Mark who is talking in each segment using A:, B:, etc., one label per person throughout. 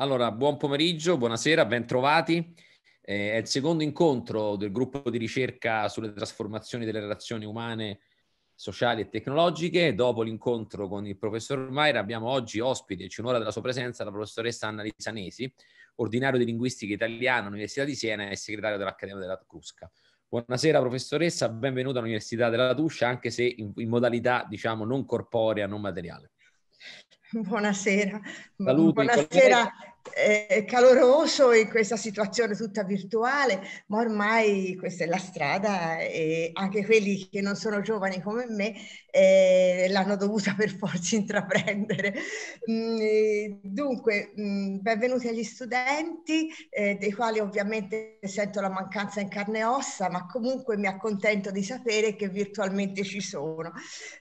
A: Allora, buon pomeriggio, buonasera, bentrovati. Eh, è il secondo incontro del gruppo di ricerca sulle trasformazioni delle relazioni umane, sociali e tecnologiche. Dopo l'incontro con il professor Maira abbiamo oggi ospite, ci onora della sua presenza, la professoressa Anna Lisanesi, ordinario di linguistica italiana all'Università di Siena e segretario dell'Accademia della Crusca. Buonasera professoressa, benvenuta all'Università della Tuscia, anche se in, in modalità diciamo non corporea, non materiale.
B: Buonasera.
A: Saluti, Buonasera
B: eh, caloroso in questa situazione tutta virtuale, ma ormai questa è la strada e anche quelli che non sono giovani come me eh, l'hanno dovuta per forza intraprendere. Mm, dunque, mm, benvenuti agli studenti, eh, dei quali ovviamente sento la mancanza in carne e ossa, ma comunque mi accontento di sapere che virtualmente ci sono.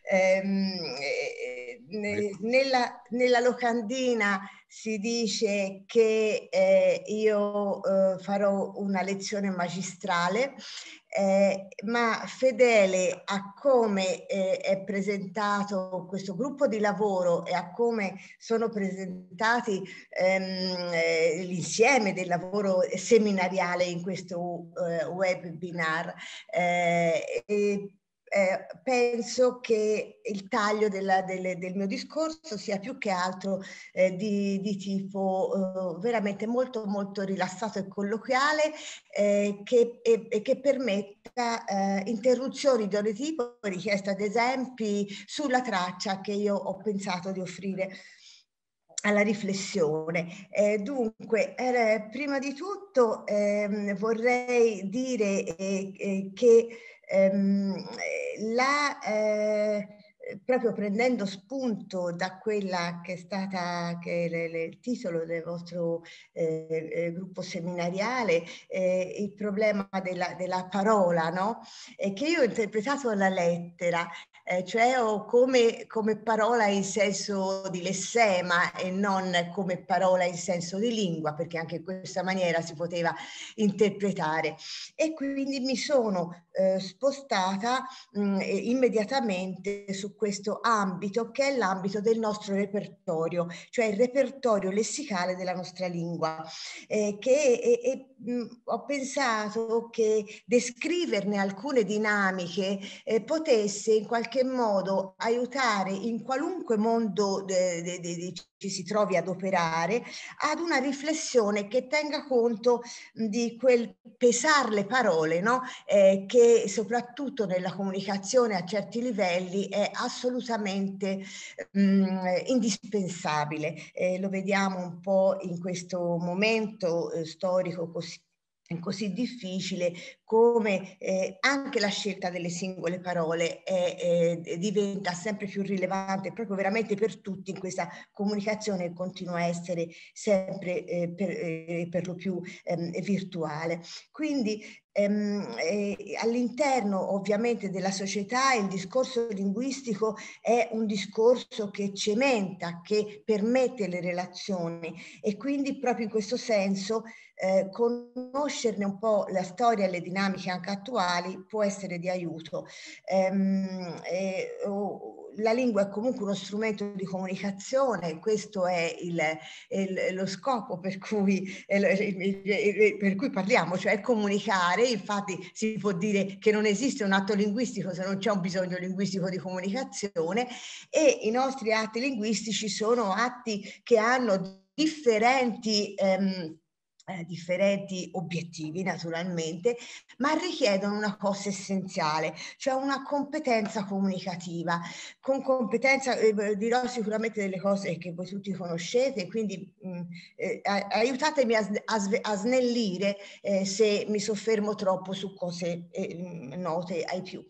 B: Ehm, eh, eh, ecco. nella, nella locandina si dice che eh, io eh, farò una lezione magistrale, eh, ma fedele a come eh, è presentato questo gruppo di lavoro e a come sono presentati ehm, eh, l'insieme del lavoro seminariale in questo eh, webinar, eh, penso che il taglio della, delle, del mio discorso sia più che altro eh, di, di, tipo eh, veramente molto molto rilassato e colloquiale eh, che, e, e che permetta eh, interruzioni di ogni tipo, richiesta ad esempi sulla traccia che io ho pensato di offrire alla riflessione. Eh, dunque, eh, prima di tutto eh, vorrei dire eh, che ehm, eh, la, eh, eh, proprio prendendo spunto da quella che è stata che le, le, il titolo del vostro eh, eh, gruppo seminariale, eh, il problema della, della parola, no? E che io ho interpretato alla lettera, eh, cioè ho come, come, parola in senso di lessema e non come parola in senso di lingua, perché anche in questa maniera si poteva interpretare. E quindi mi sono eh, spostata mh, mm, immediatamente su questo ambito che è l'ambito del nostro repertorio, cioè il repertorio lessicale della nostra lingua, eh, che e, e, mh, ho pensato che descriverne alcune dinamiche eh, potesse in qualche modo aiutare in qualunque mondo de, de, de, ci si trovi ad operare, ad una riflessione che tenga conto mh, mm, di quel pesar le parole no? eh, che e soprattutto nella comunicazione a certi livelli è assolutamente mh, mm, indispensabile. Eh, lo vediamo un po' in questo momento eh, storico così così difficile come eh, anche la scelta delle singole parole è, è, diventa sempre più rilevante proprio veramente per tutti in questa comunicazione che continua a essere sempre eh, per, eh, per, lo più ehm, virtuale. Quindi Ehm, all'interno ovviamente della società il discorso linguistico è un discorso che cementa, che permette le relazioni e quindi proprio in questo senso eh, conoscerne un po' la storia e le dinamiche anche attuali può essere di aiuto. Ehm, e, oh, la lingua è comunque uno strumento di comunicazione, questo è il, il, lo scopo per cui, per cui, parliamo, cioè comunicare. Infatti si può dire che non esiste un atto linguistico se non c'è un bisogno linguistico di comunicazione e i nostri atti linguistici sono atti che hanno differenti... Ehm, eh, differenti obiettivi naturalmente, ma richiedono una cosa essenziale, cioè una competenza comunicativa. Con competenza eh, dirò sicuramente delle cose che voi tutti conoscete, quindi mh, mm, eh, aiutatemi a, a, a snellire eh, se mi soffermo troppo su cose eh, mm, note ai più.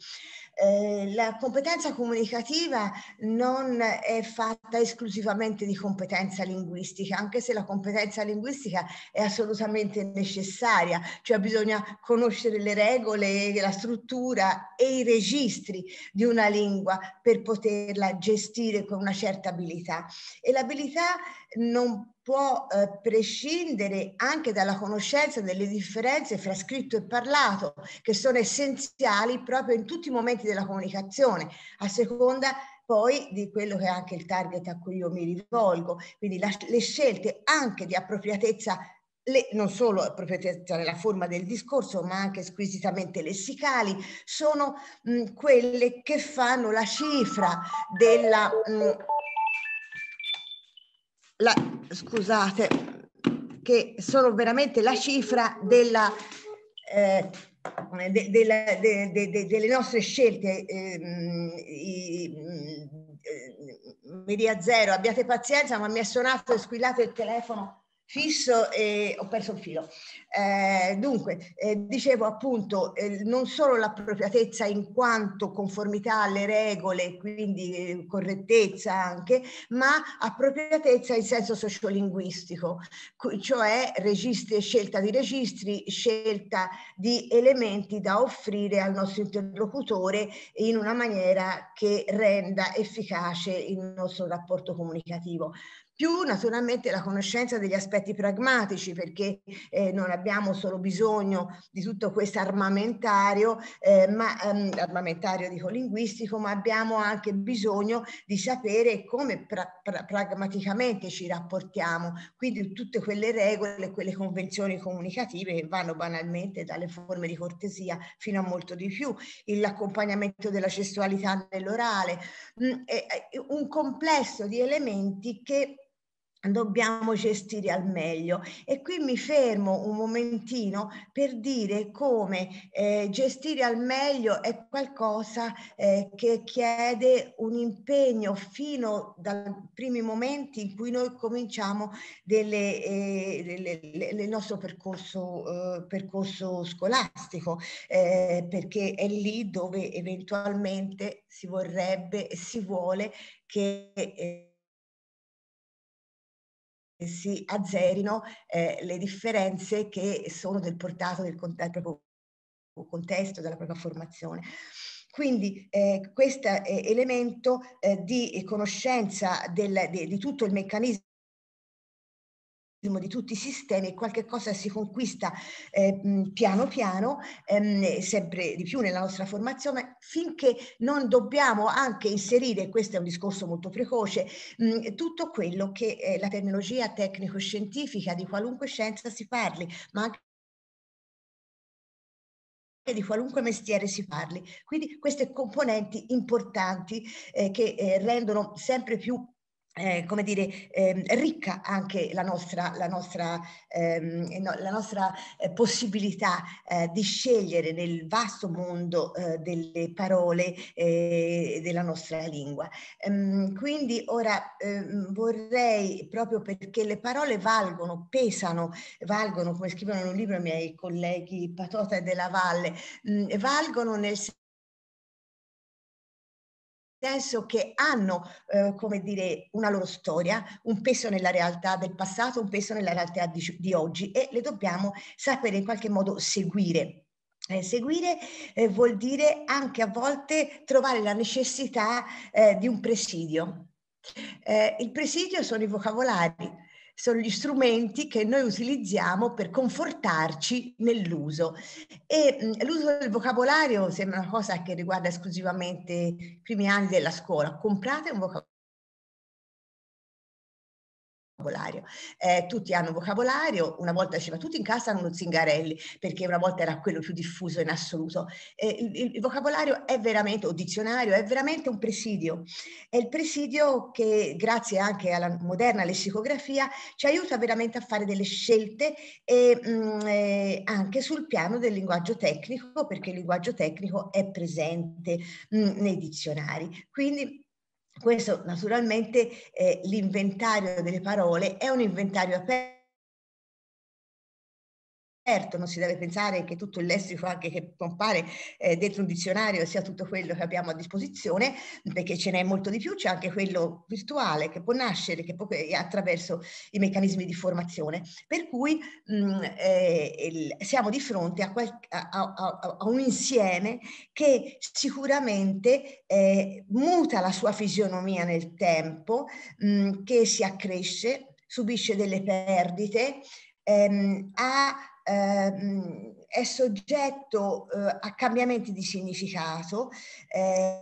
B: Eh, la competenza comunicativa non è fatta esclusivamente di competenza linguistica, anche se la competenza linguistica è assolutamente necessaria, cioè bisogna conoscere le regole, la struttura e i registri di una lingua per poterla gestire con una certa abilità. E l'abilità non può eh, prescindere anche dalla conoscenza delle differenze fra scritto e parlato, che sono essenziali proprio in tutti i momenti della comunicazione, a seconda poi di quello che è anche il target a cui io mi rivolgo. Quindi la, le scelte anche di appropriatezza le, non solo appropriatezza nella forma del discorso, ma anche squisitamente lessicali, sono mh, quelle che fanno la cifra della, mh, la, scusate, che sono veramente la cifra della, eh, de, de, de, delle nostre scelte. Ehm, eh,
C: i,
B: media zero, abbiate pazienza, ma mi è suonato e squillato il telefono fisso e ho perso il filo. Eh, dunque, eh, dicevo appunto, eh, non solo l'appropriatezza in quanto conformità alle regole, quindi eh, correttezza anche, ma appropriatezza in senso sociolinguistico, cioè registri, scelta di registri, scelta di elementi da offrire al nostro interlocutore in una maniera che renda efficace il nostro rapporto comunicativo più naturalmente la conoscenza degli aspetti pragmatici, perché eh, non abbiamo solo bisogno di tutto questo armamentario, eh, ma, ehm, armamentario dico linguistico, ma abbiamo anche bisogno di sapere come pra- pra- pragmaticamente ci rapportiamo, quindi tutte quelle regole, quelle convenzioni comunicative che vanno banalmente dalle forme di cortesia fino a molto di più, l'accompagnamento della sessualità nell'orale, mm, è un complesso di elementi che dobbiamo gestire al meglio. E qui mi fermo un momentino per dire come eh, gestire al meglio è qualcosa eh, che chiede un impegno fino dai primi momenti in cui noi cominciamo delle, eh, delle, le, le, il nostro percorso, eh, percorso scolastico, eh, perché è lì dove eventualmente si vorrebbe e si vuole che eh, eh, si azzerino eh, le differenze che sono del portato del, del proprio contesto, della propria formazione. Quindi eh, questo eh, elemento eh, di conoscenza del, de, di tutto il meccanismo di tutti i sistemi e qualche cosa si conquista eh, piano piano, ehm, sempre di più nella nostra formazione, finché non dobbiamo anche inserire, questo è un discorso molto precoce, mh, tutto quello che eh, la terminologia tecnico-scientifica di qualunque scienza si parli, ma anche di qualunque mestiere si parli. Quindi queste componenti importanti eh, che eh, rendono sempre più eh, come dire, ehm, ricca anche la nostra, la nostra, ehm, eh, no, la nostra eh, possibilità eh, di scegliere nel vasto mondo eh, delle parole eh, della nostra lingua. Ehm, quindi ora ehm, vorrei, proprio perché le parole valgono, pesano, valgono, come scrivono in un libro i miei colleghi Patota e della Valle, mh, mm, valgono nel senso senso che hanno, eh, come dire, una loro storia, un peso nella realtà del passato, un peso nella realtà di, di oggi e le dobbiamo sapere in qualche modo seguire. Eh, seguire eh, vuol dire anche a volte trovare la necessità eh, di un presidio. Eh, il presidio sono i vocabolari, sono gli strumenti che noi utilizziamo per confortarci nell'uso. E mh, mm, l'uso del vocabolario sembra una cosa che riguarda esclusivamente i primi anni della scuola. Comprate un vocabolario vocabolario. Eh, tutti hanno vocabolario, una volta diceva tutti in casa hanno uno zingarelli, perché una volta era quello più diffuso in assoluto. Eh, il, il, vocabolario è veramente, o dizionario, è veramente un presidio. È il presidio che, grazie anche alla moderna lessicografia, ci aiuta veramente a fare delle scelte e, mh, mm, eh, anche sul piano del linguaggio tecnico, perché il linguaggio tecnico è presente mh, mm, nei dizionari. Quindi questo naturalmente eh, l'inventario delle parole è un inventario aperto certo non si deve pensare che tutto il lessico anche che compare eh, dentro un dizionario sia tutto quello che abbiamo a disposizione, perché ce n'è molto di più, c'è anche quello virtuale che può nascere che può, eh, attraverso i meccanismi di formazione. Per cui mh, mm, eh, il, siamo di fronte a, qual, a, a, a, un insieme che sicuramente eh, muta la sua fisionomia nel tempo, mh, mm, che si accresce, subisce delle perdite, ehm, ha ehm, è soggetto eh, a cambiamenti di significato. Eh,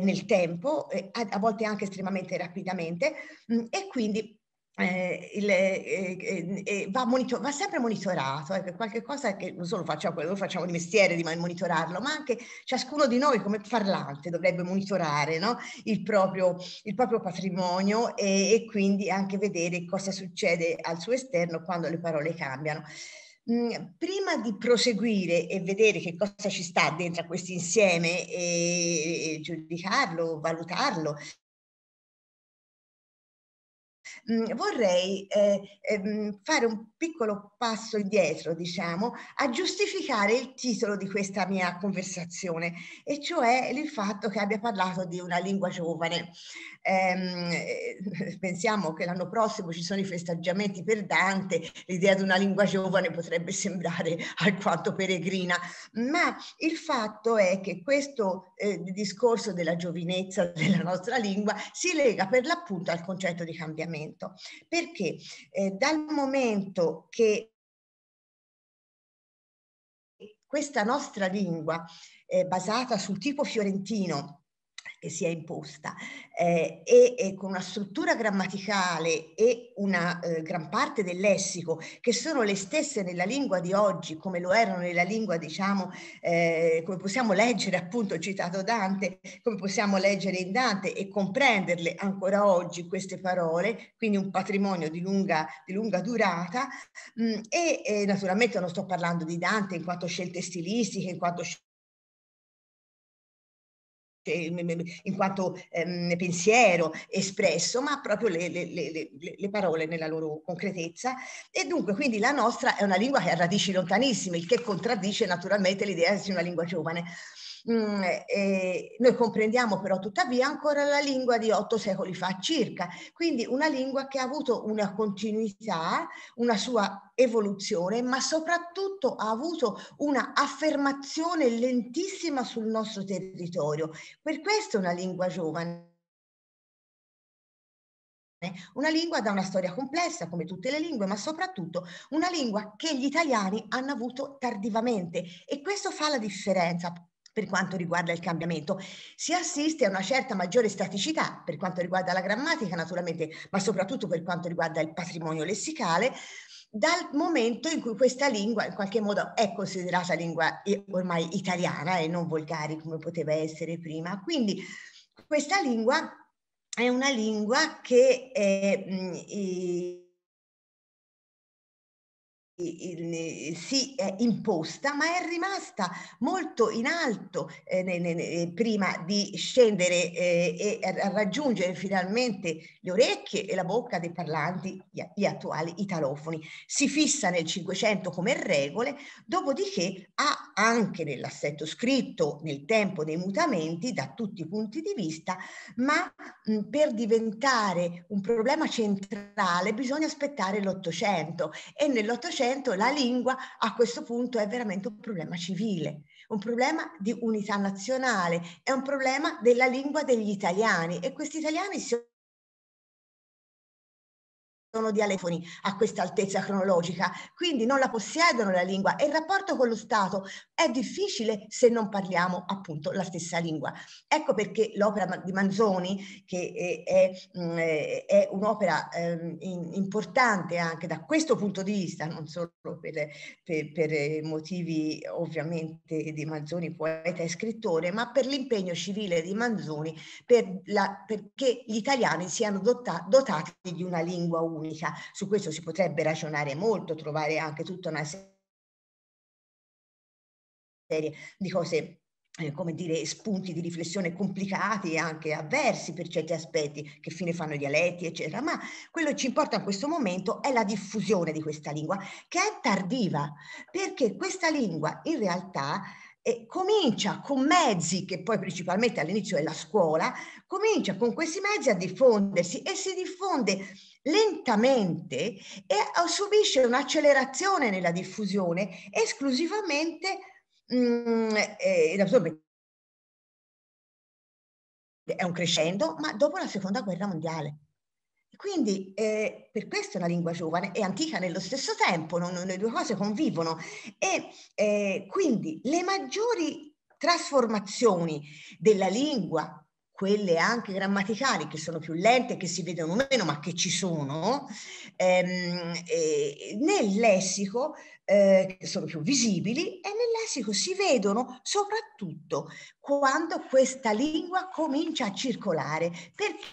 B: nel tempo, eh, a volte anche estremamente rapidamente, mh, mm, e quindi Mm. eh, il, eh, eh, eh, eh, va, monitor- va, sempre monitorato, ecco, è qualche cosa che non solo facciamo, lo facciamo di mestiere di monitorarlo, ma anche ciascuno di noi come parlante dovrebbe monitorare no? il, proprio, il, proprio, patrimonio e, e quindi anche vedere cosa succede al suo esterno quando le parole cambiano mm, prima di proseguire e vedere che cosa ci sta dentro a questo insieme e giudicarlo, valutarlo Mm, vorrei eh, ehm, fare un piccolo passo indietro, diciamo, a giustificare il titolo di questa mia conversazione, e cioè il fatto che abbia parlato di una lingua giovane ehm, eh, pensiamo che l'anno prossimo ci sono i festeggiamenti per Dante, l'idea di una lingua giovane potrebbe sembrare alquanto peregrina, ma il fatto è che questo eh, discorso della giovinezza della nostra lingua si lega per l'appunto al concetto di cambiamento, perché eh, dal momento che questa nostra lingua eh, basata sul tipo fiorentino che si è imposta eh, e, e, con una struttura grammaticale e una eh, gran parte del lessico che sono le stesse nella lingua di oggi come lo erano nella lingua diciamo eh, come possiamo leggere appunto citato Dante come possiamo leggere in Dante e comprenderle ancora oggi queste parole quindi un patrimonio di lunga, di lunga durata mh, mm, e, e naturalmente non sto parlando di Dante in quanto scelte stilistiche in quanto scelte in quanto ehm, pensiero espresso, ma proprio le, le, le, le, parole nella loro concretezza. E dunque, quindi la nostra è una lingua che ha radici lontanissime, il che contraddice naturalmente l'idea di una lingua giovane. Mm, eh, noi comprendiamo però tuttavia ancora la lingua di otto secoli fa circa, quindi una lingua che ha avuto una continuità, una sua evoluzione, ma soprattutto ha avuto una affermazione lentissima sul nostro territorio. Per questo è una lingua giovane. Una lingua da una storia complessa, come tutte le lingue, ma soprattutto una lingua che gli italiani hanno avuto tardivamente e questo fa la differenza per quanto riguarda il cambiamento. Si assiste a una certa maggiore staticità per quanto riguarda la grammatica, naturalmente, ma soprattutto per quanto riguarda il patrimonio lessicale, dal momento in cui questa lingua in qualche modo è considerata lingua eh, ormai italiana e non volgari come poteva essere prima. Quindi questa lingua è una lingua che... È, mh, mm, si è imposta ma è rimasta molto in alto eh, ne, ne, prima di scendere eh, e raggiungere finalmente le orecchie e la bocca dei parlanti, gli, gli attuali italofoni. Si fissa nel 500 come regole, dopodiché ha anche nell'assetto scritto nel tempo dei mutamenti da tutti i punti di vista, ma mh, per diventare un problema centrale bisogna aspettare l'Ottocento e nell'Ottocento Novecento la lingua a questo punto è veramente un problema civile, un problema di unità nazionale, è un problema della lingua degli italiani e questi italiani si sono dialefoni a questa altezza cronologica, quindi non la possiedono la lingua e il rapporto con lo Stato è difficile se non parliamo appunto la stessa lingua. Ecco perché l'opera di Manzoni, che è, è mm, un'opera eh, importante anche da questo punto di vista, non solo per, per, per motivi ovviamente di Manzoni poeta e scrittore, ma per l'impegno civile di Manzoni per la, perché gli italiani siano dotati di una lingua unica pubblica. Su questo si potrebbe ragionare molto, trovare anche tutta una serie di cose eh, come dire, spunti di riflessione complicati e anche avversi per certi aspetti, che fine fanno i dialetti, eccetera. Ma quello che ci importa in questo momento è la diffusione di questa lingua, che è tardiva, perché questa lingua in realtà eh, comincia con mezzi, che poi principalmente all'inizio è la scuola, comincia con questi mezzi a diffondersi e si diffonde lentamente e eh, subisce un'accelerazione nella diffusione esclusivamente mh, mm, eh, è un crescendo, ma dopo la seconda guerra mondiale. Quindi eh, per questo la lingua giovane è antica nello stesso tempo, non, non, le due cose convivono. E eh, quindi le maggiori trasformazioni della lingua quelle anche grammaticali che sono più lente, che si vedono meno, ma che ci sono, ehm, eh, nel lessico eh, sono più visibili e nel lessico si vedono soprattutto quando questa lingua comincia a circolare. Perché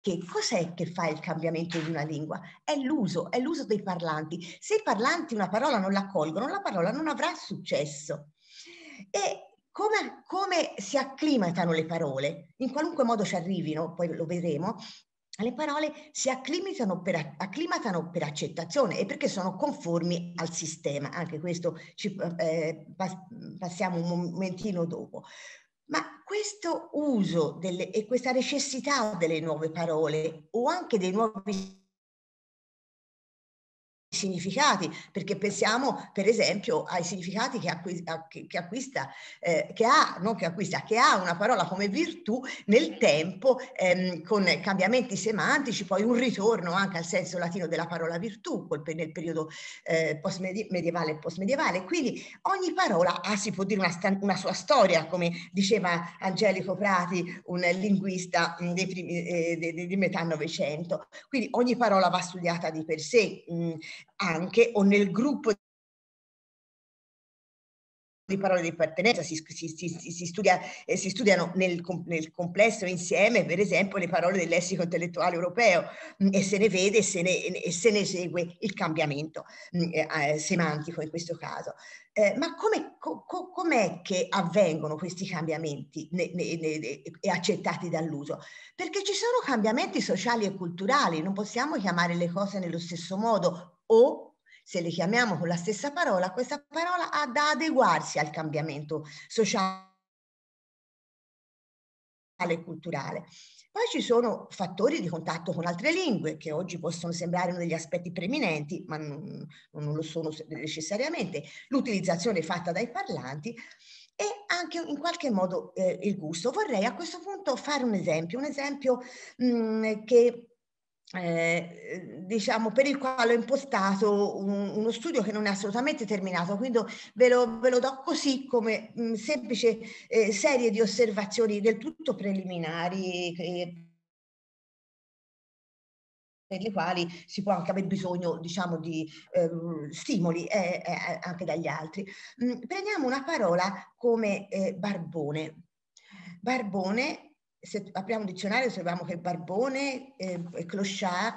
B: che cos'è che fa il cambiamento di una lingua? È l'uso, è l'uso dei parlanti. Se i parlanti una parola non la colgono, la parola non avrà successo. E come, come si acclimatano le parole, in qualunque modo ci arrivino, poi lo vedremo, le parole si acclimatano per, acclimatano per, accettazione e perché sono conformi al sistema. Anche questo ci eh, passiamo un momentino dopo. Ma questo uso delle, e questa necessità delle nuove parole o anche dei nuovi significati, perché pensiamo per esempio ai significati che, acquista, che, acquista, eh, che, ha, non che acquista, che ha una parola come virtù nel tempo ehm, con cambiamenti semantici, poi un ritorno anche al senso latino della parola virtù col, nel periodo eh, post-medievale e post-medievale. Quindi ogni parola ha, si può dire, una, sta, una sua storia, come diceva Angelico Prati, un linguista mh, mm, primi, eh, di, di, metà Novecento. Quindi ogni parola va studiata di per sé. Mh, mm, anche o nel gruppo di parole di appartenenza, si, si, si, si, studia, eh, si studiano nel, nel, complesso insieme, per esempio, le parole del lessico intellettuale europeo mh, mm, e se ne vede se ne, e se ne segue il cambiamento mh, mm, eh, eh, semantico in questo caso. Eh, ma come, co, co, com'è che avvengono questi cambiamenti ne, ne, ne, accettati dall'uso? Perché ci sono cambiamenti sociali e culturali, non possiamo chiamare le cose nello stesso modo, o se le chiamiamo con la stessa parola, questa parola ha da adeguarsi al cambiamento sociale e culturale. Poi ci sono fattori di contatto con altre lingue che oggi possono sembrare uno degli aspetti preminenti, ma non, non lo sono necessariamente, l'utilizzazione fatta dai parlanti e anche in qualche modo eh, il gusto. Vorrei a questo punto fare un esempio, un esempio mh, mm, che eh, diciamo per il quale ho impostato un, uno studio che non è assolutamente terminato quindi ve lo, ve lo do così come mh, mm, semplice eh, serie di osservazioni del tutto preliminari eh, per le quali si può anche aver bisogno diciamo, di eh, stimoli eh, eh, anche dagli altri. Mh, mm, prendiamo una parola come eh, barbone. Barbone se apriamo un dizionario troviamo che barbone e, e clochard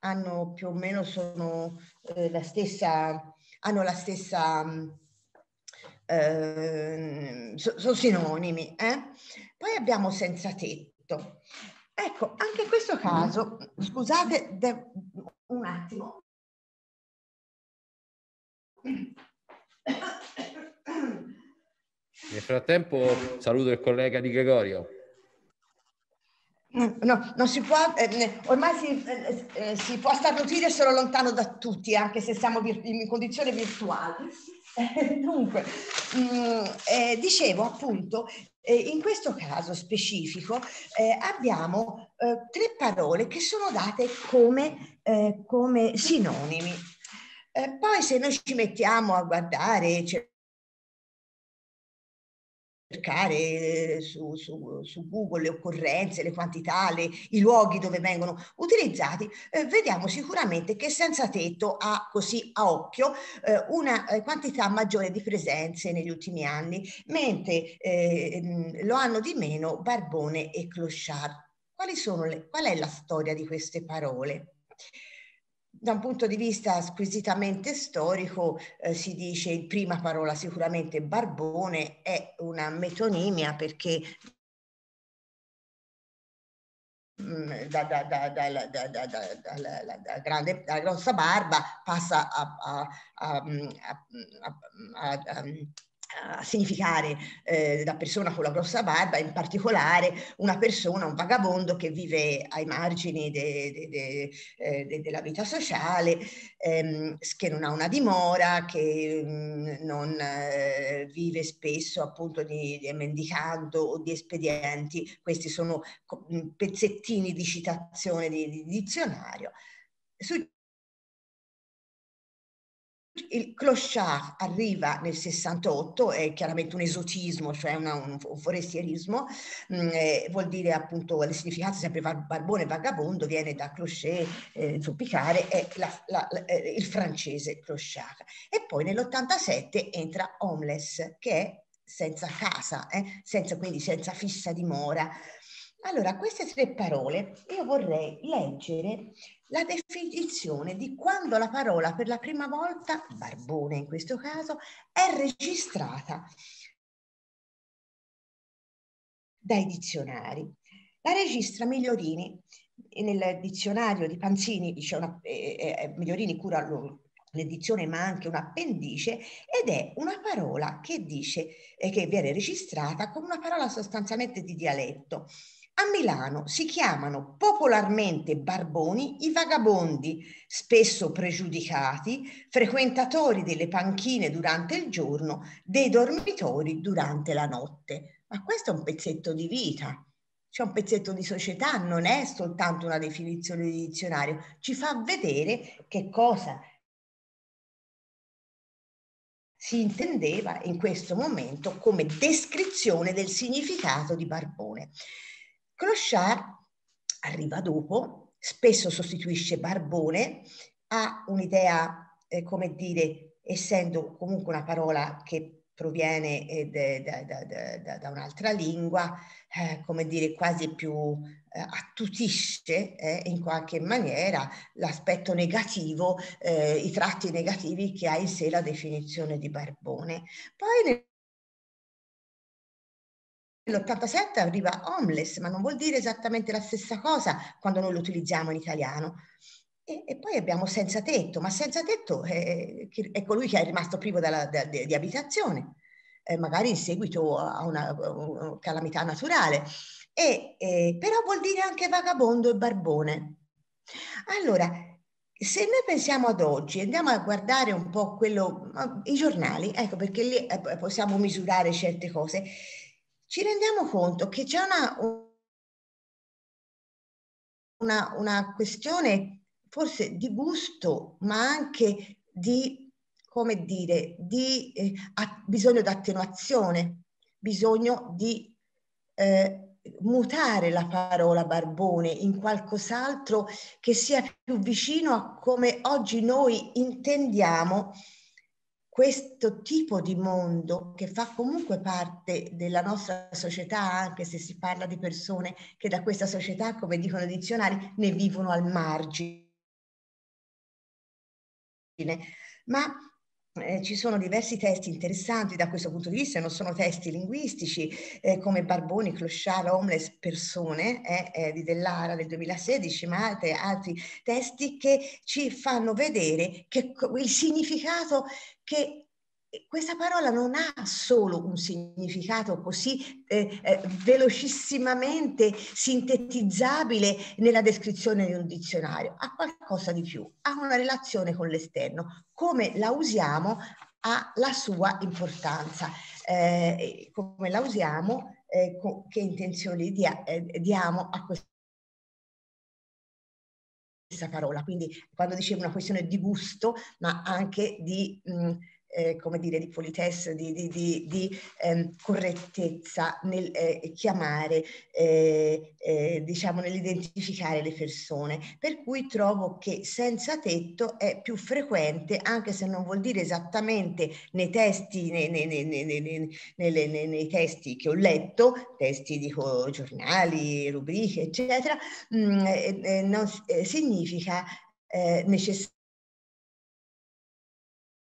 B: hanno più o meno sono, eh, la stessa, hanno la stessa, eh, so, sono sinonimi. Eh? Poi abbiamo senza tetto. Ecco, anche in questo caso, scusate de, un attimo.
A: Nel frattempo saluto il collega di Gregorio.
B: No, non si può, eh, ormai si, eh, eh, si, può starnutire solo lontano da tutti, anche se siamo in condizione virtuale. Dunque, mh, mm, eh, dicevo appunto, eh, in questo caso specifico eh, abbiamo tre parole che sono date come, come sinonimi. Eh, poi se noi ci mettiamo a guardare, cioè, cercare eh, su, su, su, Google le occorrenze, le quantità, le, i luoghi dove vengono utilizzati, eh, vediamo sicuramente che senza tetto ha così a occhio eh, una eh, quantità maggiore di presenze negli ultimi anni, mentre eh, mm, lo hanno di meno Barbone e Clochard. Quali sono le, qual è la storia di queste parole? da un punto di vista squisitamente storico eh, si dice in prima parola sicuramente Barbone è una metonimia perché mm, dalla grande, grossa barba passa a, a, a, mm, a mm, a significare eh, la persona con la grossa barba, in particolare una persona, un vagabondo che vive ai margini eh, della vita sociale, ehm, che non ha una dimora, che mh, mm, non eh, vive spesso appunto di, di, mendicando o di espedienti. Questi sono mm, pezzettini di citazione di, di dizionario. Su il clochard arriva nel 68, è chiaramente un esotismo, cioè una, un, forestierismo, eh, vuol dire appunto il significato sempre barbone vagabondo, viene da clocher, eh, zoppicare, è la, la, la, eh, il francese clochard. E poi nell'87 entra homeless, che è senza casa, eh, senza, quindi senza fissa dimora. Allora, queste tre parole io vorrei leggere la definizione di quando la parola per la prima volta, barbone in questo caso, è registrata dai dizionari. La registra Migliorini nel dizionario di Panzini, dice una, eh, eh, eh Migliorini cura l'edizione ma anche un appendice ed è una parola che dice eh, che viene registrata come una parola sostanzialmente di dialetto a Milano si chiamano popolarmente barboni i vagabondi, spesso pregiudicati, frequentatori delle panchine durante il giorno, dei dormitori durante la notte. Ma questo è un pezzetto di vita, c'è un pezzetto di società, non è soltanto una definizione di dizionario, ci fa vedere che cosa si intendeva in questo momento come descrizione del significato di barbone. Clochard arriva dopo, spesso sostituisce Barbone, ha un'idea, eh, come dire, essendo comunque una parola che proviene eh, da, da, da, da un'altra lingua, eh, come dire, quasi più eh, attutisce eh, in qualche maniera l'aspetto negativo, eh, i tratti negativi che ha in sé la definizione di Barbone. Poi nel nell'87 arriva homeless, ma non vuol dire esattamente la stessa cosa quando noi lo utilizziamo in italiano. E, e poi abbiamo senza tetto, ma senza tetto è, eh, è colui che è rimasto privo dalla, da, di, di, abitazione, eh, magari in seguito a una, una calamità naturale. E, eh, però vuol dire anche vagabondo e barbone. Allora, se noi pensiamo ad oggi, andiamo a guardare un po' quello, i giornali, ecco perché lì eh, possiamo misurare certe cose, ci rendiamo conto che c'è una, una, una questione forse di gusto, ma anche di, come dire, di eh, bisogno di attenuazione, bisogno di eh, mutare la parola barbone in qualcos'altro che sia più vicino a come oggi noi intendiamo questo tipo di mondo che fa comunque parte della nostra società, anche se si parla di persone che da questa società, come dicono i dizionari, ne vivono al margine. Ma eh, ci sono diversi testi interessanti da questo punto di vista, non sono testi linguistici eh, come Barboni, Clochard, Homeless, Persone eh, eh di Dellara del 2016, ma altri, altri testi che ci fanno vedere che, il significato che questa parola non ha solo un significato così eh, eh, velocissimamente sintetizzabile nella descrizione di un dizionario, ha qualcosa di più, ha una relazione con l'esterno. Come la usiamo ha la sua importanza, eh, come la usiamo, eh, co che intenzioni dia eh, diamo a questa parola, quindi quando dicevo una questione di gusto, ma anche di mh, eh, come dire, di politesse, di, di, di, di ehm, correttezza nel eh, chiamare, eh, eh, diciamo, nell'identificare le persone. Per cui trovo che senza tetto è più frequente, anche se non vuol dire esattamente nei testi, nei, nei, nei, nei testi che ho letto, testi di giornali, rubriche, eccetera, mh, mm, eh, eh, non, significa necessariamente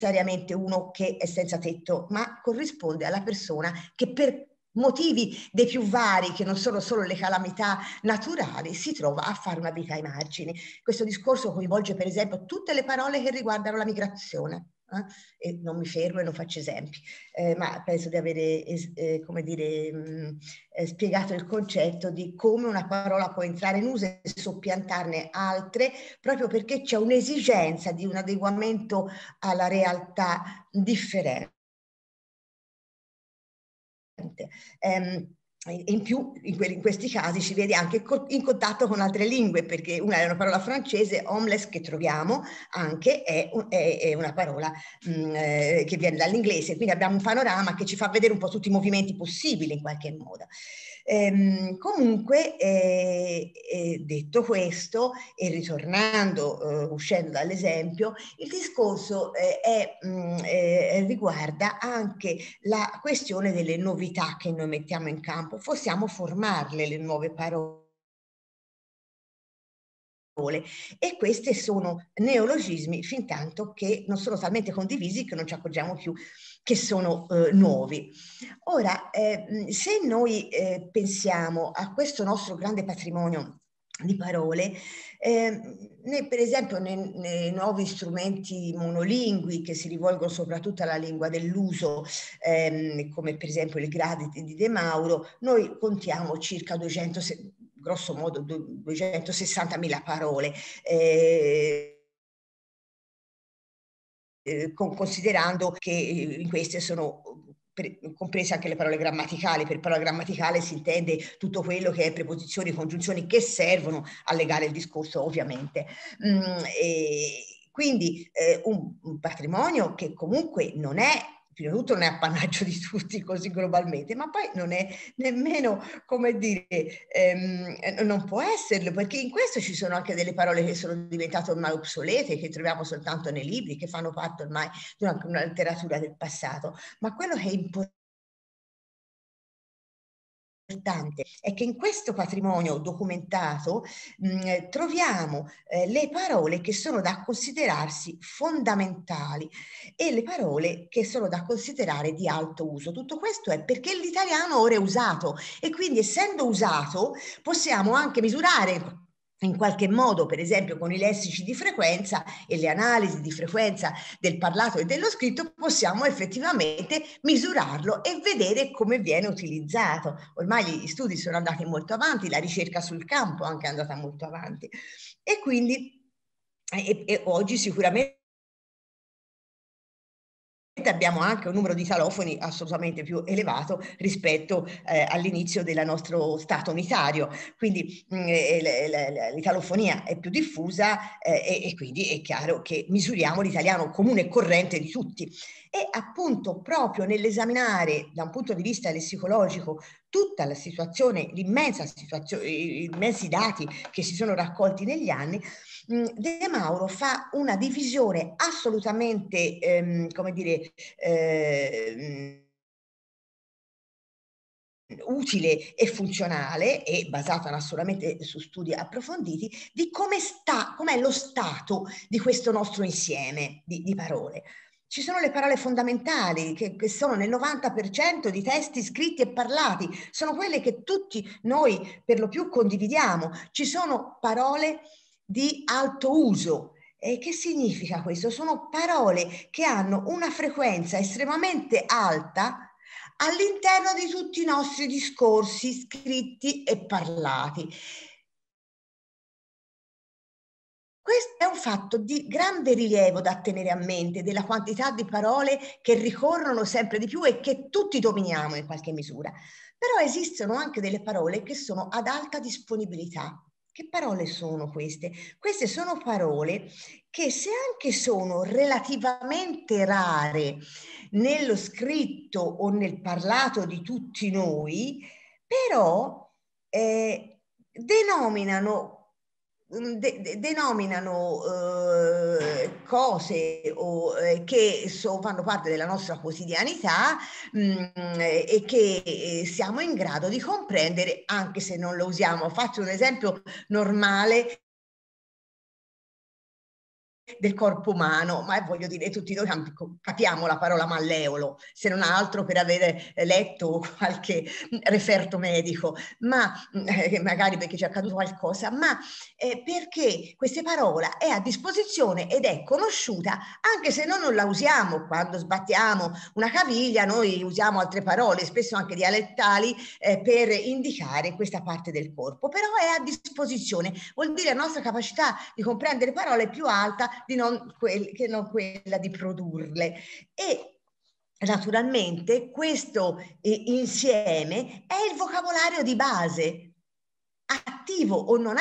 B: necessariamente uno che è senza tetto, ma corrisponde alla persona che per motivi dei più vari, che non sono solo le calamità naturali, si trova a fare una vita ai margini. Questo discorso coinvolge per esempio tutte le parole che riguardano la migrazione eh? e non mi fermo e non faccio esempi, eh, ma penso di avere eh, come dire, mh, mm, eh, spiegato il concetto di come una parola può entrare in uso e soppiantarne altre, proprio perché c'è un'esigenza di un adeguamento alla realtà differente. Um, in più, in, que- in, questi casi ci vede anche co- in contatto con altre lingue, perché una è una parola francese, homeless, che troviamo anche, è, un- è-, è una parola mh, mm, eh, che viene dall'inglese. Quindi abbiamo un panorama che ci fa vedere un po' tutti i movimenti possibili in qualche modo. Ehm, comunque, eh, eh, detto questo, e ritornando, eh, uscendo dall'esempio, il discorso eh, è, mh, mm, eh, riguarda anche la questione delle novità che noi mettiamo in campo. Possiamo formarle le nuove parole e questi sono neologismi fin tanto che non sono talmente condivisi che non ci accorgiamo più che sono eh, nuovi. Ora, eh, se noi eh, pensiamo a questo nostro grande patrimonio di parole. Eh, noi per esempio nei, nei, nuovi strumenti monolingui che si rivolgono soprattutto alla lingua dell'uso, ehm, come per esempio il Gradit di De Mauro, noi contiamo circa 200, grosso modo 260.000 parole. Eh, eh, con, considerando che eh, in queste sono eh, comprese anche le parole grammaticali. Per parola grammaticale si intende tutto quello che è preposizioni, congiunzioni che servono a legare il discorso, ovviamente. Mm, quindi eh, un, un patrimonio che comunque non è prima di tutto non è appannaggio di tutti così globalmente, ma poi non è nemmeno, come dire, ehm, eh, non può esserlo, perché in questo ci sono anche delle parole che sono diventate ormai obsolete, che troviamo soltanto nei libri, che fanno parte ormai di una, una letteratura del passato, ma quello che è importante importante è che in questo patrimonio documentato mh, troviamo eh, le parole che sono da considerarsi fondamentali e le parole che sono da considerare di alto uso. Tutto questo è perché l'italiano ora è usato e quindi essendo usato possiamo anche misurare in qualche modo, per esempio, con i lessici di frequenza e le analisi di frequenza del parlato e dello scritto, possiamo effettivamente misurarlo e vedere come viene utilizzato. Ormai gli studi sono andati molto avanti, la ricerca sul campo anche è andata molto avanti. E quindi e, e oggi sicuramente Ovviamente abbiamo anche un numero di salofoni assolutamente più elevato rispetto eh, all'inizio del nostro Stato unitario, quindi mm, eh, eh, l'italofonia è più diffusa eh, e, e quindi è chiaro che misuriamo l'italiano comune e corrente di tutti e appunto proprio nell'esaminare da un punto di vista psicologico tutta la situazione, l'immensa situazione, gli immensi dati che si sono raccolti negli anni, mm, De Mauro fa una divisione assolutamente, ehm, come dire, ehm, utile e funzionale e basata naturalmente su studi approfonditi di come sta, com'è lo stato di questo nostro insieme di, di parole ci sono le parole fondamentali che, che, sono nel 90% di testi scritti e parlati, sono quelle che tutti noi per lo più condividiamo. Ci sono parole di alto uso. E che significa questo? Sono parole che hanno una frequenza estremamente alta all'interno di tutti i nostri discorsi scritti e parlati. Questo è un fatto di grande rilievo da tenere a mente della quantità di parole che ricorrono sempre di più e che tutti dominiamo in qualche misura. Però esistono anche delle parole che sono ad alta disponibilità. Che parole sono queste? Queste sono parole che se anche sono relativamente rare nello scritto o nel parlato di tutti noi, però eh, denominano Mhmm, de- denominano eh, cose o, eh, che so, fanno parte della nostra quotidianità mh, mhmm, e che eh, siamo in grado di comprendere anche se non lo usiamo. Faccio un esempio normale del corpo umano, ma voglio dire tutti noi capiamo la parola malleolo, se non altro per avere letto qualche mm, referto medico, ma mm, eh, magari perché ci è accaduto qualcosa, ma eh, perché questa parola è a disposizione ed è conosciuta anche se noi non la usiamo quando sbattiamo una caviglia, noi usiamo altre parole, spesso anche dialettali, eh, per indicare questa parte del corpo, però è a disposizione, vuol dire la nostra capacità di comprendere parole più alta di non quel, che non quella di produrle. E naturalmente questo eh, insieme è il vocabolario di base, attivo o non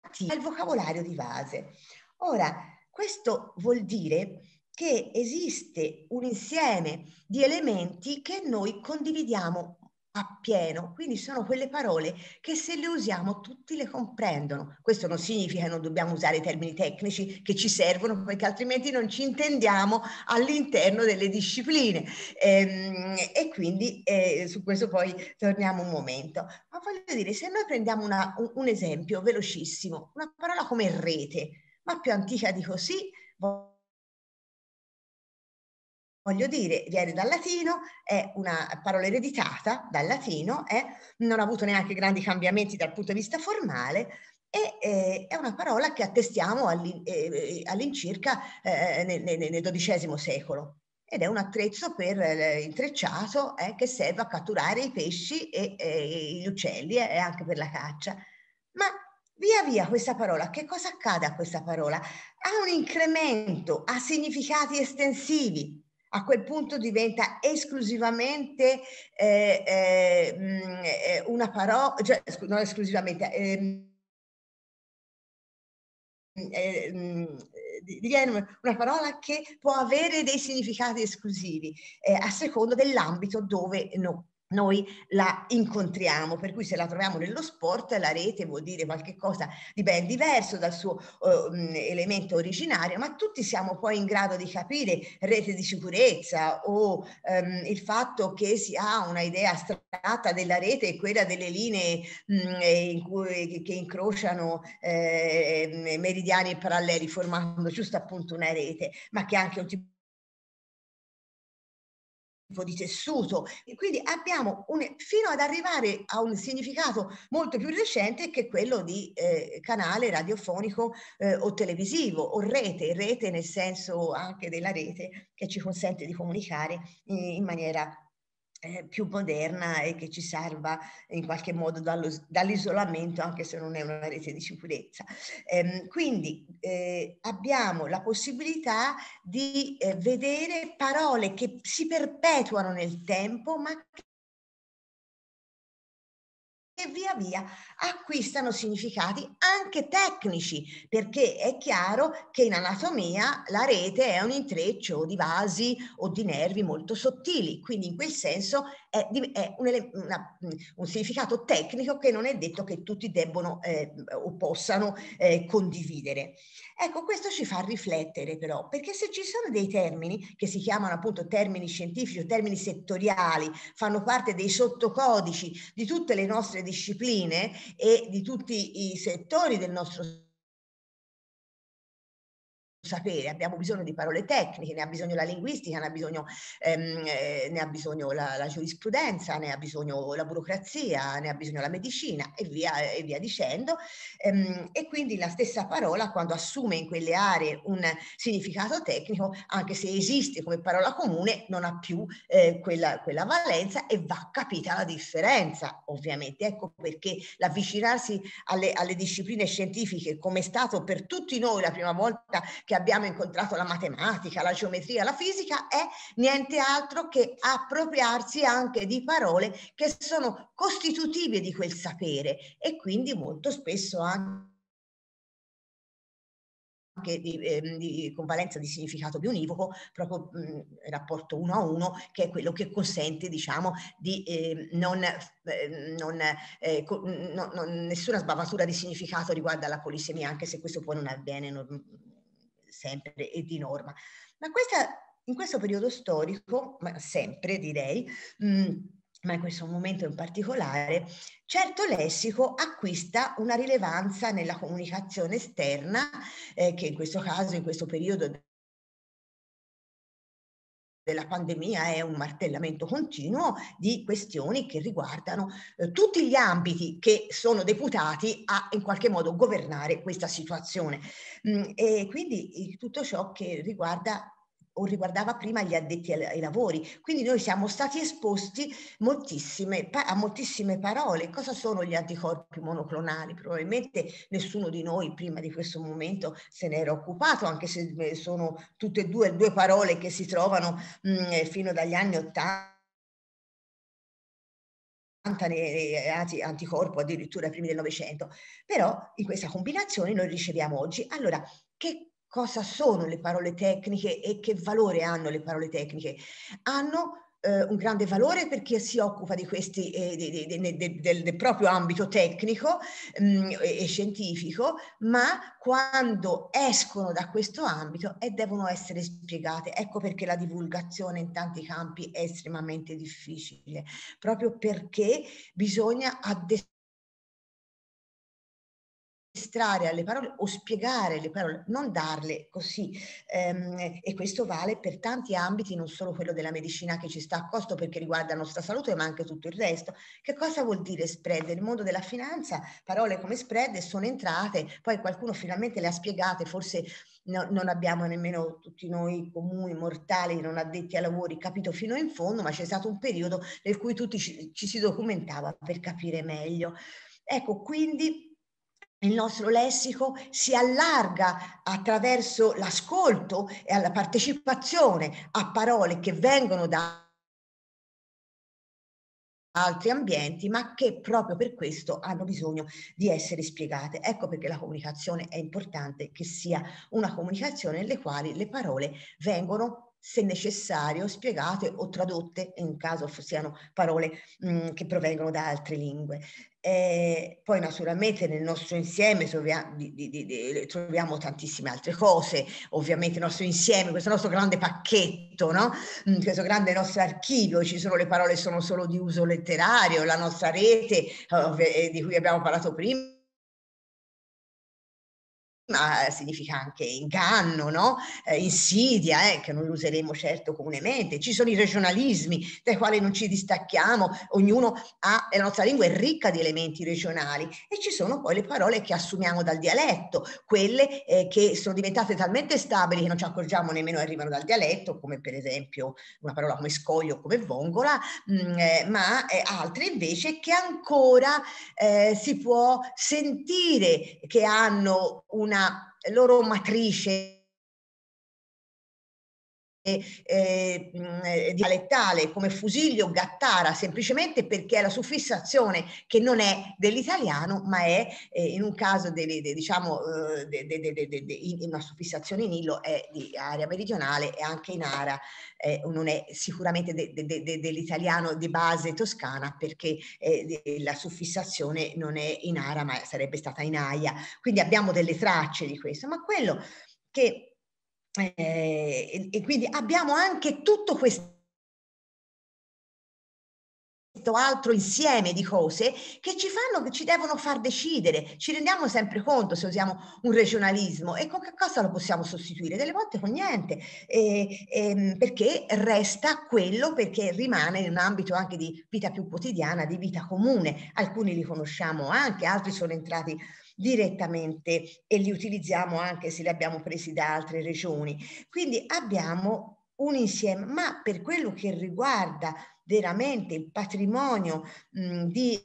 B: attivo, è il vocabolario di base. Ora, questo vuol dire che esiste un insieme di elementi che noi condividiamo appieno. Quindi sono quelle parole che se le usiamo tutti le comprendono. Questo non significa che non dobbiamo usare i termini tecnici che ci servono perché altrimenti non ci intendiamo all'interno delle discipline. E, ehm, e quindi eh, su questo poi torniamo un momento. Ma voglio dire, se noi prendiamo una, un, un esempio velocissimo, una parola come rete, ma più antica di così, Voglio dire, viene dal latino, è una parola ereditata dal latino, è, non ha avuto neanche grandi cambiamenti dal punto di vista formale e eh, è una parola che attestiamo all'incirca eh, nel, nel XII secolo ed è un attrezzo per eh, intrecciato eh, che serve a catturare i pesci e, e gli uccelli eh, e eh, anche per la caccia. Ma via via questa parola, che cosa accade a questa parola? Ha un incremento, ha significati estensivi, a quel punto diventa esclusivamente eh, eh, mm, eh una parola, cioè, non esclusivamente, ehm, eh, mm, diviene una parola che può avere dei significati esclusivi eh, a seconda dell'ambito dove no, noi la incontriamo, per cui se la troviamo nello sport la rete vuol dire qualcosa di ben diverso dal suo uh, elemento originario, ma tutti siamo poi in grado di capire rete di sicurezza o um, il fatto che si ha una idea astratta della rete e quella delle linee mh, mm, in cui, che incrociano eh, meridiani e paralleli formando giusto appunto una rete, ma che è anche un tipo tipo di tessuto. E quindi abbiamo un, fino ad arrivare a un significato molto più recente che quello di eh, canale radiofonico eh, o televisivo o rete, rete nel senso anche della rete che ci consente di comunicare in, eh, in maniera eh, più moderna e che ci salva in qualche modo dallo, dall'isolamento anche se non è una rete di sicurezza. Eh, quindi eh, abbiamo la possibilità di eh, vedere parole che si perpetuano nel tempo ma via via acquistano significati anche tecnici, perché è chiaro che in anatomia la rete è un intreccio di vasi o di nervi molto sottili, quindi in quel senso è, è un, una, un, significato tecnico che non è detto che tutti debbono eh, o possano eh, condividere. Ecco, questo ci fa riflettere però, perché se ci sono dei termini che si chiamano appunto termini scientifici o termini settoriali, fanno parte dei sottocodici di tutte le nostre discipline e di tutti i settori del nostro sapere, abbiamo bisogno di parole tecniche, ne ha bisogno la linguistica, ne ha bisogno, ehm, eh, ne ha bisogno la, la, giurisprudenza, ne ha bisogno la burocrazia, ne ha bisogno la medicina e via, e via dicendo. Ehm, e quindi la stessa parola quando assume in quelle aree un significato tecnico, anche se esiste come parola comune, non ha più eh, quella, quella valenza e va capita la differenza, ovviamente. Ecco perché l'avvicinarsi alle, alle discipline scientifiche come è stato per tutti noi la prima volta che che abbiamo incontrato la matematica, la geometria, la fisica, è niente altro che appropriarsi anche di parole che sono costitutive di quel sapere e quindi molto spesso anche di, eh, di, con di significato bionivoco, proprio mh, mhmm, rapporto uno a uno, che è quello che consente, diciamo, di eh, non, eh, non, co- no, non, nessuna sbavatura di significato riguardo alla polisemia, anche se questo poi non avviene. Non, sempre e di norma. Ma questa, in questo periodo storico, ma sempre direi, mh, mm, ma in questo momento in particolare, certo lessico acquista una rilevanza nella comunicazione esterna, eh, che in questo caso, in questo periodo della pandemia è un martellamento continuo di questioni che riguardano eh, tutti gli ambiti che sono deputati a in qualche modo governare questa situazione. Mm, e quindi tutto ciò che riguarda o riguardava prima gli addetti ai lavori. Quindi noi siamo stati esposti moltissime, a moltissime parole. Cosa sono gli anticorpi monoclonali? Probabilmente nessuno di noi prima di questo momento se ne era occupato, anche se eh, sono tutte e due, due parole che si trovano mh, mm, fino dagli anni Ottanta eh, anticorpo addirittura primi del Novecento, però in questa combinazione noi riceviamo oggi. Allora, che cosa sono le parole tecniche e che valore hanno le parole tecniche. Hanno eh, un grande valore per chi si occupa di questi, eh, di, di, di, del, del, proprio ambito tecnico mh, mm, e scientifico, ma quando escono da questo ambito e devono essere spiegate. Ecco perché la divulgazione in tanti campi è estremamente difficile, proprio perché bisogna addestrare estrarre alle parole o spiegare le parole, non darle così. Ehm, e questo vale per tanti ambiti, non solo quello della medicina che ci sta a costo perché riguarda la nostra salute, ma anche tutto il resto. Che cosa vuol dire spread? Nel mondo della finanza parole come spread sono entrate, poi qualcuno finalmente le ha spiegate, forse no, non abbiamo nemmeno tutti noi comuni, mortali, non addetti ai lavori, capito fino in fondo, ma c'è stato un periodo nel cui tutti ci, ci si documentava per capire meglio. Ecco, quindi il nostro lessico si allarga attraverso l'ascolto e alla partecipazione a parole che vengono da altri ambienti, ma che proprio per questo hanno bisogno di essere spiegate. Ecco perché la comunicazione è importante che sia una comunicazione nelle quali le parole vengono se necessario, spiegate o tradotte in caso siano parole mh, mhmm, che provengono da altre lingue. Eh, poi naturalmente nel nostro insieme troviamo, di, di, di, troviamo, tantissime altre cose, ovviamente il nostro insieme, questo nostro grande pacchetto, no? Mm, questo grande nostro archivio, ci sono le parole sono solo di uso letterario, la nostra rete eh, eh di cui abbiamo parlato prima ma eh, significa anche inganno, no? eh, insidia, eh, che non useremo certo comunemente. Ci sono i regionalismi dai quali non ci distacchiamo, ognuno ha, la nostra lingua è ricca di elementi regionali e ci sono poi le parole che assumiamo dal dialetto, quelle eh, che sono diventate talmente stabili che non ci accorgiamo nemmeno arrivano dal dialetto, come per esempio una parola come scoglio, o come vongola, mh, mm, eh, ma eh, altre invece che ancora si può sentire che hanno una loro matrice eh, eh dialettale come Fusilio Gattara semplicemente perché è la suffissazione che non è dell'italiano ma è eh, in un caso delle, diciamo una suffissazione in illo è di area meridionale e anche in ara non è sicuramente dell'italiano di base toscana perché eh, la suffissazione non è in ara ma sarebbe stata in aia quindi abbiamo delle tracce di questo ma quello che eh, e, e quindi abbiamo anche tutto questo altro insieme di cose che ci fanno, che ci devono far decidere. Ci rendiamo sempre conto se usiamo un regionalismo e con che cosa lo possiamo sostituire? Delle volte con niente, e, eh, e, ehm, perché resta quello, perché rimane in un ambito anche di vita più quotidiana, di vita comune. Alcuni li conosciamo anche, altri sono entrati direttamente e li utilizziamo anche se li abbiamo presi da altre regioni. Quindi abbiamo un insieme, ma per quello che riguarda veramente il patrimonio mh, di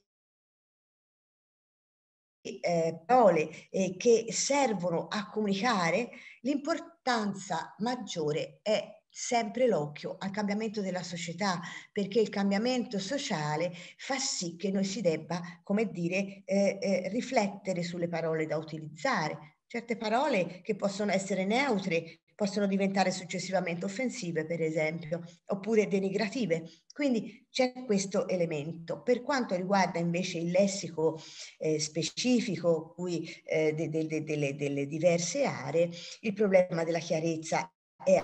B: eh, parole eh, che servono a comunicare, l'importanza maggiore è sempre l'occhio al cambiamento della società, perché il cambiamento sociale fa sì che noi si debba, come dire, eh, eh, riflettere sulle parole da utilizzare. Certe parole che possono essere neutre possono diventare successivamente offensive, per esempio, oppure denigrative. Quindi c'è questo elemento. Per quanto riguarda invece il lessico eh, specifico qui, eh, de, de, de, delle, delle diverse aree, il problema della chiarezza è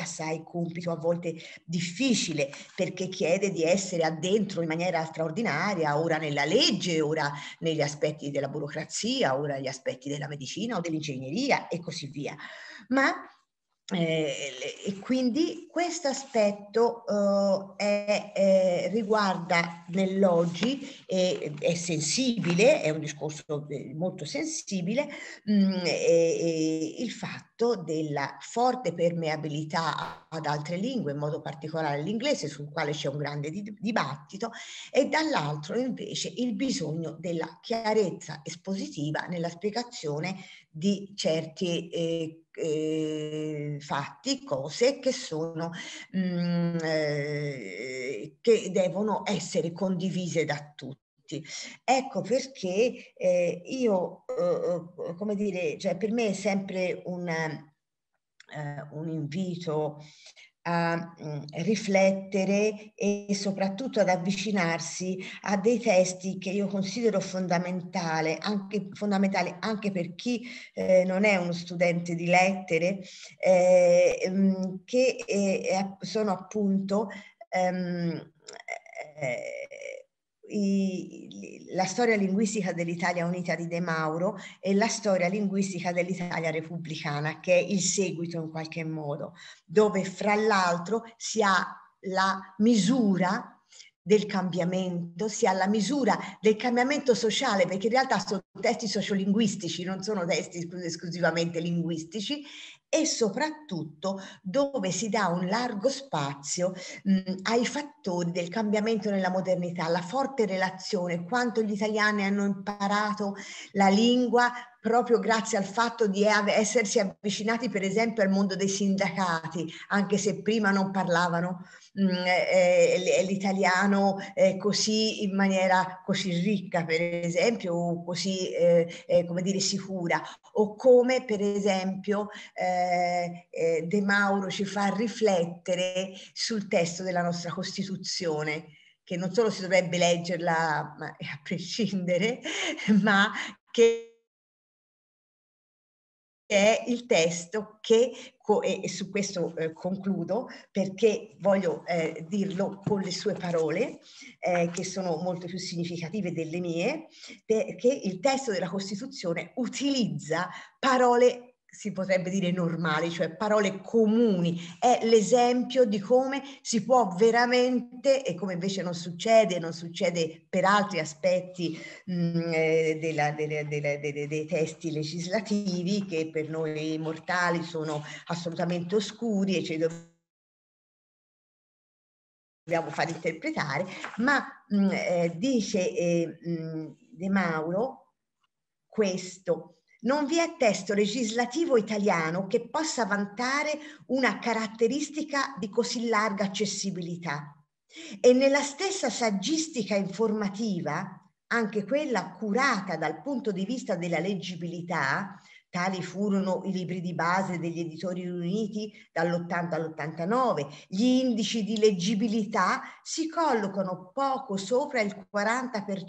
B: assai compito a volte difficile perché chiede di essere addentro in maniera straordinaria, ora nella legge, ora negli aspetti della burocrazia, ora negli aspetti della medicina o dell'ingegneria e così via. Ma eh, e quindi questo aspetto uh, è, eh, riguarda nell'oggi, è, è, sensibile, è un discorso molto sensibile, mh, mm, il fatto della forte permeabilità ad altre lingue, in modo particolare all'inglese, sul quale c'è un grande dibattito, e dall'altro invece il bisogno della chiarezza espositiva nella spiegazione di certi eh, eh, fatti, cose che sono mh, mhmm, eh, che devono essere condivise da tutti. Ecco perché eh, io, eh, eh, come dire, cioè per me è sempre un, eh, un invito a mhmm, riflettere e soprattutto ad avvicinarsi a dei testi che io considero fondamentali anche, fondamentali anche per chi eh, non è uno studente di lettere, eh, mhmm, che eh, sono appunto ehm, eh, i, la storia linguistica dell'Italia unita di De Mauro e la storia linguistica dell'Italia repubblicana, che è il seguito in qualche modo, dove fra l'altro si ha la misura del cambiamento, si ha la misura del cambiamento sociale, perché in realtà sono testi sociolinguistici, non sono testi esclusivamente linguistici, e soprattutto dove si dà un largo spazio mh, ai fattori del cambiamento nella modernità, alla forte relazione, quanto gli italiani hanno imparato la lingua proprio grazie al fatto di essersi avvicinati per esempio al mondo dei sindacati, anche se prima non parlavano mh, mm, eh, eh, eh, l'italiano eh, così in maniera così ricca per esempio o così eh, eh come dire sicura o come per esempio De Mauro ci fa riflettere sul testo della nostra Costituzione che non solo si dovrebbe leggerla a prescindere ma che è il testo che, e su questo eh, concludo perché voglio eh, dirlo con le sue parole, eh, che sono molto più significative delle mie, perché il testo della Costituzione utilizza parole si potrebbe dire normali, cioè parole comuni, è l'esempio di come si può veramente, e come invece non succede, non succede per altri aspetti mh, mm, eh, della, delle, delle, delle, dei testi legislativi che per noi mortali sono assolutamente oscuri e ci dobbiamo far interpretare, ma mh, mm, eh, dice eh, mh, mm, De Mauro questo, non vi è testo legislativo italiano che possa vantare una caratteristica di così larga accessibilità. E nella stessa saggistica informativa, anche quella curata dal punto di vista della leggibilità, Tali furono i libri di base degli editori riuniti dall'80 all'89. Gli indici di leggibilità si collocano poco sopra il 40%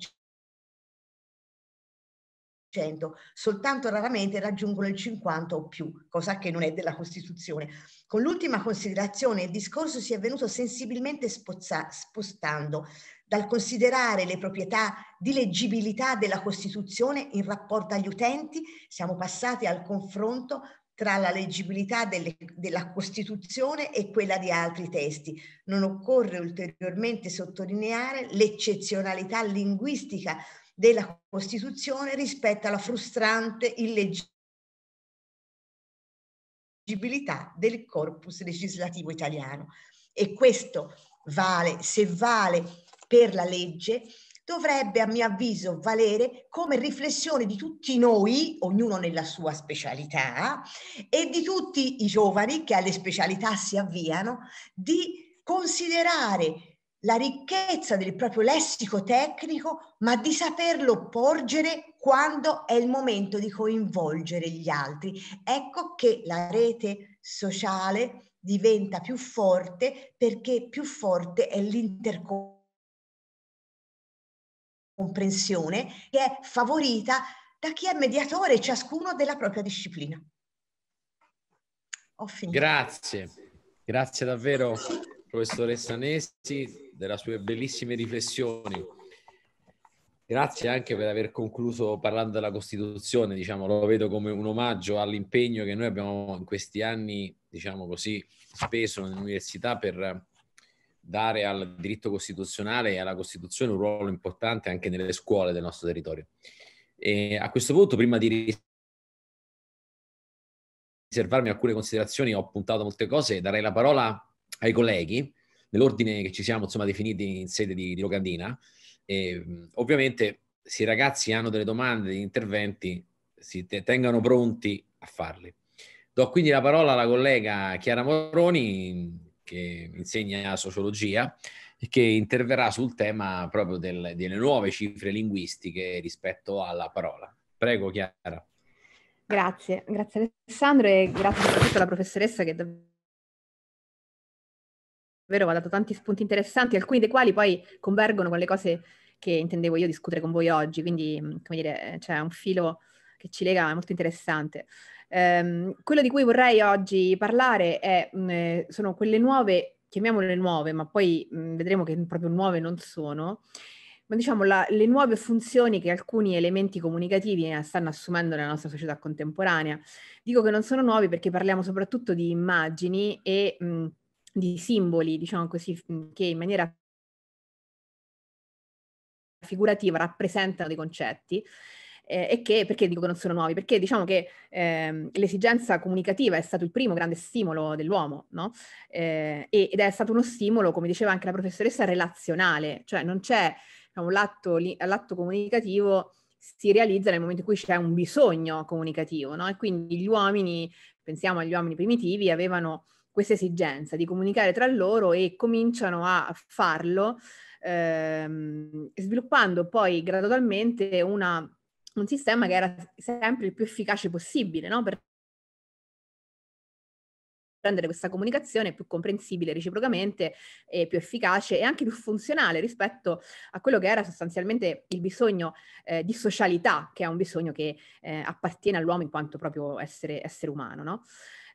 B: soltanto raramente raggiungono il 50 o più, cosa che non è della Costituzione. Con l'ultima considerazione il discorso si è venuto sensibilmente spozza- spostando dal considerare le proprietà di leggibilità della Costituzione in rapporto agli utenti, siamo passati al confronto tra la leggibilità delle, della Costituzione e quella di altri testi. Non occorre ulteriormente sottolineare l'eccezionalità linguistica della Costituzione rispetto alla frustrante illegibilità del corpus legislativo italiano. E questo vale, se vale per la legge, dovrebbe a mio avviso valere come riflessione di tutti noi, ognuno nella sua specialità, e di tutti i giovani che alle specialità si avviano, di considerare la ricchezza del proprio lessico tecnico, ma di saperlo porgere quando è il momento di coinvolgere gli altri. Ecco che la rete sociale diventa più forte perché più forte è l'intercomprensione che è favorita da chi è mediatore ciascuno della propria disciplina.
D: Ho finito.
A: Grazie, grazie davvero professoressa Nessi, delle sue bellissime riflessioni. Grazie anche per aver concluso parlando della Costituzione, diciamo, lo vedo come un omaggio all'impegno che noi abbiamo in questi anni, diciamo così, speso nell'università per dare al diritto costituzionale e alla Costituzione un ruolo importante anche nelle scuole del nostro territorio. E a questo punto, prima di riservarmi alcune considerazioni, ho puntato molte cose, darei la parola ai colleghi, nell'ordine che ci siamo insomma, definiti in sede di, di Locandina. E, ovviamente se i ragazzi hanno delle domande, degli interventi, si tengano pronti a farli. Do quindi la parola alla collega Chiara Moroni, che insegna sociologia, e che interverrà sul tema proprio del, delle nuove cifre linguistiche rispetto alla parola. Prego Chiara.
E: Grazie, grazie Alessandro e grazie soprattutto alla professoressa che davvero davvero ha dato tanti spunti interessanti, alcuni dei quali poi convergono con le cose che intendevo io discutere con voi oggi, quindi mm, come dire, eh, c'è un filo che ci lega, è molto interessante. Ehm, quello di cui vorrei oggi parlare è, mh, mm, eh, sono quelle nuove, chiamiamole nuove, ma poi mh, mm, vedremo che proprio nuove non sono, ma diciamo la, le nuove funzioni che alcuni elementi comunicativi stanno assumendo nella nostra società contemporanea. Dico che non sono nuovi perché parliamo soprattutto di immagini e... Mh, di simboli, diciamo così, mhmm, che in maniera figurativa rappresentano dei concetti. Eh, e che, perché dico che non sono nuovi? Perché diciamo che ehm, l'esigenza comunicativa è stato il primo grande stimolo dell'uomo, no? Eh, ed è stato uno stimolo, come diceva anche la professoressa, relazionale, cioè non c'è diciamo, l'atto, l'atto comunicativo si realizza nel momento in cui c'è un bisogno comunicativo, no? E quindi gli uomini, pensiamo agli uomini primitivi, avevano questa esigenza di comunicare tra loro e cominciano a farlo ehm, sviluppando poi gradualmente una, un sistema che era sempre il più efficace possibile no? per rendere questa comunicazione più comprensibile reciprocamente e più efficace e anche più funzionale rispetto a quello che era sostanzialmente il bisogno eh, di socialità, che è un bisogno che eh, appartiene all'uomo in quanto proprio essere, essere umano. No?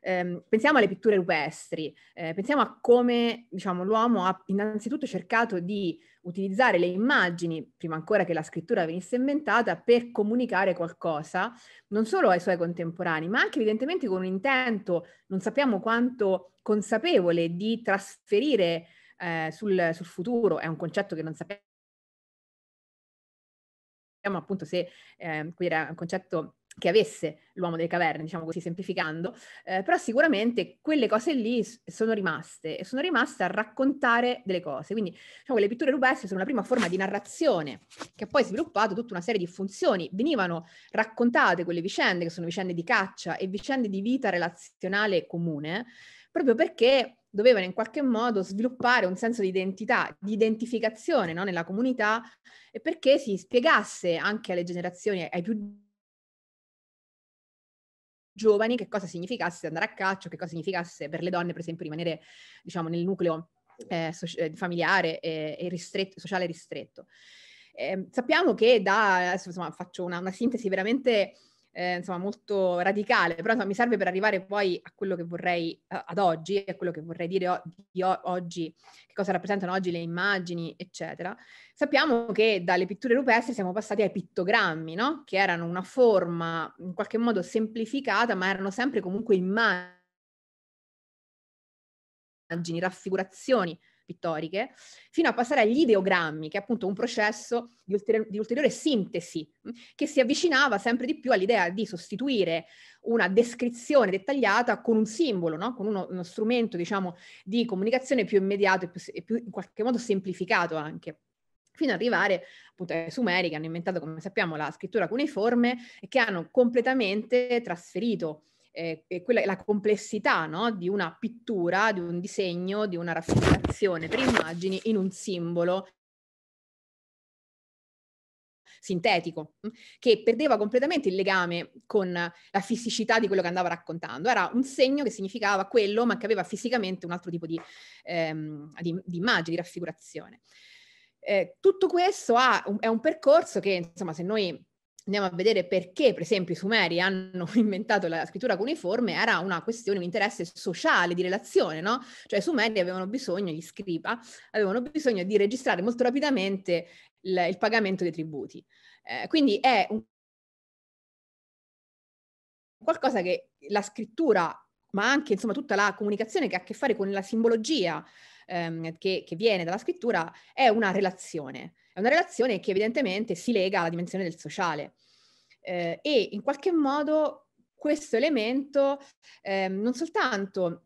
E: ehm, pensiamo alle pitture rupestri, eh, pensiamo a come diciamo, l'uomo ha innanzitutto cercato di utilizzare le immagini, prima ancora che la scrittura venisse inventata, per comunicare qualcosa non solo ai suoi contemporanei, ma anche evidentemente con un intento, non sappiamo quanto consapevole, di trasferire eh, sul, sul futuro, è un concetto che non sappiamo appunto se eh, qui era un concetto che avesse l'uomo delle caverne, diciamo così semplificando, eh, però sicuramente quelle cose lì sono rimaste e sono rimaste a raccontare delle cose. Quindi diciamo, le pitture rupestri sono una prima forma di narrazione che ha poi sviluppato tutta una serie di funzioni. Venivano raccontate quelle vicende, che sono vicende di caccia e vicende di vita relazionale comune, proprio perché dovevano in qualche modo sviluppare un senso di identità, di identificazione no? nella comunità e perché si spiegasse anche alle generazioni, ai più giovani che cosa significasse andare a caccio, che cosa significasse per le donne, per esempio, rimanere, diciamo, nel nucleo eh, soci- eh, familiare e, e ristretto, sociale ristretto. Eh, sappiamo che da, insomma, faccio una, una sintesi veramente eh, insomma, molto radicale, però insomma, mi serve per arrivare poi a quello che vorrei a, eh, ad oggi, a quello che vorrei dire o- di o- oggi, che cosa rappresentano oggi le immagini, eccetera. Sappiamo che dalle pitture rupestri siamo passati ai pittogrammi, no? che erano una forma in qualche modo semplificata, ma erano sempre comunque immagini raffigurazioni pittoriche, fino a passare agli ideogrammi, che è appunto un processo di, ulteriore, di ulteriore sintesi, mm, che si avvicinava sempre di più all'idea di sostituire una descrizione dettagliata con un simbolo, no? con uno, uno, strumento diciamo, di comunicazione più immediato e più, e più in qualche modo semplificato anche fino ad arrivare appunto ai Sumeri che hanno inventato, come sappiamo, la scrittura cuneiforme e che hanno completamente trasferito eh, quella, la complessità no? di una pittura, di un disegno, di una raffigurazione per immagini in un simbolo sintetico, mm, che perdeva completamente il legame con la fisicità di quello che andava raccontando. Era un segno che significava quello, ma che aveva fisicamente un altro tipo di, ehm, di, di immagine, di raffigurazione. Eh, tutto questo ha, è un percorso che, insomma, se noi andiamo a vedere perché, per esempio, i Sumeri hanno inventato la scrittura cuneiforme, era una questione, un interesse sociale, di relazione, no? Cioè i Sumeri avevano bisogno, gli scripa, avevano bisogno di registrare molto rapidamente il, il pagamento dei tributi. Eh, quindi è un qualcosa che la scrittura, ma anche insomma tutta la comunicazione che ha a che fare con la simbologia ehm, che, che viene dalla scrittura, è una relazione. È una relazione che evidentemente si lega alla dimensione del sociale eh, e in qualche modo questo elemento eh, non soltanto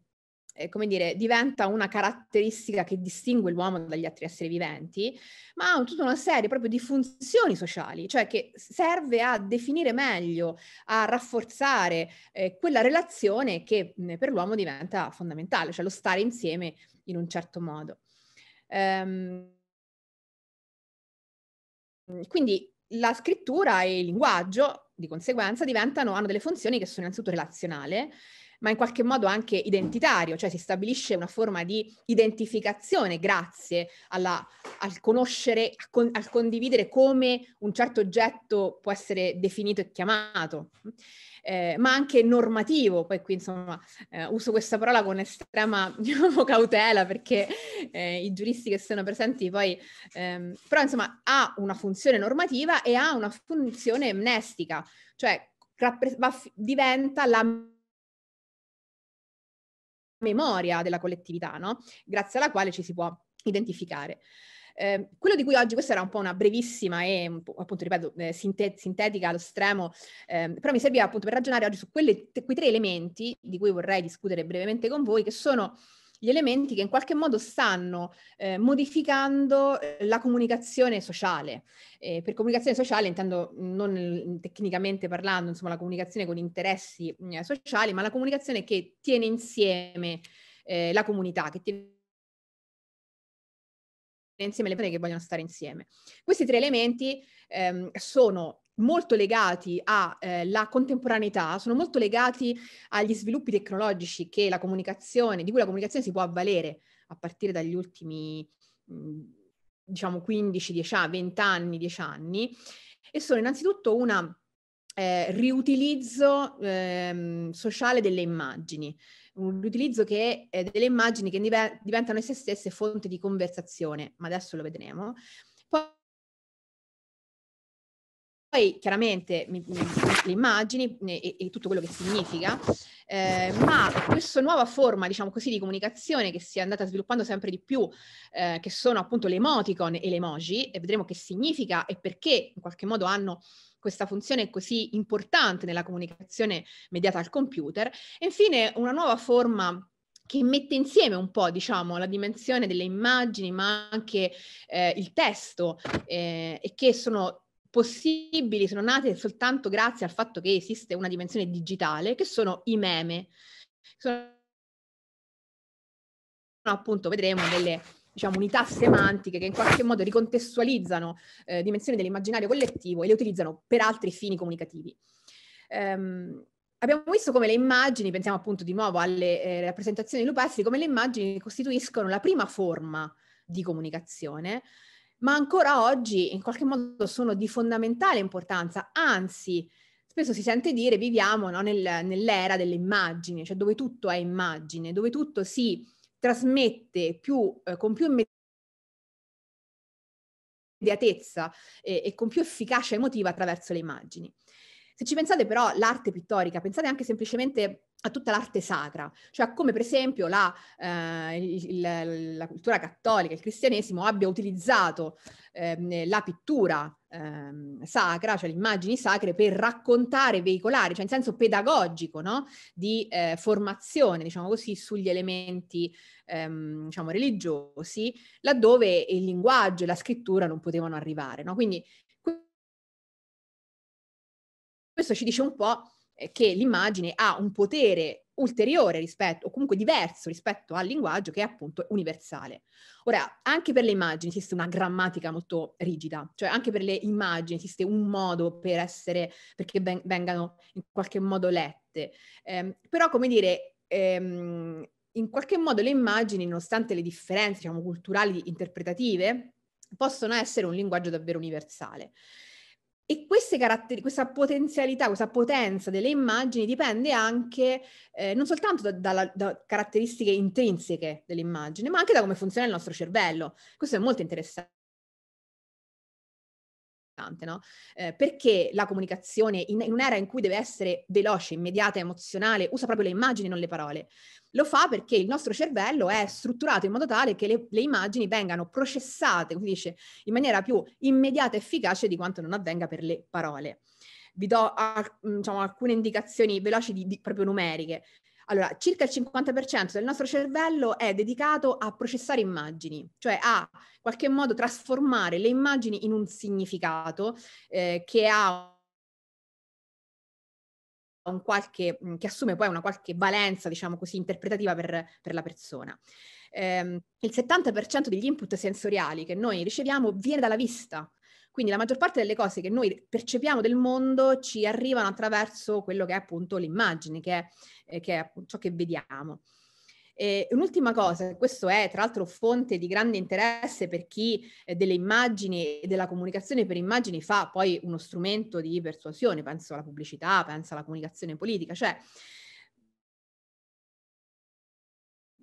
E: eh, come dire, diventa una caratteristica che distingue l'uomo dagli altri esseri viventi, ma ha tutta una serie proprio di funzioni sociali, cioè che serve a definire meglio, a rafforzare eh, quella relazione che mh, per l'uomo diventa fondamentale, cioè lo stare insieme in un certo modo. Um, quindi la scrittura e il linguaggio, di conseguenza, hanno delle funzioni che sono innanzitutto relazionale ma in qualche modo anche identitario, cioè si stabilisce una forma di identificazione grazie alla, al conoscere, al condividere come un certo oggetto può essere definito e chiamato, mm? eh, ma anche normativo, poi qui insomma eh, uso questa parola con estrema diciamo, cautela perché eh, i giuristi che sono presenti poi, ehm, però insomma ha una funzione normativa e ha una funzione amnestica, cioè diventa la memoria della collettività, no? grazie alla quale ci si può identificare. Eh, quello di cui oggi, questa era un po' una brevissima e appunto, ripeto, eh, sinte- sintetica allo stremo, eh, però mi serviva appunto per ragionare oggi su quelle, quei tre elementi di cui vorrei discutere brevemente con voi, che sono gli elementi che in qualche modo stanno eh, modificando eh, la comunicazione sociale. Eh, per comunicazione sociale intendo non tecnicamente parlando, insomma, la comunicazione con interessi eh, sociali, ma la comunicazione che tiene insieme eh, la comunità, che tiene insieme le persone che vogliono stare insieme. Questi tre elementi ehm, sono molto legati alla eh, contemporaneità, sono molto legati agli sviluppi tecnologici che la comunicazione, di cui la comunicazione si può avvalere a partire dagli ultimi, diciamo, 15, 10, 20 anni, 10 anni, e sono innanzitutto un eh, riutilizzo eh, sociale delle immagini, un riutilizzo che, eh, delle immagini che diventano esse stesse fonte di conversazione, ma adesso lo vedremo, poi chiaramente le immagini e, e, tutto quello che significa, eh, ma questa nuova forma, diciamo così, di comunicazione che si è andata sviluppando sempre di più, eh, che sono appunto le emoticon e le emoji, e vedremo che significa e perché in qualche modo hanno questa funzione così importante nella comunicazione mediata al computer. E infine una nuova forma che mette insieme un po', diciamo, la dimensione delle immagini, ma anche eh, il testo, eh, e che sono possibili sono nate soltanto grazie al fatto che esiste una dimensione digitale, che sono i meme. Sono appunto, vedremo, delle diciamo, unità semantiche che in qualche modo ricontestualizzano eh, dimensioni dell'immaginario collettivo e le utilizzano per altri fini comunicativi. Um, abbiamo visto come le immagini, pensiamo appunto di nuovo alle eh, rappresentazioni di lupassi, come le immagini costituiscono la prima forma di comunicazione, ma ancora oggi in qualche modo sono di fondamentale importanza, anzi spesso si sente dire viviamo no, nel, nell'era delle immagini, cioè dove tutto è immagine, dove tutto si trasmette più, eh, con più immediatezza e, e con più efficacia emotiva attraverso le immagini. Se ci pensate però all'arte pittorica, pensate anche semplicemente a tutta l'arte sacra, cioè come per esempio la, eh, il, la cultura cattolica, il cristianesimo abbia utilizzato eh, la pittura eh, sacra, cioè le immagini sacre, per raccontare, veicolare, cioè in senso pedagogico, no? di eh, formazione, diciamo così, sugli elementi ehm, diciamo, religiosi, laddove il linguaggio e la scrittura non potevano arrivare. No? Quindi questo ci dice un po' eh, che l'immagine ha un potere ulteriore rispetto, o comunque diverso rispetto al linguaggio che è appunto universale. Ora, anche per le immagini esiste una grammatica molto rigida, cioè anche per le immagini esiste un modo per essere, perché ben, vengano in qualche modo lette. Eh, però, come dire, ehm, in qualche modo le immagini, nonostante le differenze diciamo, culturali interpretative, possono essere un linguaggio davvero universale. E caratter- questa potenzialità, questa potenza delle immagini dipende anche eh, non soltanto da, da, da, caratteristiche intrinseche dell'immagine, ma anche da come funziona il nostro cervello. Questo è molto interessante No? Eh, perché la comunicazione in, in, un'era in cui deve essere veloce, immediata, emozionale, usa proprio le immagini, non le parole. Lo fa perché il nostro cervello è strutturato in modo tale che le, le immagini vengano processate, come dice, in maniera più immediata e efficace di quanto non avvenga per le parole. Vi do mm, diciamo, alcune indicazioni veloci di, di, proprio numeriche. Allora, circa il 50% del nostro cervello è dedicato a processare immagini, cioè a in qualche modo trasformare le immagini in un significato eh, che ha Qualche, mm, che assume poi una qualche valenza, diciamo così, interpretativa per, per la persona. Eh, il 70% degli input sensoriali che noi riceviamo viene dalla vista, quindi la maggior parte delle cose che noi percepiamo del mondo ci arrivano attraverso quello che è appunto l'immagine, che è, eh, che è ciò che vediamo. E un'ultima cosa, questo è tra l'altro fonte di grande interesse per chi eh, delle immagini e della comunicazione per immagini fa poi uno strumento di persuasione, penso alla pubblicità, penso alla comunicazione politica, cioè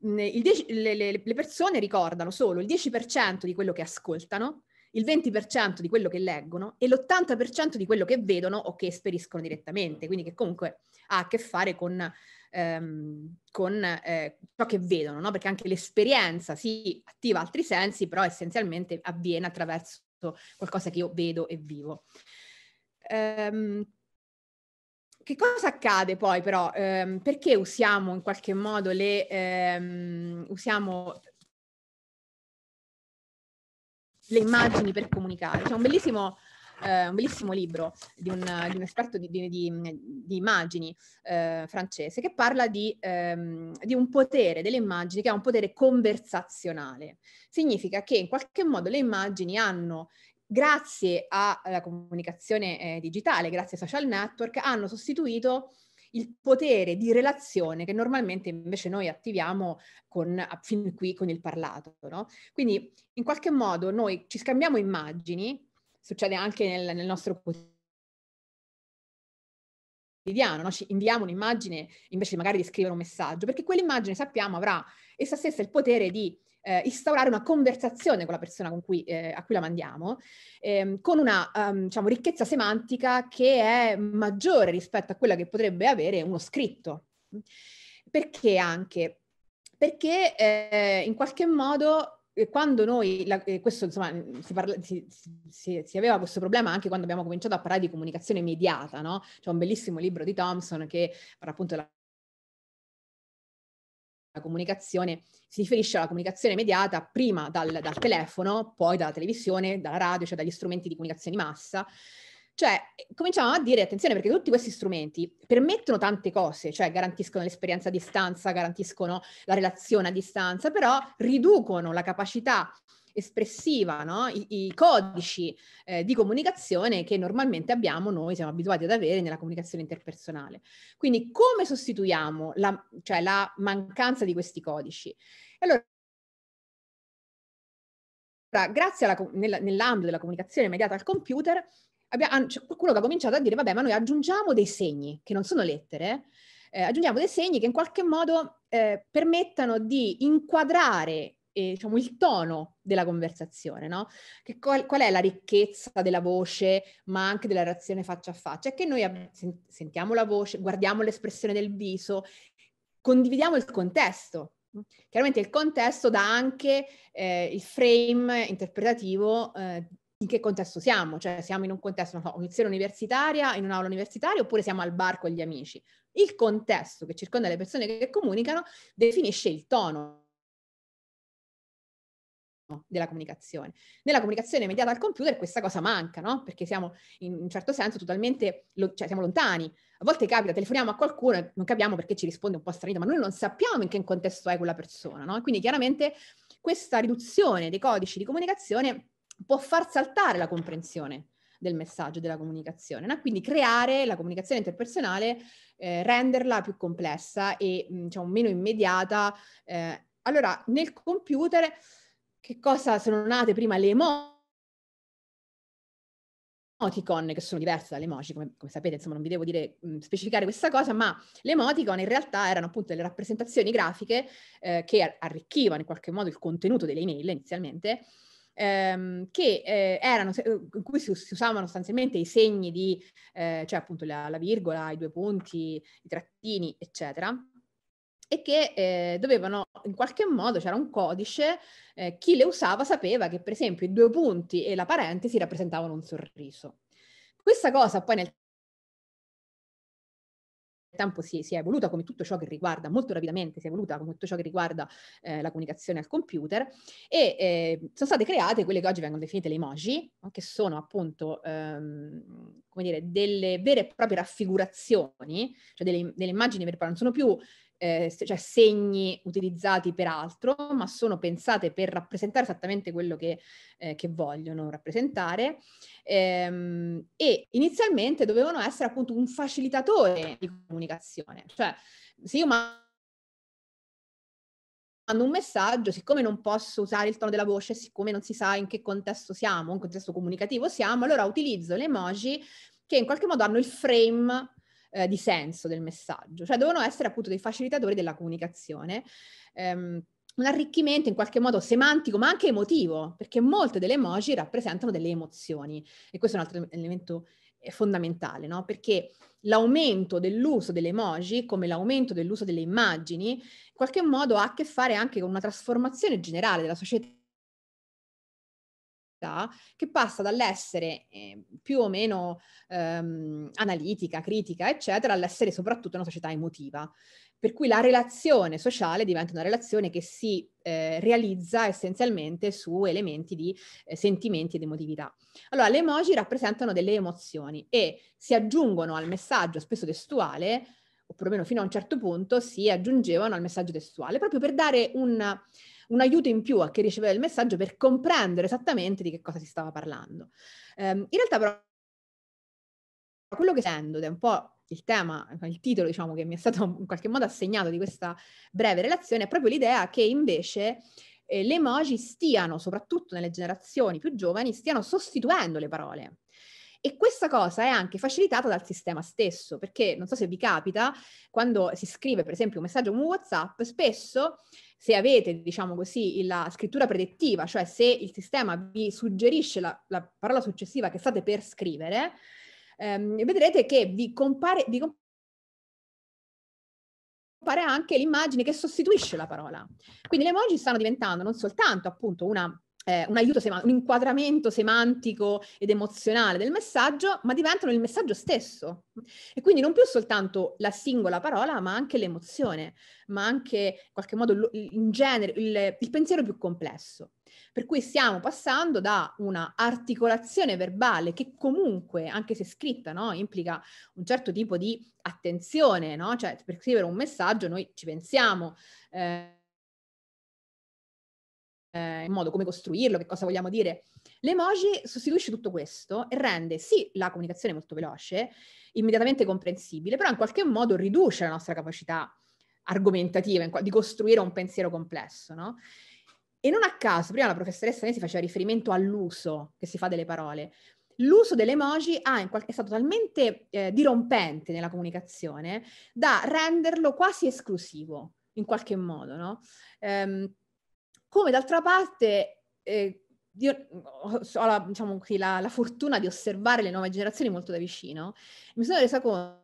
E: il 10, le, le, le persone ricordano solo il 10% di quello che ascoltano il 20% di quello che leggono e l'80% di quello che vedono o che esperiscono direttamente, quindi che comunque ha a che fare con, ehm, con eh, ciò che vedono, no? perché anche l'esperienza si sì, attiva altri sensi, però essenzialmente avviene attraverso qualcosa che io vedo e vivo. Ehm, che cosa accade poi però? Ehm, perché usiamo in qualche modo le... Ehm, usiamo le immagini per comunicare. C'è un bellissimo, eh, un bellissimo libro di un, di un esperto di, di, di immagini eh, francese che parla ehm, di, un potere delle immagini che ha un potere conversazionale. Significa che in qualche modo le immagini hanno grazie alla comunicazione eh, digitale, grazie ai social network, hanno sostituito il potere di relazione che normalmente invece noi attiviamo con, fin qui con il parlato. No? Quindi in qualche modo noi ci scambiamo immagini, succede anche nel, nel nostro quotidiano no? ci inviamo un'immagine invece magari di scrivere un messaggio, perché quell'immagine sappiamo avrà essa stessa il potere di eh, instaurare una conversazione con la persona con cui, eh, a cui la mandiamo, ehm, con una um, diciamo, ricchezza semantica che è maggiore rispetto a quella che potrebbe avere uno scritto. Perché anche? Perché eh, in qualche modo eh, quando noi, la, eh, questo insomma, si, parla, si, si, si, aveva questo problema anche quando abbiamo cominciato a parlare di comunicazione mediata, no? C'è un bellissimo libro di Thompson che parla appunto della la comunicazione si riferisce alla comunicazione mediata prima dal, dal, telefono, poi dalla televisione, dalla radio, cioè dagli strumenti di comunicazione di massa. Cioè, cominciamo a dire attenzione perché tutti questi strumenti permettono tante cose, cioè garantiscono l'esperienza a distanza, garantiscono la relazione a distanza, però riducono la capacità espressiva, no? I, i codici eh, di comunicazione che normalmente abbiamo, noi siamo abituati ad avere nella comunicazione interpersonale. Quindi come sostituiamo la, cioè, la mancanza di questi codici? Allora, grazie alla, nel, nell'ambito della comunicazione mediata al computer, abbia, cioè, qualcuno che ha cominciato a dire, vabbè, ma noi aggiungiamo dei segni, che non sono lettere, eh, aggiungiamo dei segni che in qualche modo eh, permettano di inquadrare eh, diciamo, il tono della conversazione, no? qual, qual, è la ricchezza della voce, ma anche della relazione faccia a faccia? È che noi sentiamo la voce, guardiamo l'espressione del viso, condividiamo il contesto. Chiaramente il contesto dà anche eh, il frame interpretativo eh, in che contesto siamo, cioè siamo in un contesto, non so, un'azione universitaria, in un'aula universitaria, oppure siamo al bar con gli amici. Il contesto che circonda le persone che comunicano definisce il tono della comunicazione. Nella comunicazione mediata al computer questa cosa manca, no? Perché siamo in un certo senso totalmente, lo, cioè siamo lontani. A volte capita, telefoniamo a qualcuno e non capiamo perché ci risponde un po' stranito, ma noi non sappiamo in che contesto è quella persona, no? Quindi chiaramente questa riduzione dei codici di comunicazione può far saltare la comprensione del messaggio, della comunicazione, no? quindi creare la comunicazione interpersonale, eh, renderla più complessa e diciamo, meno immediata. Eh. Allora, nel computer che cosa sono nate prima le emoticon, che sono diverse dalle emoji, come, come sapete, insomma non vi devo dire, mh, mhmm, specificare questa cosa, ma le emoticon in realtà erano appunto delle rappresentazioni grafiche eh, che arricchivano in qualche modo il contenuto delle email inizialmente, ehm, che eh, erano, eh, in cui si, si, usavano sostanzialmente i segni di, eh, cioè appunto la, la virgola, i due punti, i trattini, eccetera, e che eh, dovevano in qualche modo, c'era un codice, eh, chi le usava sapeva che per esempio i due punti e la parentesi rappresentavano un sorriso. Questa cosa poi nel tempo si, si, è evoluta come tutto ciò che riguarda, molto rapidamente si è evoluta come tutto ciò che riguarda eh, la comunicazione al computer e eh, sono state create quelle che oggi vengono definite le emoji, che sono appunto ehm, come dire, delle vere e proprie raffigurazioni, cioè delle, delle immagini vere e proprie, non sono più eh, cioè segni utilizzati per altro, ma sono pensate per rappresentare esattamente quello che, eh, che vogliono rappresentare. Ehm, e inizialmente dovevano essere appunto un facilitatore di comunicazione, cioè se io mando un messaggio, siccome non posso usare il tono della voce, siccome non si sa in che contesto siamo, in che contesto comunicativo siamo, allora utilizzo le emoji che in qualche modo hanno il frame eh, di senso del messaggio, cioè devono essere appunto dei facilitatori della comunicazione. Ehm, un arricchimento in qualche modo semantico ma anche emotivo, perché molte delle emoji rappresentano delle emozioni e questo è un altro elemento eh, fondamentale, no? perché l'aumento dell'uso delle emoji, come l'aumento dell'uso delle immagini, in qualche modo ha a che fare anche con una trasformazione generale della società che passa dall'essere ehm, più o meno ehm, analitica, critica, eccetera, all'essere soprattutto una società emotiva. Per cui la relazione sociale diventa una relazione che si eh, realizza essenzialmente su elementi di eh, sentimenti ed emotività. Allora, le emoji rappresentano delle emozioni e si aggiungono al messaggio spesso testuale o perlomeno fino a un certo punto si aggiungevano al messaggio testuale, proprio per dare un, un aiuto in più a chi riceveva il messaggio per comprendere esattamente di che cosa si stava parlando. Um, in realtà però quello che sento ed è un po' il tema, il titolo diciamo che mi è stato in qualche modo assegnato di questa breve relazione è proprio l'idea che invece eh, le emoji stiano, soprattutto nelle generazioni più giovani, stiano sostituendo le parole. E questa cosa è anche facilitata dal sistema stesso, perché non so se vi capita, quando si scrive per esempio un messaggio con un WhatsApp, spesso se avete, diciamo così, la scrittura predettiva, cioè se il sistema vi suggerisce la, la parola successiva che state per scrivere, ehm, vedrete che vi compare, vi compare anche l'immagine che sostituisce la parola. Quindi le emoji stanno diventando non soltanto appunto una eh, un aiuto, semant- un inquadramento semantico ed emozionale del messaggio, ma diventano il messaggio stesso. E quindi non più soltanto la singola parola, ma anche l'emozione, ma anche in qualche modo lo- in genere il, il pensiero più complesso. Per cui stiamo passando da una articolazione verbale che comunque, anche se scritta, no, implica un certo tipo di attenzione, no? cioè per scrivere un messaggio noi ci pensiamo. Eh, eh, in modo, come costruirlo, che cosa vogliamo dire. L'emoji sostituisce tutto questo e rende sì la comunicazione molto veloce, immediatamente comprensibile, però in qualche modo riduce la nostra capacità argomentativa in, di costruire un pensiero complesso, no? E non a caso, prima la professoressa Nesi faceva riferimento all'uso che si fa delle parole. L'uso delle emoji qualche, è stato talmente eh, dirompente nella comunicazione da renderlo quasi esclusivo, in qualche modo, no? Ehm, come d'altra parte, eh, io ho la, diciamo la, la, fortuna di osservare le nuove generazioni molto da vicino, mi sono resa conto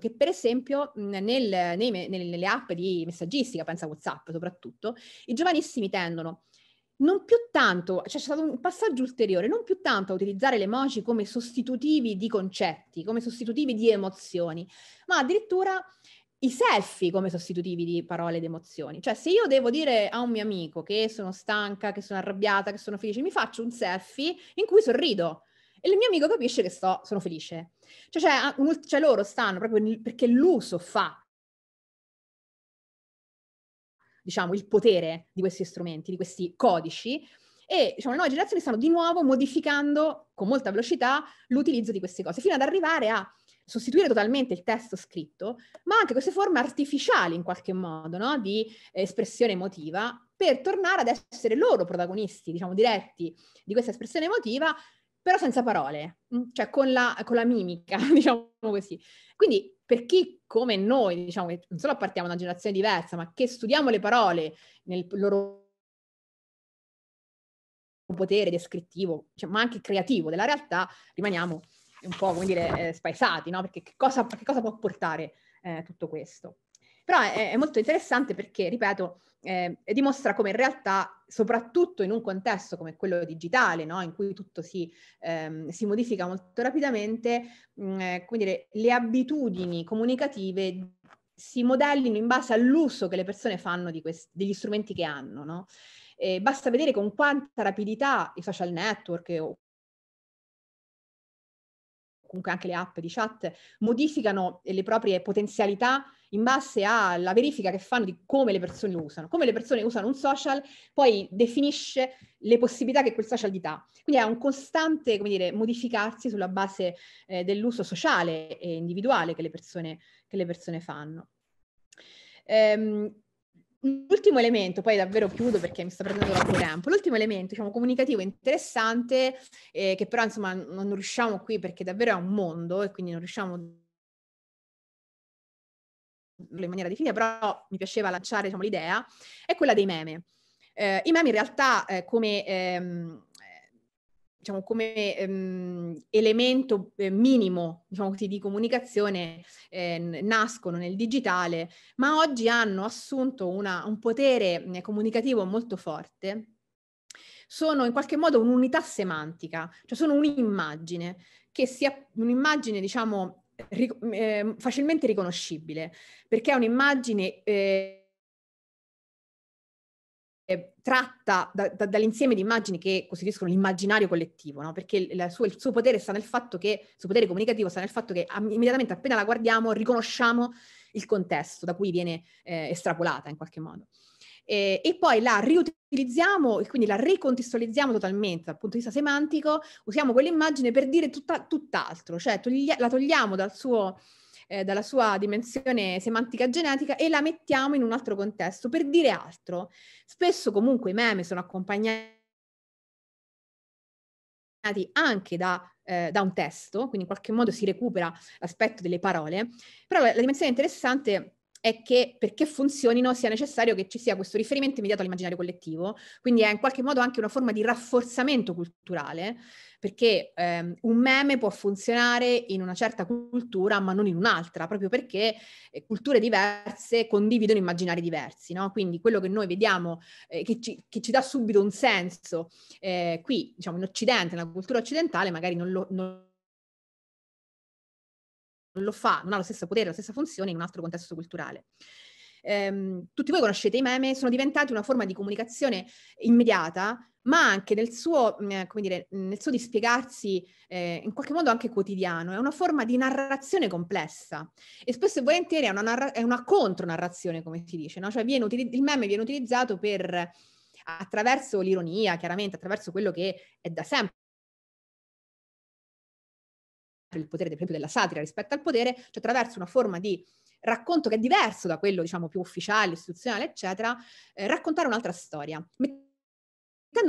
E: che per esempio nel, nei, nelle app di messaggistica, pensa a Whatsapp soprattutto, i giovanissimi tendono non più tanto, cioè c'è stato un passaggio ulteriore, non più tanto a utilizzare le emoji come sostitutivi di concetti, come sostitutivi di emozioni, ma addirittura i selfie come sostitutivi di parole ed emozioni. Cioè, se io devo dire a un mio amico che sono stanca, che sono arrabbiata, che sono felice, mi faccio un selfie in cui sorrido e il mio amico capisce che sto, sono felice. Cioè, cioè, un, cioè loro stanno proprio perché l'uso fa diciamo, il potere di questi strumenti, di questi codici, e diciamo, le nuove generazioni stanno di nuovo modificando con molta velocità l'utilizzo di queste cose, fino ad arrivare a sostituire totalmente il testo scritto, ma anche queste forme artificiali in qualche modo, no? di eh, espressione emotiva, per tornare ad essere loro protagonisti, diciamo, diretti di questa espressione emotiva, però senza parole, mm, cioè con la, con la mimica, diciamo così. Quindi per chi come noi, diciamo, che non solo partiamo da una generazione diversa, ma che studiamo le parole nel loro potere descrittivo, cioè, ma anche creativo della realtà, rimaniamo un po', come dire, eh, spaesati, no? Perché che cosa, che cosa può portare eh, tutto questo? Però è, è, molto interessante perché, ripeto, eh, dimostra come in realtà, soprattutto in un contesto come quello digitale, no? in cui tutto si, ehm, si modifica molto rapidamente, mh, mm, eh, dire, le abitudini comunicative si modellino in base all'uso che le persone fanno questi, degli strumenti che hanno. No? basta vedere con quanta rapidità i social network o comunque anche le app di chat, modificano le proprie potenzialità in base alla verifica che fanno di come le persone lo usano. Come le persone usano un social, poi definisce le possibilità che quel social gli dà. Quindi è un costante, come dire, modificarsi sulla base eh, dell'uso sociale e individuale che le persone, che le persone fanno. Ehm, L'ultimo elemento, poi davvero chiudo perché mi sta prendendo troppo tempo, l'ultimo elemento diciamo, comunicativo interessante eh, che però insomma non riusciamo qui perché davvero è un mondo e quindi non riusciamo in maniera definita, però mi piaceva lanciare diciamo, l'idea, è quella dei meme. Eh, I meme in realtà eh, come... Ehm, diciamo, come ehm, elemento eh, minimo diciamo così, di comunicazione eh, nascono nel digitale, ma oggi hanno assunto una, un potere eh, comunicativo molto forte, sono in qualche modo un'unità semantica, cioè sono un'immagine, che sia un'immagine diciamo, ric- eh, facilmente riconoscibile, perché è un'immagine eh, tratta da, da, dall'insieme di immagini che costituiscono l'immaginario collettivo, no? perché il suo, il suo, potere sta nel fatto che, il suo potere comunicativo sta nel fatto che immediatamente appena la guardiamo riconosciamo il contesto da cui viene eh, estrapolata in qualche modo. Eh, e poi la riutilizziamo e quindi la ricontestualizziamo totalmente dal punto di vista semantico, usiamo quell'immagine per dire tutta, tutt'altro, cioè togli- la togliamo dal suo eh, dalla sua dimensione semantica genetica e la mettiamo in un altro contesto per dire altro. Spesso comunque i meme sono accompagnati anche da, eh, da un testo, quindi in qualche modo si recupera l'aspetto delle parole, però la, la dimensione interessante è è che perché funzionino sia necessario che ci sia questo riferimento immediato all'immaginario collettivo, quindi è in qualche modo anche una forma di rafforzamento culturale, perché ehm, un meme può funzionare in una certa cultura ma non in un'altra, proprio perché eh, culture diverse condividono immaginari diversi, no? quindi quello che noi vediamo, eh, che, ci, che, ci, dà subito un senso eh, qui, diciamo in Occidente, nella cultura occidentale, magari non lo... Non lo fa, non ha lo stesso potere, la stessa funzione in un altro contesto culturale. Ehm, tutti voi conoscete i meme, sono diventati una forma di comunicazione immediata, ma anche nel suo, eh, come dire, nel suo dispiegarsi eh, in qualche modo anche quotidiano, è una forma di narrazione complessa e spesso e volentieri è una, narra- è una contronarrazione, come si dice, no? cioè util- il meme viene utilizzato per attraverso l'ironia, chiaramente attraverso quello che è da sempre il potere, esempio, della satira rispetto al potere, cioè attraverso una forma di racconto che è diverso da quello, diciamo, più ufficiale, istituzionale, eccetera, eh, raccontare un'altra storia, mettendo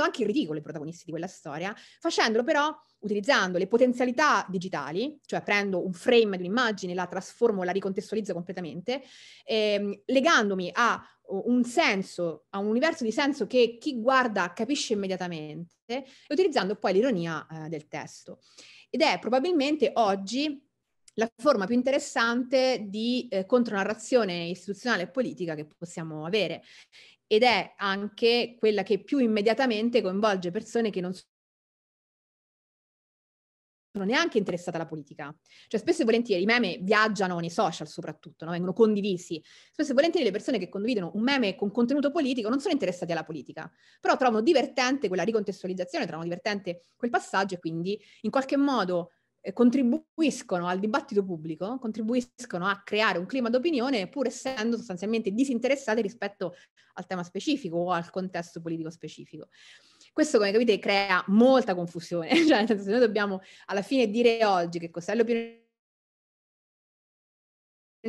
E: anche in ridicolo i protagonisti di quella storia, facendolo però utilizzando le potenzialità digitali, cioè prendo un frame di un'immagine, la trasformo, la ricontestualizzo completamente, ehm, legandomi a un senso, a un universo di senso che chi guarda capisce immediatamente, e utilizzando poi l'ironia eh, del testo ed è probabilmente oggi la forma più interessante di eh, contronarrazione istituzionale e politica che possiamo avere ed è anche quella che più immediatamente coinvolge persone che non sono neanche interessata alla politica. Cioè, spesso e volentieri i meme viaggiano nei social soprattutto, no? vengono condivisi. Spesso e volentieri le persone che condividono un meme con contenuto politico non sono interessate alla politica, però trovano divertente quella ricontestualizzazione, trovano divertente quel passaggio e quindi in qualche modo eh, contribuiscono al dibattito pubblico, contribuiscono a creare un clima d'opinione pur essendo sostanzialmente disinteressate rispetto al tema specifico o al contesto politico specifico. Questo, come capite, crea molta confusione. cioè, nel senso, noi dobbiamo alla fine dire oggi che cos'è l'opinione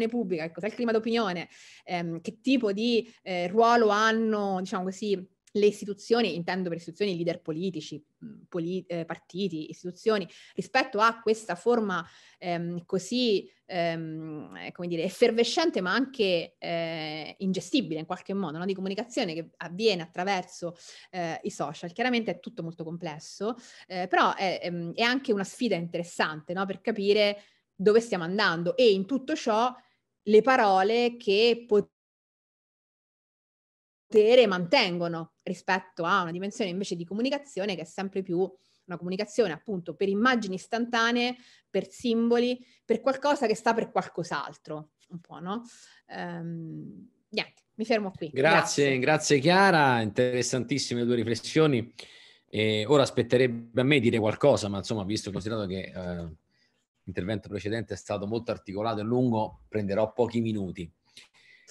E: pubblica, che cos'è il clima d'opinione, ehm, che tipo di eh, ruolo hanno, diciamo così, le istituzioni, intendo per istituzioni leader politici, mm, poli, eh, partiti, istituzioni, rispetto a questa forma ehm, così, ehm, eh, come dire, effervescente ma anche eh, ingestibile in qualche modo, no? di comunicazione che avviene attraverso eh, i social. Chiaramente è tutto molto complesso, eh, però è, ehm, è, anche una sfida interessante no? per capire dove stiamo andando e in tutto ciò le parole che potrebbero potere mantengono rispetto a una dimensione invece di comunicazione che è sempre più una comunicazione appunto per immagini istantanee, per simboli, per qualcosa che sta per qualcos'altro, un po', no? Ehm, niente, mi fermo qui. Grazie,
A: grazie, grazie Chiara, interessantissime le tue riflessioni. E ora aspetterebbe a me dire qualcosa, ma insomma, visto considerato che eh, l'intervento precedente è stato molto articolato e lungo, prenderò pochi minuti.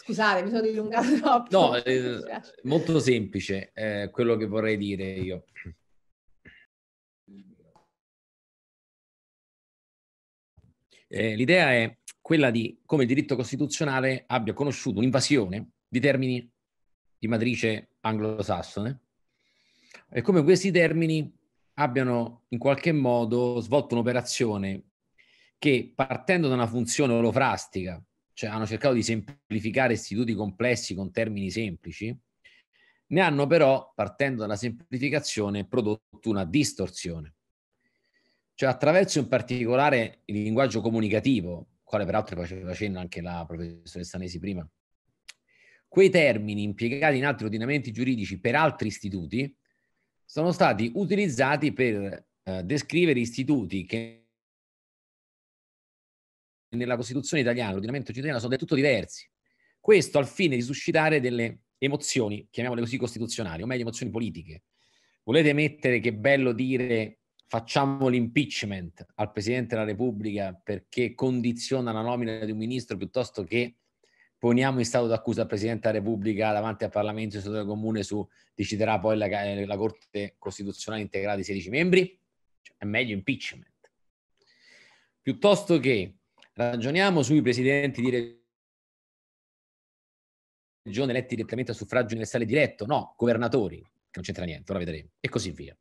E: Scusate, mi sono dilungato troppo. No, eh,
A: molto semplice
C: eh, quello che vorrei dire io. Eh, l'idea è quella di come il diritto
A: costituzionale abbia conosciuto un'invasione di termini di matrice anglosassone e come questi termini abbiano in qualche modo svolto un'operazione che partendo da una funzione olofrastica cioè hanno cercato di semplificare istituti complessi con termini semplici, ne hanno però, partendo dalla semplificazione, prodotto una distorsione. Cioè attraverso in particolare il linguaggio comunicativo, quale peraltro faceva cenno anche la professoressa Nesi prima, quei termini impiegati in altri ordinamenti giuridici per altri istituti sono stati utilizzati per eh, descrivere istituti che nella Costituzione italiana, l'ordinamento cittadino sono del tutto diversi. Questo al fine di suscitare delle emozioni, chiamiamole così, costituzionali, o meglio emozioni politiche. Volete mettere che bello dire facciamo l'impeachment al Presidente della Repubblica perché condiziona la nomina di un ministro piuttosto che poniamo in stato d'accusa al Presidente della Repubblica davanti al Parlamento e Stato Comune su deciderà poi la, la Corte Costituzionale integrata di 16 membri? Cioè, è meglio impeachment. Piuttosto che Ragioniamo sui presidenti di regione eletti direttamente a suffragio universale diretto, no, governatori, che non c'entra niente, ora vedremo, e così via.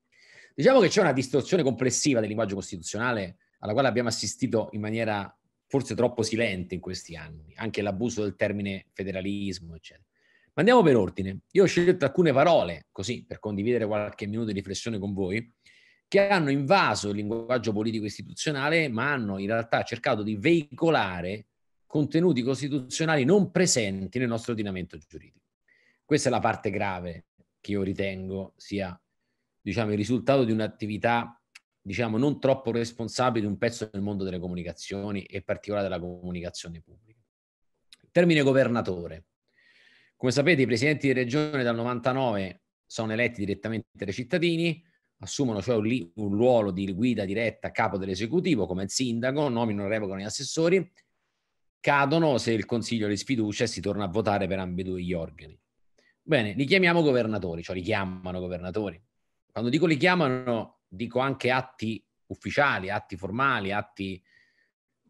A: Diciamo che c'è una distorsione complessiva del linguaggio costituzionale alla quale abbiamo assistito in maniera forse troppo silente in questi anni, anche l'abuso del termine federalismo, eccetera. Ma andiamo per ordine. Io ho scelto alcune parole, così, per condividere qualche minuto di riflessione con voi, che hanno invaso il linguaggio politico istituzionale, ma hanno in realtà cercato di veicolare contenuti costituzionali non presenti nel nostro ordinamento giuridico. Questa è la parte grave che io ritengo sia diciamo, il risultato di un'attività diciamo, non troppo responsabile di un pezzo del mondo delle comunicazioni e in particolare della comunicazione pubblica. Termine governatore. Come sapete i presidenti di regione dal 99 sono eletti direttamente dai cittadini, assumono cioè un, un ruolo di guida diretta a capo dell'esecutivo come il sindaco, nominano, e revocano gli assessori, cadono se il Consiglio li sfiducia e si torna a votare per ambedue gli organi. Bene, li chiamiamo governatori, cioè li chiamano governatori. Quando dico li chiamano, dico anche atti ufficiali, atti formali, atti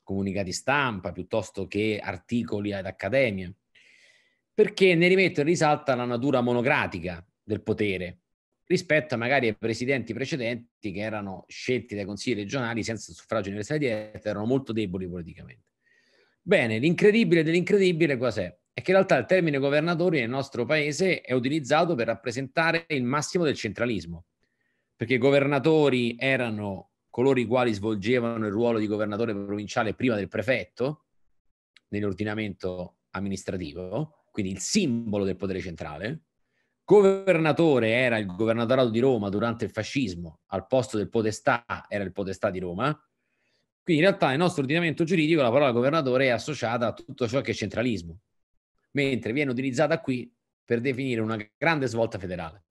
A: comunicati stampa, piuttosto che articoli ad accademia, perché ne rimettono in risalto la natura monocratica del potere, rispetto magari ai presidenti precedenti che erano scelti dai consigli regionali senza suffragio universale diretto, erano molto deboli politicamente. Bene, l'incredibile dell'incredibile cos'è? È che in realtà il termine governatori nel nostro paese è utilizzato per rappresentare il massimo del centralismo, perché i governatori erano coloro i quali svolgevano il ruolo di governatore provinciale prima del prefetto nell'ordinamento amministrativo, quindi il simbolo del potere centrale, governatore era il governatorato di Roma durante il fascismo, al posto del potestà era il potestà di Roma. Quindi in realtà nel nostro ordinamento giuridico la parola governatore è associata a tutto ciò che è centralismo, mentre viene utilizzata qui per definire una grande svolta federale.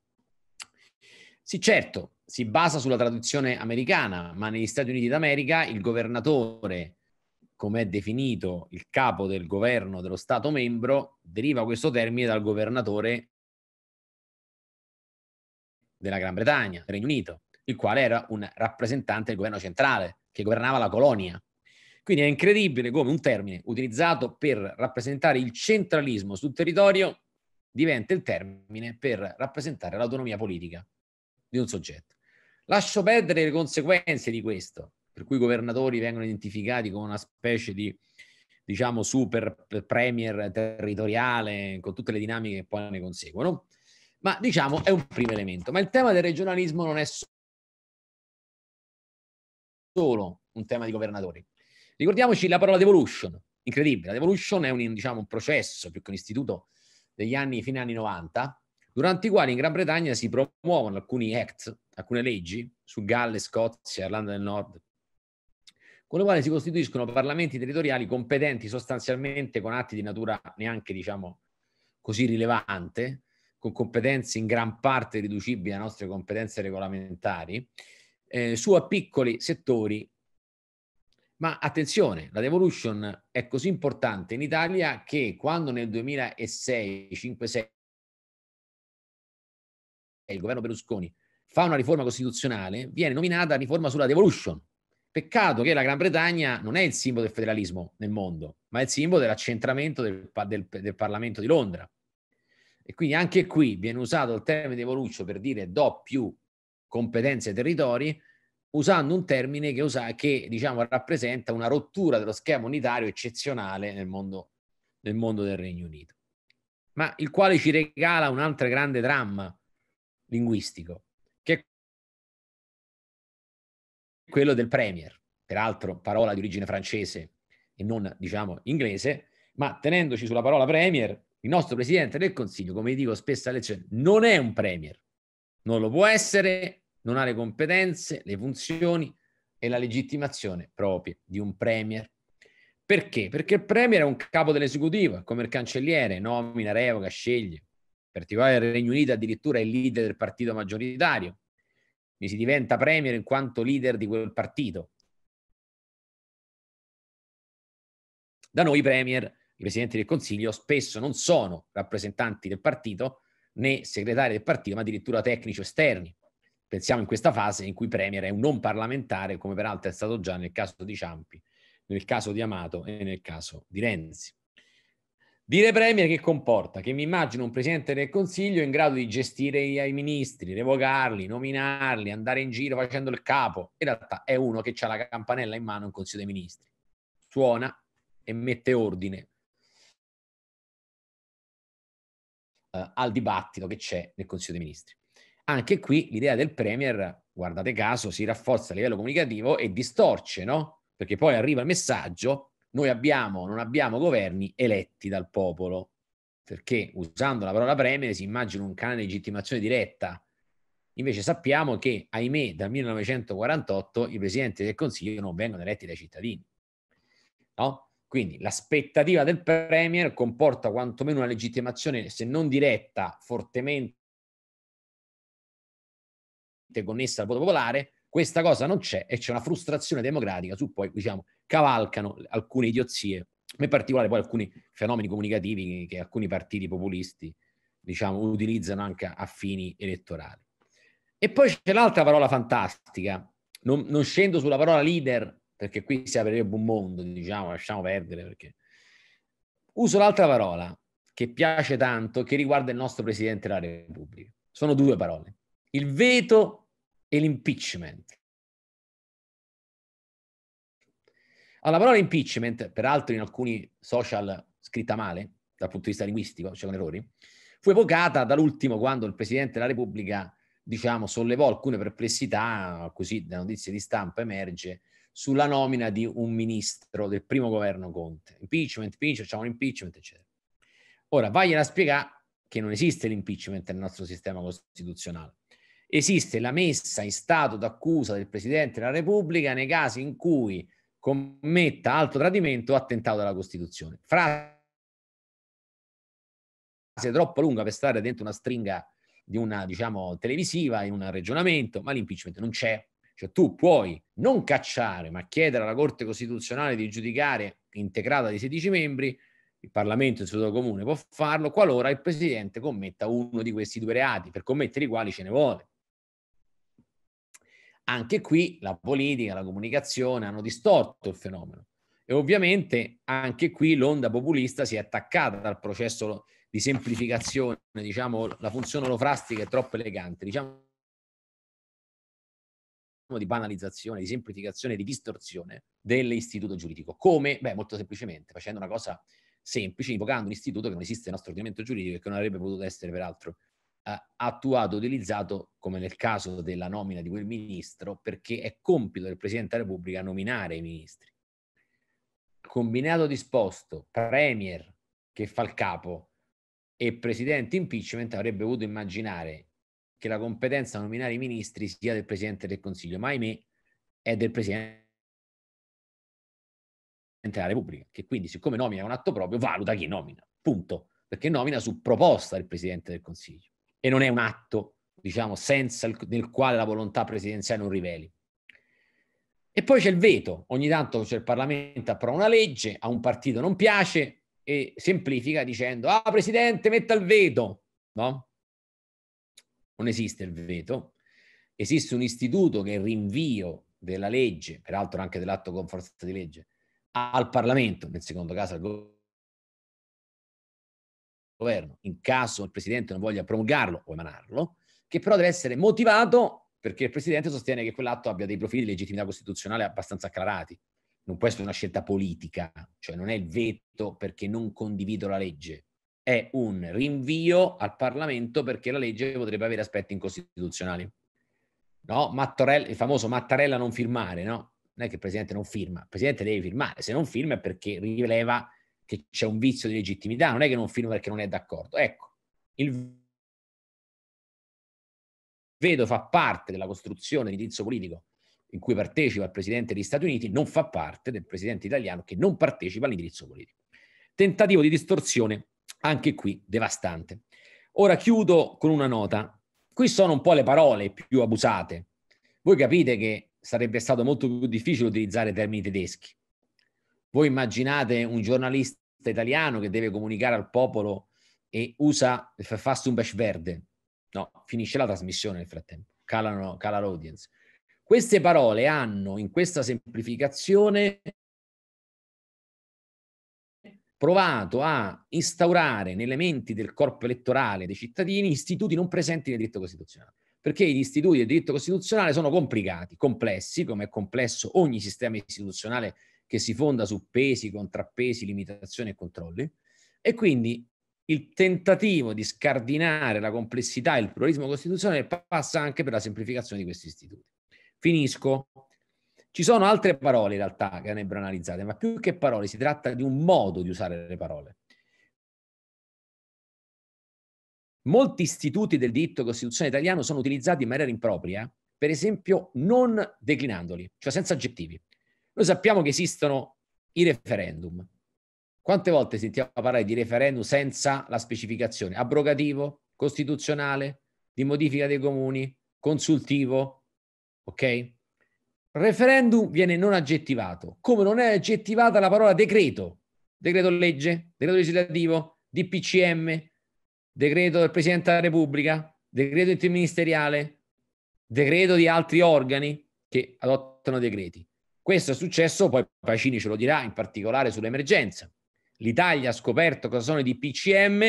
A: Sì, certo, si basa sulla traduzione americana, ma negli Stati Uniti d'America il governatore, come è definito il capo del governo dello Stato membro, deriva questo termine dal governatore della Gran Bretagna, del Regno Unito, il quale era un rappresentante del governo centrale che governava la colonia. Quindi è incredibile come un termine utilizzato per rappresentare il centralismo sul territorio diventa il termine per rappresentare l'autonomia politica di un soggetto. Lascio perdere le conseguenze di questo, per cui i governatori vengono identificati come una specie di diciamo super premier territoriale con tutte le dinamiche che poi ne conseguono ma diciamo è un primo elemento. Ma il tema del regionalismo non è solo un tema di governatori. Ricordiamoci la parola devolution, incredibile. La devolution è un, diciamo, un processo più che un istituto degli anni, fine anni 90, durante i quali in Gran Bretagna si promuovono alcuni act, alcune leggi su Galle, Scozia, Irlanda del Nord, con le quali si costituiscono parlamenti territoriali competenti sostanzialmente con atti di natura neanche, diciamo, così rilevante, con competenze in gran parte riducibili alle nostre competenze regolamentari, eh, su a piccoli settori. Ma attenzione, la devolution è così importante in Italia che quando nel 2006 2006 il governo Berlusconi fa una riforma costituzionale, viene nominata riforma sulla devolution. Peccato che la Gran Bretagna non è il simbolo del federalismo nel mondo, ma è il simbolo dell'accentramento del, del, del Parlamento di Londra. E quindi anche qui viene usato il termine di evoluccio per dire do più competenze ai territori, usando un termine che, usa, che diciamo, rappresenta una rottura dello schema unitario eccezionale nel mondo, nel mondo del Regno Unito, ma il quale ci regala un altro grande dramma linguistico, che è quello del Premier, peraltro parola di origine francese e non diciamo inglese, ma tenendoci sulla parola Premier, il nostro Presidente del Consiglio, come dico spesso alle cene, non è un Premier, non lo può essere, non ha le competenze, le funzioni e la legittimazione proprie di un Premier. Perché? Perché il Premier è un capo dell'esecutivo, come il cancelliere, nomina, revoca, sceglie. In particolare il Regno Unito addirittura è il leader del partito maggioritario, quindi si diventa Premier in quanto leader di quel partito. Da noi Premier i presidenti del Consiglio spesso non sono rappresentanti del partito né segretari del partito, ma addirittura tecnici esterni. Pensiamo in questa fase in cui Premier è un non parlamentare, come peraltro è stato già nel caso di Ciampi, nel caso di Amato e nel caso di Renzi. Dire Premier che comporta? Che mi immagino un Presidente del Consiglio in grado di gestire i ministri, revocarli, nominarli, andare in giro facendo il capo. In realtà è uno che ha la campanella in mano in Consiglio dei Ministri. Suona e mette ordine eh, al dibattito che c'è nel Consiglio dei Ministri. Anche qui l'idea del Premier, guardate caso, si rafforza a livello comunicativo e distorce, no? Perché poi arriva il messaggio, noi abbiamo, non abbiamo governi eletti dal popolo, perché usando la parola Premier si immagina un canale di legittimazione diretta. Invece sappiamo che, ahimè, dal 1948 i presidenti del Consiglio non vengono eletti dai cittadini. No? Quindi l'aspettativa del Premier comporta quantomeno una legittimazione, se non diretta, fortemente connessa al voto popolare. Questa cosa non c'è e c'è una frustrazione democratica su poi, diciamo, cavalcano alcune idiozie, in particolare poi alcuni fenomeni comunicativi che, che alcuni partiti populisti, diciamo, utilizzano anche a fini elettorali. E poi c'è l'altra parola fantastica, non, non scendo sulla parola leader perché qui si aprirebbe un mondo, diciamo, lasciamo perdere perché... Uso l'altra parola che piace tanto, che riguarda il nostro Presidente della Repubblica. Sono due parole, il veto e l'impeachment. Allora, la parola impeachment, peraltro in alcuni social scritta male, dal punto di vista linguistico, c'è cioè un errore, fu evocata dall'ultimo quando il Presidente della Repubblica, diciamo, sollevò alcune perplessità, così da notizie di stampa emerge, sulla nomina di un ministro del primo governo Conte. Impeachment, impeachment, c'è un impeachment, eccetera. Ora, vagliela a spiegare che non esiste l'impeachment nel nostro sistema costituzionale. Esiste la messa in stato d'accusa del Presidente della Repubblica nei casi in cui commetta alto tradimento o attentato alla Costituzione. Frase troppo lunga per stare dentro una stringa di una, diciamo, televisiva, in un ragionamento, ma l'impeachment non c'è. Cioè tu puoi non cacciare, ma chiedere alla Corte Costituzionale di giudicare integrata di 16 membri, il Parlamento in seduta comune può farlo qualora il Presidente commetta uno di questi due reati, per commettere i quali ce ne vuole. Anche qui la politica, la comunicazione hanno distorto il fenomeno e ovviamente anche qui l'onda populista si è attaccata al processo di semplificazione, diciamo la funzione olofrastica è troppo elegante, diciamo di banalizzazione, di semplificazione, di distorsione dell'istituto giuridico. Come? Beh, molto semplicemente, facendo una cosa semplice, invocando un istituto che non esiste nel nostro ordinamento giuridico e che non avrebbe potuto essere peraltro eh, attuato, utilizzato, come nel caso della nomina di quel ministro, perché è compito del Presidente della Repubblica nominare i ministri. Combinato disposto, Premier che fa il capo e Presidente impeachment avrebbe potuto immaginare che la competenza a nominare i ministri sia del Presidente del Consiglio, ma ahimè è del Presidente della Repubblica, che quindi siccome nomina un atto proprio, valuta chi nomina, punto, perché nomina su proposta del Presidente del Consiglio e non è un atto, diciamo, senza il, nel quale la volontà presidenziale non riveli. E poi c'è il veto, ogni tanto c'è il Parlamento approva una legge, a un partito non piace e semplifica dicendo "Ah, presidente, metta il veto", no? non esiste il veto, esiste un istituto che è il rinvio della legge, peraltro anche dell'atto con forza di legge, al Parlamento, nel secondo caso al governo, in caso il Presidente non voglia promulgarlo o emanarlo, che però deve essere motivato perché il Presidente sostiene che quell'atto abbia dei profili di legittimità costituzionale abbastanza acclarati. Non può essere una scelta politica, cioè non è il veto perché non condivido la legge, è un rinvio al Parlamento perché la legge potrebbe avere aspetti incostituzionali. No? il famoso Mattarella non firmare, no? Non è che il Presidente non firma, il Presidente deve firmare, se non firma è perché rileva che c'è un vizio di legittimità, non è che non firma perché non è d'accordo. Ecco, il vedo fa parte della costruzione di indirizzo politico in cui partecipa il Presidente degli Stati Uniti, non fa parte del Presidente italiano che non partecipa all'indirizzo politico. Tentativo di distorsione anche qui devastante. Ora chiudo con una nota. Qui sono un po' le parole più abusate. Voi capite che sarebbe stato molto più difficile utilizzare termini tedeschi. Voi immaginate un giornalista italiano che deve comunicare al popolo e usa il Verfassungsbesch verde. No, finisce la trasmissione nel frattempo, calano, cala l'audience. Queste parole hanno in questa semplificazione provato a instaurare nelle menti del corpo elettorale dei cittadini istituti non presenti nel diritto costituzionale. Perché gli istituti del diritto costituzionale sono complicati, complessi, come è complesso ogni sistema istituzionale che si fonda su pesi, contrappesi, limitazioni e controlli. E quindi il tentativo di scardinare la complessità e il pluralismo costituzionale passa anche per la semplificazione di questi istituti. Finisco ci sono altre parole in realtà che andrebbero analizzate, ma più che parole si tratta di un modo di usare le parole. Molti istituti del diritto costituzionale italiano sono utilizzati in maniera impropria, per esempio non declinandoli, cioè senza aggettivi. Noi sappiamo che esistono i referendum. Quante volte sentiamo parlare di referendum senza la specificazione? Abrogativo, costituzionale, di modifica dei comuni, consultivo, ok? Referendum viene non aggettivato, come non è aggettivata la parola decreto, decreto legge, decreto legislativo, DPCM, decreto del Presidente della Repubblica, decreto interministeriale, decreto di altri organi che adottano decreti. Questo è successo, poi Pacini ce lo dirà, in particolare sull'emergenza. L'Italia ha scoperto cosa sono i DPCM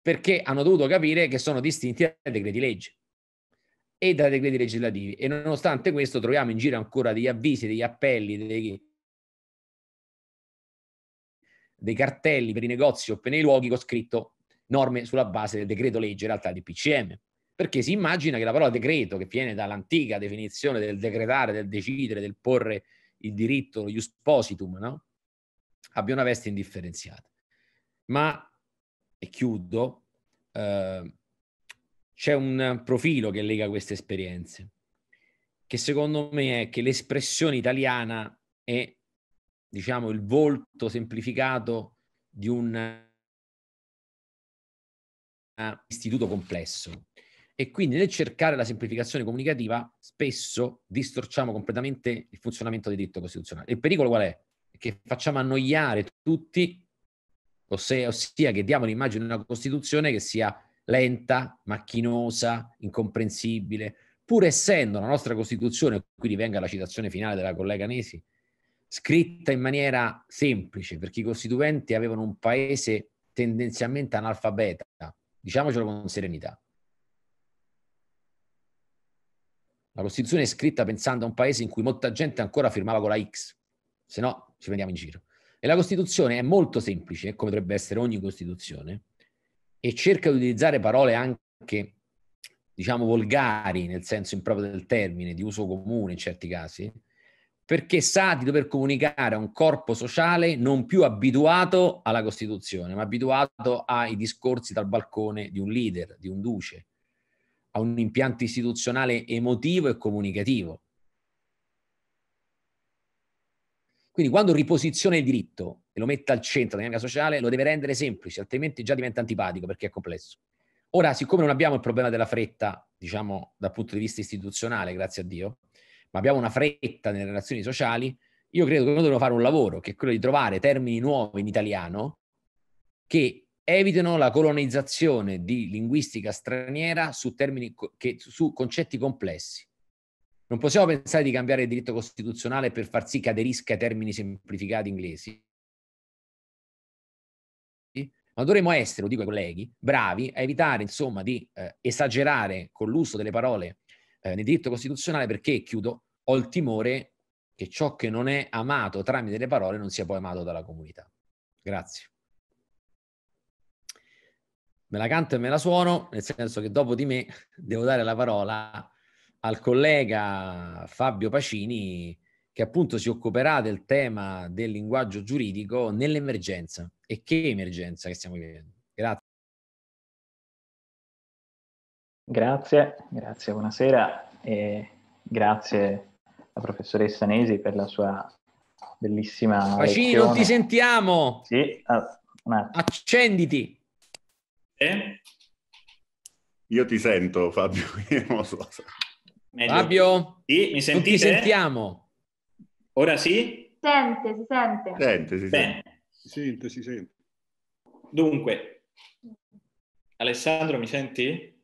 A: perché hanno dovuto capire che sono distinti dai decreti legge e da decreti legislativi. E nonostante questo troviamo in giro ancora degli avvisi, degli appelli, dei, dei cartelli per i negozi o per i luoghi con scritto norme sulla base del decreto legge in realtà di PCM. Perché si immagina che la parola decreto, che viene dall'antica definizione del decretare, del decidere, del porre il diritto, gli positum, no? abbia una veste indifferenziata. Ma, e chiudo, eh, c'è un profilo che lega queste esperienze, che secondo me è che l'espressione italiana è, diciamo, il volto semplificato di un eh, istituto complesso. E quindi nel cercare la semplificazione comunicativa spesso distorciamo completamente il funzionamento del diritto costituzionale. Il pericolo qual è? Che facciamo annoiare tutti, ossia, ossia che diamo l'immagine di una Costituzione che sia lenta, macchinosa, incomprensibile, pur essendo la nostra Costituzione, qui rivenga la citazione finale della collega Nesi, scritta in maniera semplice, perché i costituenti avevano un paese tendenzialmente analfabeta, diciamocelo con serenità. La Costituzione è scritta pensando a un paese in cui molta gente ancora firmava con la X, se no ci prendiamo in giro. E la Costituzione è molto semplice, come dovrebbe essere ogni Costituzione, e cerca di utilizzare parole anche, diciamo, volgari, nel senso improprio del termine, di uso comune in certi casi, perché sa di dover comunicare a un corpo sociale non più abituato alla Costituzione, ma abituato ai discorsi dal balcone di un leader, di un duce, a un impianto istituzionale emotivo e comunicativo. Quindi quando riposiziona il diritto e lo metta al centro della dinamica sociale, lo deve rendere semplice, altrimenti già diventa antipatico perché è complesso. Ora, siccome non abbiamo il problema della fretta, diciamo dal punto di vista istituzionale, grazie a Dio, ma abbiamo una fretta nelle relazioni sociali, io credo che noi dobbiamo fare un lavoro che è quello di trovare termini nuovi in italiano che evitino la colonizzazione di linguistica straniera su, termini, che, su concetti complessi. Non possiamo pensare di cambiare il diritto costituzionale per far sì che aderisca ai termini semplificati inglesi, ma dovremmo essere, lo dico ai colleghi, bravi a evitare insomma di eh, esagerare con l'uso delle parole eh, nel diritto costituzionale perché, chiudo, ho il timore che ciò che non è amato tramite le parole non sia poi amato dalla comunità. Grazie. Me la canto e me la suono, nel senso che dopo di me devo dare la parola al collega Fabio Pacini che appunto si occuperà del tema del linguaggio giuridico nell'emergenza. E che
F: emergenza che stiamo vivendo? Grazie. Grazie, grazie, buonasera e grazie alla professoressa Nesi
G: per la sua bellissima Facini, non ti
D: sentiamo! Sì, ah, un attimo. Accenditi! Eh? Io ti sento, Fabio. Io so.
A: Fabio, sì, mi sentite? Non ti sentiamo! Ora sì?
C: Sente, si sente. Sente, si sente.
G: Si sente, si sente.
C: Dunque, Alessandro, mi senti?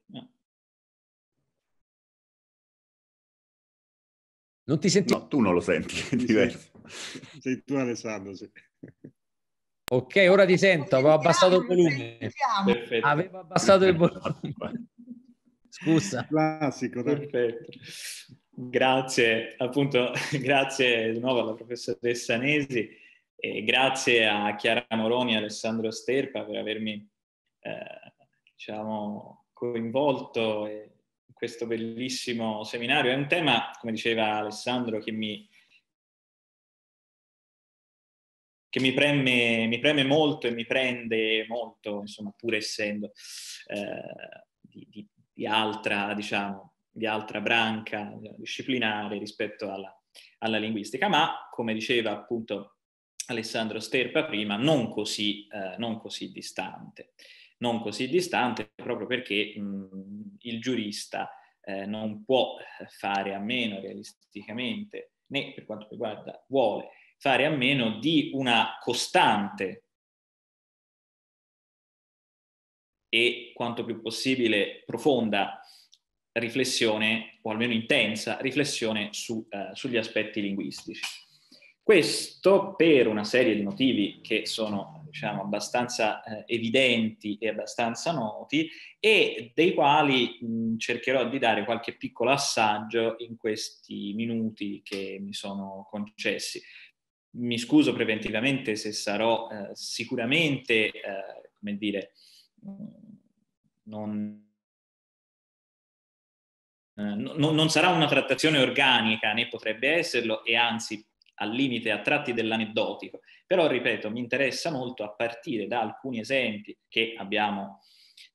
C: Non ti senti? No, tu non lo senti, è Sei tu Alessandro, sì. Ok, ora ti sento,
A: avevo abbassato il volume. Perfetto. Avevo abbassato il volume. Scusa. Classico,
G: perfetto. Grazie, appunto, grazie di nuovo alla professoressa Nesi e grazie a Chiara Moroni e Alessandro Sterpa per avermi eh, diciamo, coinvolto in questo bellissimo seminario. È un tema, come diceva Alessandro, che mi, che mi preme, mi preme molto e mi prende molto, insomma, pur essendo eh, di, di, di altra, diciamo, di altra branca disciplinare rispetto alla, alla linguistica, ma come diceva appunto Alessandro Sterpa prima, non così, eh, non così distante. Non così distante proprio perché mh, mm, il giurista eh, non può eh, fare a meno realisticamente, né per quanto
C: riguarda vuole fare a meno di una costante e quanto più possibile profonda
G: riflessione, o almeno intensa riflessione su, eh, sugli aspetti linguistici. Questo per una serie di motivi che sono diciamo, abbastanza eh, evidenti e abbastanza noti e dei quali mh, cercherò di dare qualche piccolo assaggio in questi minuti che mi sono concessi. Mi scuso preventivamente se sarò eh, sicuramente, eh, come dire, mh, non eh, no, non sarà una trattazione organica, né potrebbe esserlo, e anzi al limite a tratti dell'aneddotico. Però, ripeto, mi interessa molto a partire da alcuni esempi che abbiamo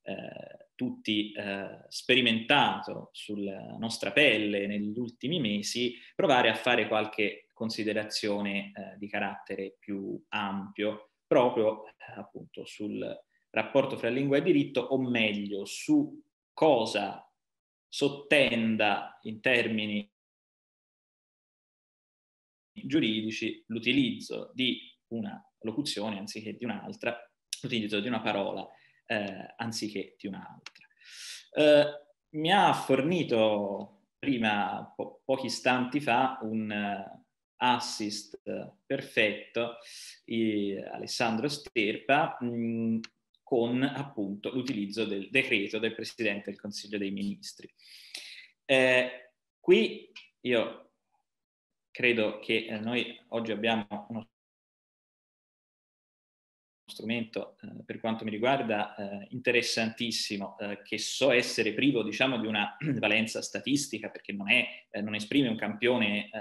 G: eh, tutti eh, sperimentato sulla nostra pelle negli ultimi mesi, provare a fare qualche considerazione eh, di carattere più ampio, proprio appunto
C: sul rapporto fra lingua e diritto, o meglio su cosa sottenda in termini giuridici l'utilizzo di una locuzione anziché di un'altra,
G: l'utilizzo di una parola eh, anziché di un'altra. Eh, mi ha fornito prima, po- pochi istanti fa, un uh, assist perfetto, eh, Alessandro Sterpa, mh, mm, con appunto l'utilizzo del decreto del Presidente del Consiglio dei Ministri.
C: Eh, qui io credo che eh, noi oggi abbiamo uno strumento,
G: eh, per quanto mi riguarda, eh, interessantissimo, eh, che so essere privo, diciamo, di una valenza statistica, perché non, è, eh, non esprime un campione eh,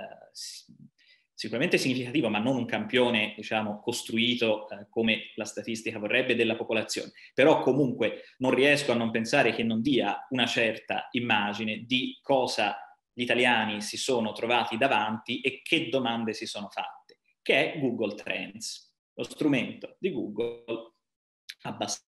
G: sicuramente significativo, ma non un campione, diciamo, costruito eh, come la statistica vorrebbe della popolazione. Però comunque non riesco a non pensare che non dia una certa immagine di cosa gli italiani si sono trovati davanti e che domande
C: si sono fatte, che è Google Trends, lo strumento di Google abbastanza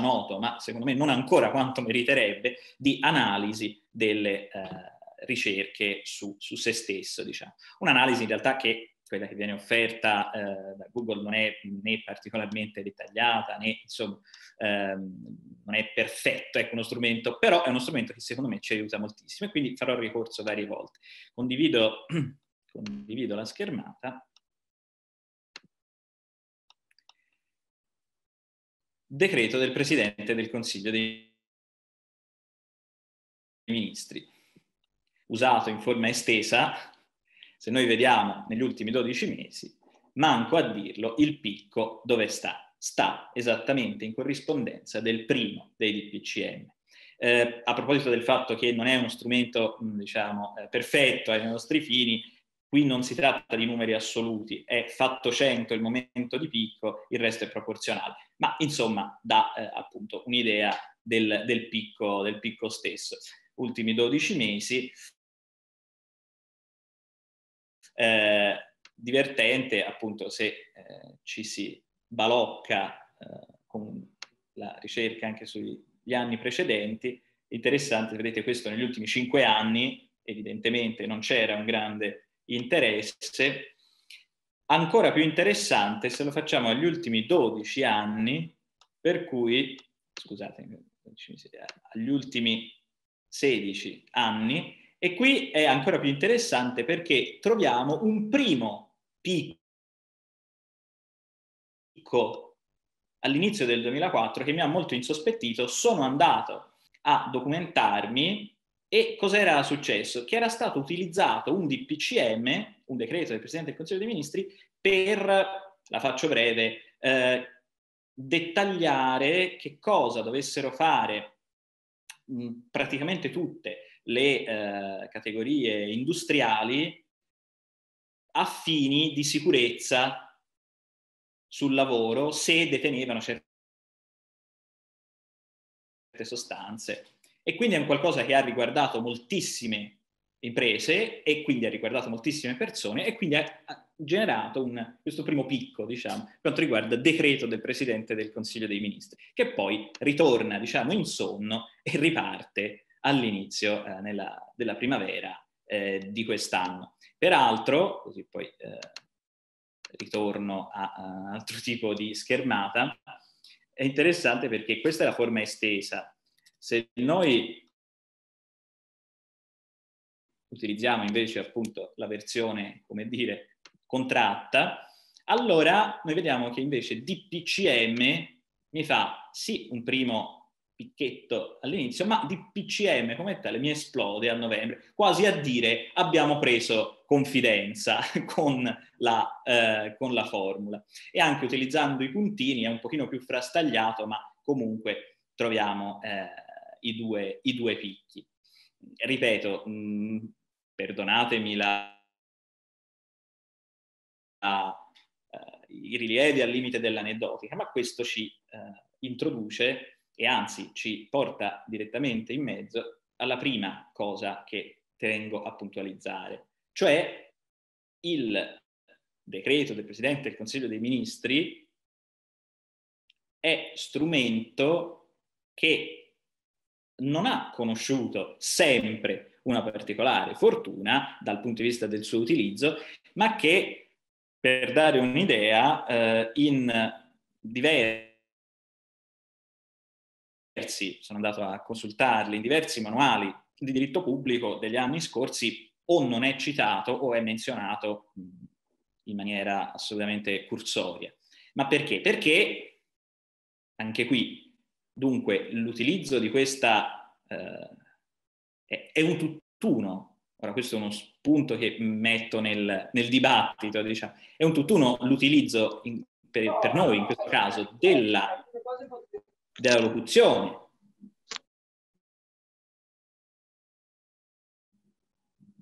C: noto, ma secondo me non
G: ancora quanto meriterebbe, di analisi delle... Eh, ricerche su, su se stesso, diciamo. Un'analisi in realtà che quella che viene offerta eh, da Google non è né particolarmente dettagliata né insomma ehm, non è perfetto, ecco uno strumento, però è uno strumento che secondo me ci aiuta moltissimo e quindi farò ricorso varie volte.
C: Condivido, condivido la schermata. Decreto del Presidente del Consiglio dei Ministri usato in forma
G: estesa, se noi vediamo negli ultimi 12 mesi, manco a dirlo, il picco dove sta? Sta esattamente in corrispondenza del primo dei DPCM. Eh, a proposito del fatto che non è uno strumento, mm, diciamo, eh, perfetto ai nostri fini, qui non si tratta di numeri assoluti, è fatto 100 il momento di picco, il resto è proporzionale. Ma insomma, dà eh, appunto un'idea del, del, picco, del picco stesso ultimi 12 mesi, eh, divertente appunto se eh, ci si balocca eh, con la ricerca anche sugli anni precedenti. Interessante, vedete questo negli ultimi cinque anni, evidentemente non c'era un grande interesse. Ancora più interessante se lo facciamo agli ultimi 12 anni, per cui, scusate, agli ultimi 16 anni, e qui è ancora più interessante perché troviamo un primo picco all'inizio del 2004 che mi ha molto insospettito. Sono andato a documentarmi e cos'era successo? Che era stato utilizzato un DPCM, un decreto del Presidente del Consiglio dei Ministri, per, la faccio breve, eh, dettagliare che cosa dovessero fare mh, praticamente tutte le eh, categorie
C: industriali a fini di sicurezza sul lavoro se detenevano certe
G: sostanze. E quindi è un qualcosa che ha riguardato moltissime imprese e quindi ha riguardato moltissime persone e quindi ha generato un, questo primo picco, diciamo, per quanto riguarda il decreto del Presidente del Consiglio dei Ministri, che poi ritorna, diciamo, in sonno e riparte all'inizio eh, nella, della primavera eh, di quest'anno. Peraltro, così poi eh, ritorno a, a un altro tipo di schermata, è interessante perché questa è la forma estesa. Se noi utilizziamo invece appunto la versione, come dire, contratta, allora noi vediamo che invece DPCM mi fa sì un primo picchetto all'inizio, ma di PCM come tale mi esplode a novembre, quasi a dire abbiamo preso confidenza con la, eh, con la formula. E anche utilizzando i puntini è un pochino più frastagliato, ma comunque troviamo
C: eh, i, due, i, due, picchi. Ripeto, mh, mm, perdonatemi la, la, eh, i
G: rilievi al limite dell'aneddotica, ma questo ci eh, introduce e anzi ci porta direttamente in mezzo alla prima cosa che tengo a puntualizzare, cioè il decreto del Presidente del Consiglio dei Ministri è strumento che non ha conosciuto sempre una particolare fortuna dal punto di vista del suo utilizzo, ma che, per dare un'idea, eh, in diversi sono andato a consultarli in diversi manuali di diritto pubblico degli anni scorsi, o non è citato o è menzionato in maniera assolutamente cursoria. Ma perché? Perché, anche qui, dunque, l'utilizzo di questa eh, è, è, un tutt'uno. Ora, questo è uno spunto che metto nel, nel dibattito, diciamo. È un tutt'uno l'utilizzo in,
C: per, per noi, in questo caso, della della locuzione.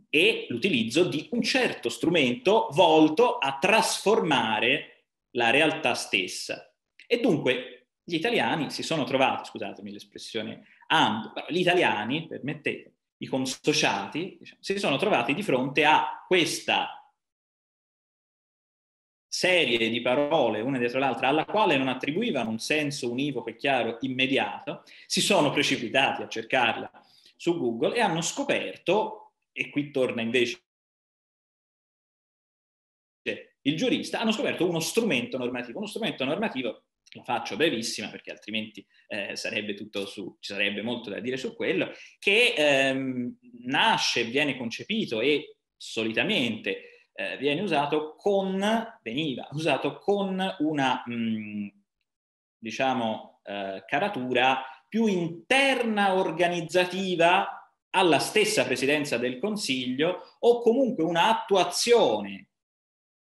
C: E l'utilizzo di un certo strumento volto a trasformare la
G: realtà stessa. E dunque gli italiani si sono trovati, scusatemi l'espressione ambo, gli italiani, permettete, i consociati, diciamo, si sono trovati di fronte a questa serie di parole, una dietro l'altra, alla quale non attribuivano un senso univoco e chiaro immediato, si sono precipitati a cercarla su Google e hanno scoperto, e qui torna invece il giurista, hanno scoperto uno strumento normativo, uno strumento normativo lo faccio brevissima perché altrimenti eh, sarebbe tutto su, ci sarebbe molto da dire su quello, che ehm, nasce, viene concepito e solitamente eh, viene usato con, veniva usato con una, mh, mm, diciamo, eh, caratura più interna organizzativa alla stessa presidenza del Consiglio o comunque una attuazione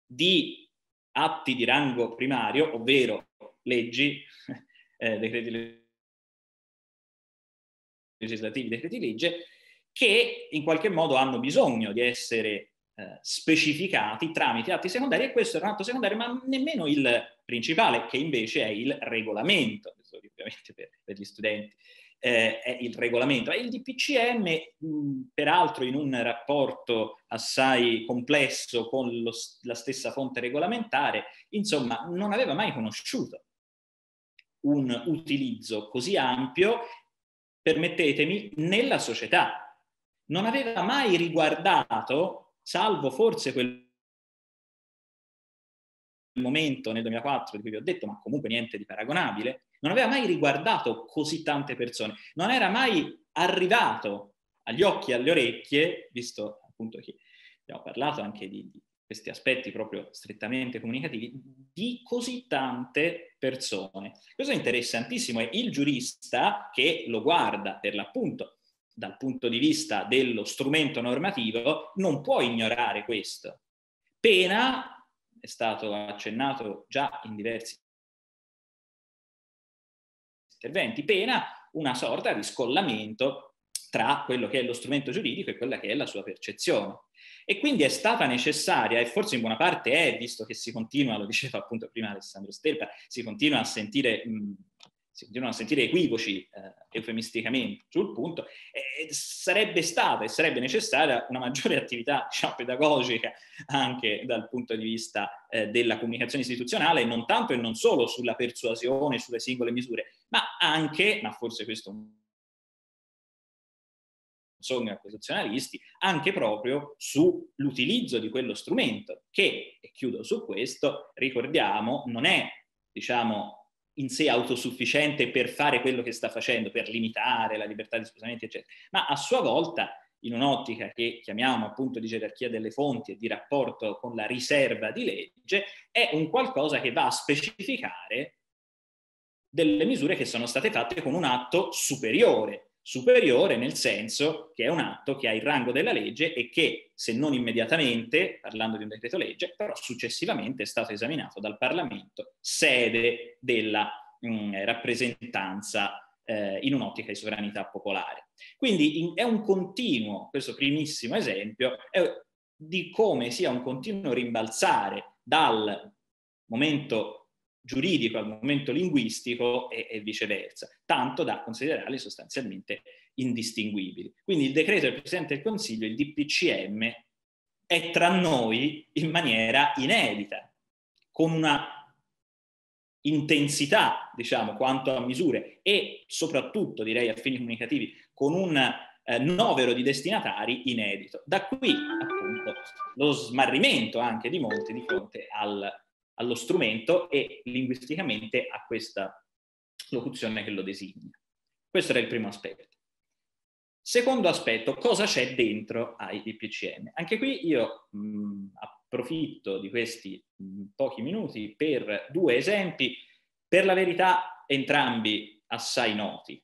G: di atti di rango primario, ovvero leggi, eh, decreti legislativi, decreti legge, che in qualche modo hanno bisogno di essere eh, specificati tramite atti secondari e questo era un atto secondario, ma nemmeno il principale, che invece è il regolamento, ovviamente per, per gli studenti. Eh, è il regolamento. Il DPCM, mh, peraltro in un rapporto assai complesso con lo, la stessa fonte regolamentare, insomma, non aveva mai conosciuto un utilizzo così ampio, permettetemi, nella società. Non aveva mai riguardato salvo forse quel momento nel 2004 di cui vi ho detto, ma comunque niente di paragonabile, non aveva mai riguardato così tante persone, non era mai arrivato agli occhi e alle orecchie, visto appunto che abbiamo parlato anche di, questi aspetti proprio strettamente comunicativi, di così tante persone. Questo è interessantissimo e il giurista che lo guarda per l'appunto dal punto di vista dello strumento normativo, non può ignorare questo. Pena, è stato accennato già in diversi interventi, pena una sorta di scollamento tra quello che è lo strumento giuridico e quella che è la sua percezione. E quindi è stata necessaria, e forse in buona parte è, visto che si continua, lo diceva appunto prima Alessandro Sterpa, si continua a sentire mh, si continuano a sentire equivoci eh, eufemisticamente sul punto, eh, sarebbe stata e sarebbe necessaria una maggiore attività diciamo, pedagogica anche dal punto di vista eh, della comunicazione istituzionale, non tanto e non solo sulla persuasione, sulle singole misure, ma anche, ma forse questo insomma, costituzionalisti, anche proprio sull'utilizzo di quello strumento, che, e chiudo su questo, ricordiamo, non è, diciamo, in sé autosufficiente per fare quello che sta facendo, per limitare la libertà di spostamento, eccetera, ma a sua volta in un'ottica che chiamiamo appunto di gerarchia delle fonti e di rapporto con la riserva di legge, è un qualcosa che va a specificare delle misure che sono state fatte con un atto superiore superiore nel senso che è un atto che ha il rango della legge e che, se non immediatamente, parlando di un decreto legge, però successivamente è stato esaminato dal Parlamento, sede della mh, mm, rappresentanza eh, in un'ottica di sovranità popolare. Quindi in, è un continuo, questo primissimo esempio, è, di come sia un continuo rimbalzare dal momento giuridico al momento linguistico e, e, viceversa, tanto da considerarli sostanzialmente indistinguibili. Quindi il decreto del Presidente del Consiglio, il DPCM, è tra noi in maniera inedita, con una intensità, diciamo, quanto a misure e soprattutto, direi a fini comunicativi, con un eh, novero di destinatari inedito. Da qui, appunto, lo smarrimento anche di molti di fronte al allo strumento e linguisticamente a questa locuzione che lo designa. Questo era il primo aspetto. Secondo aspetto, cosa c'è dentro ai DPCM? Anche qui io mh, approfitto di questi mh, pochi minuti per due esempi, per la verità entrambi assai noti.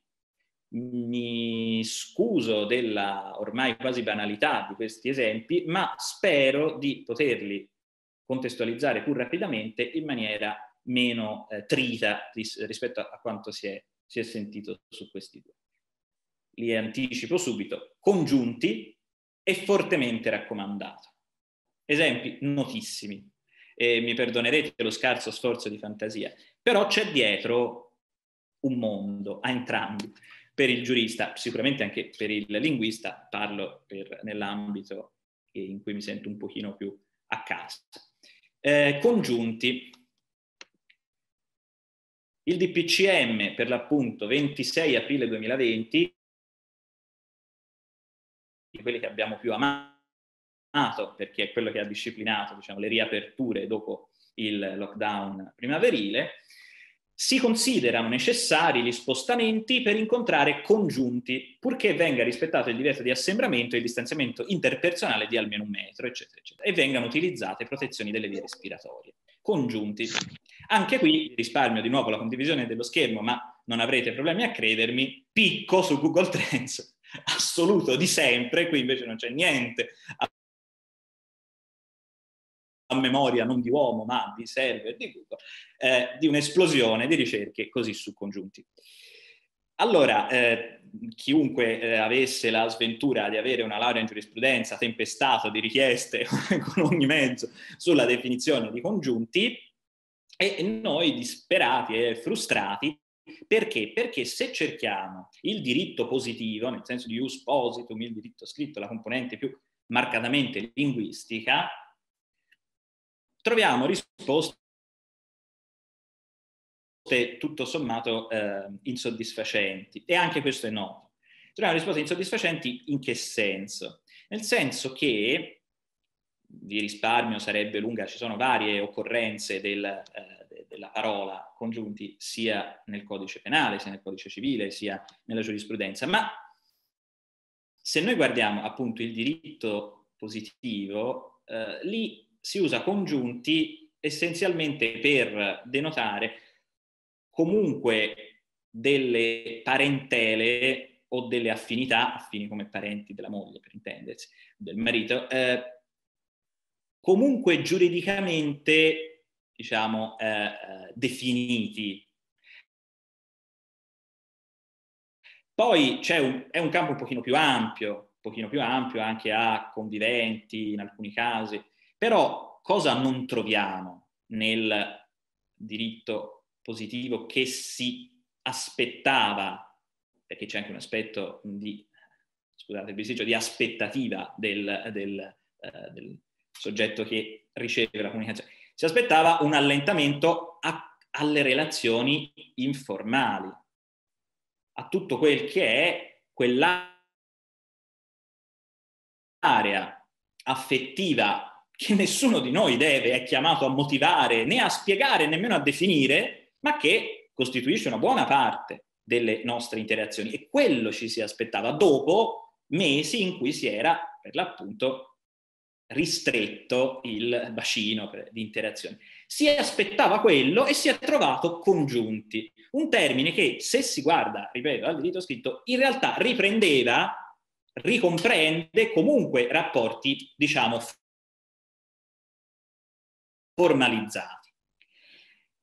G: Mi scuso della ormai quasi banalità di questi esempi, ma spero di poterli contestualizzare pur rapidamente in maniera meno eh, trita ris- rispetto a quanto si è, si è sentito su questi due. Li anticipo subito, congiunti e fortemente raccomandato. Esempi notissimi, e mi perdonerete lo scarso sforzo di fantasia, però c'è dietro un mondo a entrambi. Per il giurista, sicuramente anche per il linguista, parlo per, nell'ambito in cui mi sento un pochino più a casa. Eh, congiunti.
C: Il DPCM per l'appunto 26 aprile 2020, quelli che abbiamo più amato perché è quello che ha disciplinato diciamo, le riaperture dopo il lockdown
G: primaverile, si considerano necessari gli spostamenti per incontrare congiunti, purché venga rispettato il divieto di assembramento e il distanziamento interpersonale di almeno un metro, eccetera, eccetera, e vengano utilizzate protezioni delle vie respiratorie. Congiunti. Anche qui risparmio di nuovo la condivisione dello schermo, ma non avrete problemi a credermi, picco su Google Trends assoluto di sempre, qui invece non c'è niente a memoria non di uomo ma di server di Google, eh, di un'esplosione di ricerche così su congiunti. Allora, eh, chiunque eh, avesse la sventura di avere una laurea in giurisprudenza tempestato di richieste con ogni mezzo sulla definizione di congiunti, e noi disperati e frustrati perché? Perché se cerchiamo il diritto positivo, nel senso di us positum, il diritto scritto, la componente più marcatamente
C: linguistica, troviamo risposte tutto sommato eh, insoddisfacenti e anche questo è
G: noto. Troviamo risposte insoddisfacenti in che senso? Nel senso che, vi risparmio, sarebbe lunga, ci sono varie occorrenze del, eh, della parola congiunti sia nel codice penale, sia nel codice civile, sia nella giurisprudenza, ma se noi guardiamo appunto il diritto positivo, eh, lì si usa congiunti essenzialmente per denotare comunque delle parentele o delle affinità, affini come parenti della moglie per intendersi, del marito, eh,
C: comunque giuridicamente diciamo eh, eh definiti.
G: Poi un, è un campo un pochino più ampio, un pochino più ampio anche a conviventi in alcuni casi, però cosa non troviamo nel diritto positivo che si aspettava, perché c'è anche un aspetto di, scusate, di aspettativa del, del, eh, del soggetto che riceve la comunicazione, si aspettava un allentamento a,
C: alle relazioni informali, a tutto quel che è quell'area
G: affettiva che nessuno di noi deve, è chiamato a motivare, né a spiegare, nemmeno a definire, ma che costituisce una buona parte delle nostre interazioni. E quello ci si aspettava dopo mesi in cui si era, per l'appunto, ristretto il bacino di interazione. Si aspettava quello e si è trovato congiunti. Un termine che, se si guarda, ripeto, al diritto scritto, in
C: realtà riprendeva ricomprende comunque rapporti, diciamo, formalizzati.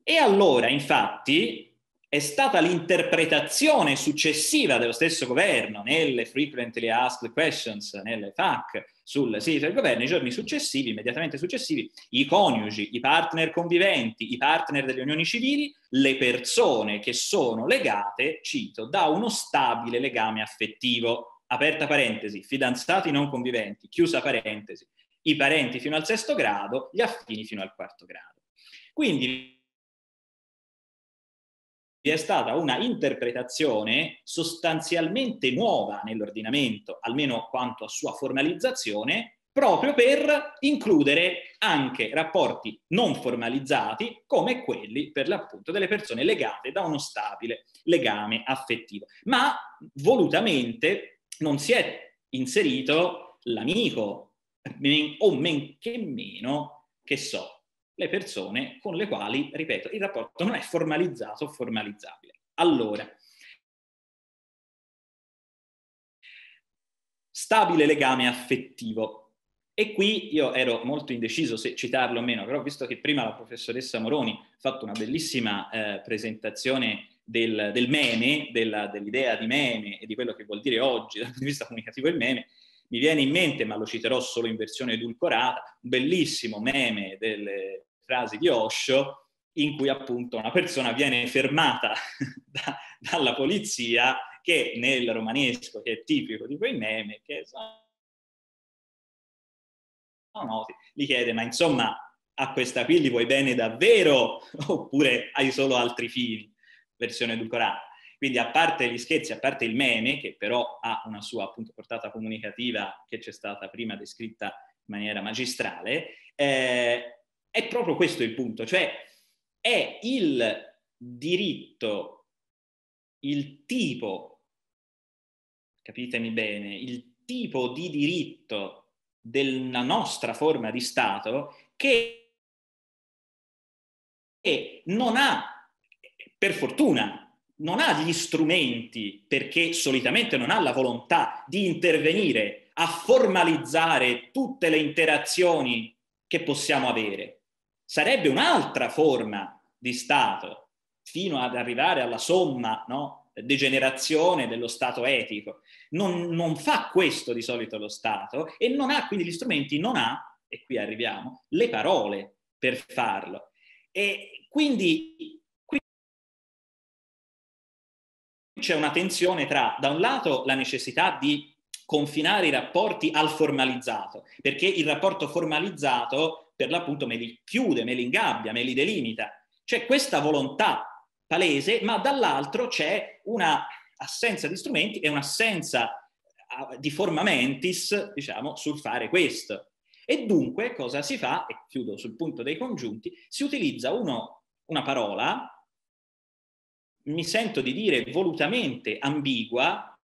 C: E allora, infatti, è stata l'interpretazione successiva dello stesso
G: governo nelle frequently asked questions, nelle FAC, sul sito del governo, i giorni successivi, immediatamente successivi, i coniugi, i partner conviventi, i partner delle unioni civili, le persone che sono legate, cito, da uno stabile legame affettivo, aperta parentesi, fidanzati non conviventi, chiusa parentesi, i parenti fino al sesto grado, gli affini fino al quarto grado. Quindi vi è stata una interpretazione sostanzialmente nuova nell'ordinamento, almeno quanto a sua formalizzazione, proprio per includere anche rapporti non formalizzati come quelli per l'appunto delle persone legate da uno stabile legame affettivo. Ma volutamente non si è inserito l'amico, o men che meno, che so, le persone con le quali, ripeto, il
C: rapporto non è formalizzato o formalizzabile. Allora, stabile legame affettivo. E
G: qui io ero molto indeciso se citarlo o meno, però visto che prima la professoressa Moroni ha fatto una bellissima eh, presentazione del, del meme, della, dell'idea di meme e di quello che vuol dire oggi dal punto di vista comunicativo il meme, mi viene in mente, ma lo citerò solo in versione edulcorata, un bellissimo meme delle frasi di Osho in cui appunto una persona viene fermata da, dalla polizia che nel romanesco, che è tipico di quei meme, che sono noti, gli chiede ma insomma a questa qui li vuoi bene davvero oppure hai solo altri fini? Versione edulcorata. Quindi a parte gli scherzi, a parte il meme, che però ha una sua appunto portata comunicativa che c'è stata prima descritta in maniera magistrale, eh, è proprio questo il punto, cioè è il diritto, il tipo, capitemi bene, il tipo di diritto della nostra forma di Stato che non ha, per fortuna, non ha gli strumenti, perché solitamente non ha la volontà di intervenire a formalizzare tutte le interazioni che possiamo avere. Sarebbe un'altra forma di Stato, fino ad arrivare alla somma, no? degenerazione dello Stato etico. Non, non fa questo di solito lo Stato e non ha quindi gli strumenti, non ha,
C: e qui arriviamo, le parole per farlo. E quindi c'è una tensione tra, da un
G: lato, la necessità di confinare i rapporti al formalizzato, perché il rapporto formalizzato per l'appunto me li chiude, me li ingabbia, me li delimita. C'è questa volontà palese, ma dall'altro c'è una assenza di strumenti e un'assenza ah, di forma mentis, diciamo, sul fare questo. E dunque cosa si fa? E chiudo sul punto dei congiunti, si utilizza uno, una
C: parola mi sento di dire volutamente ambigua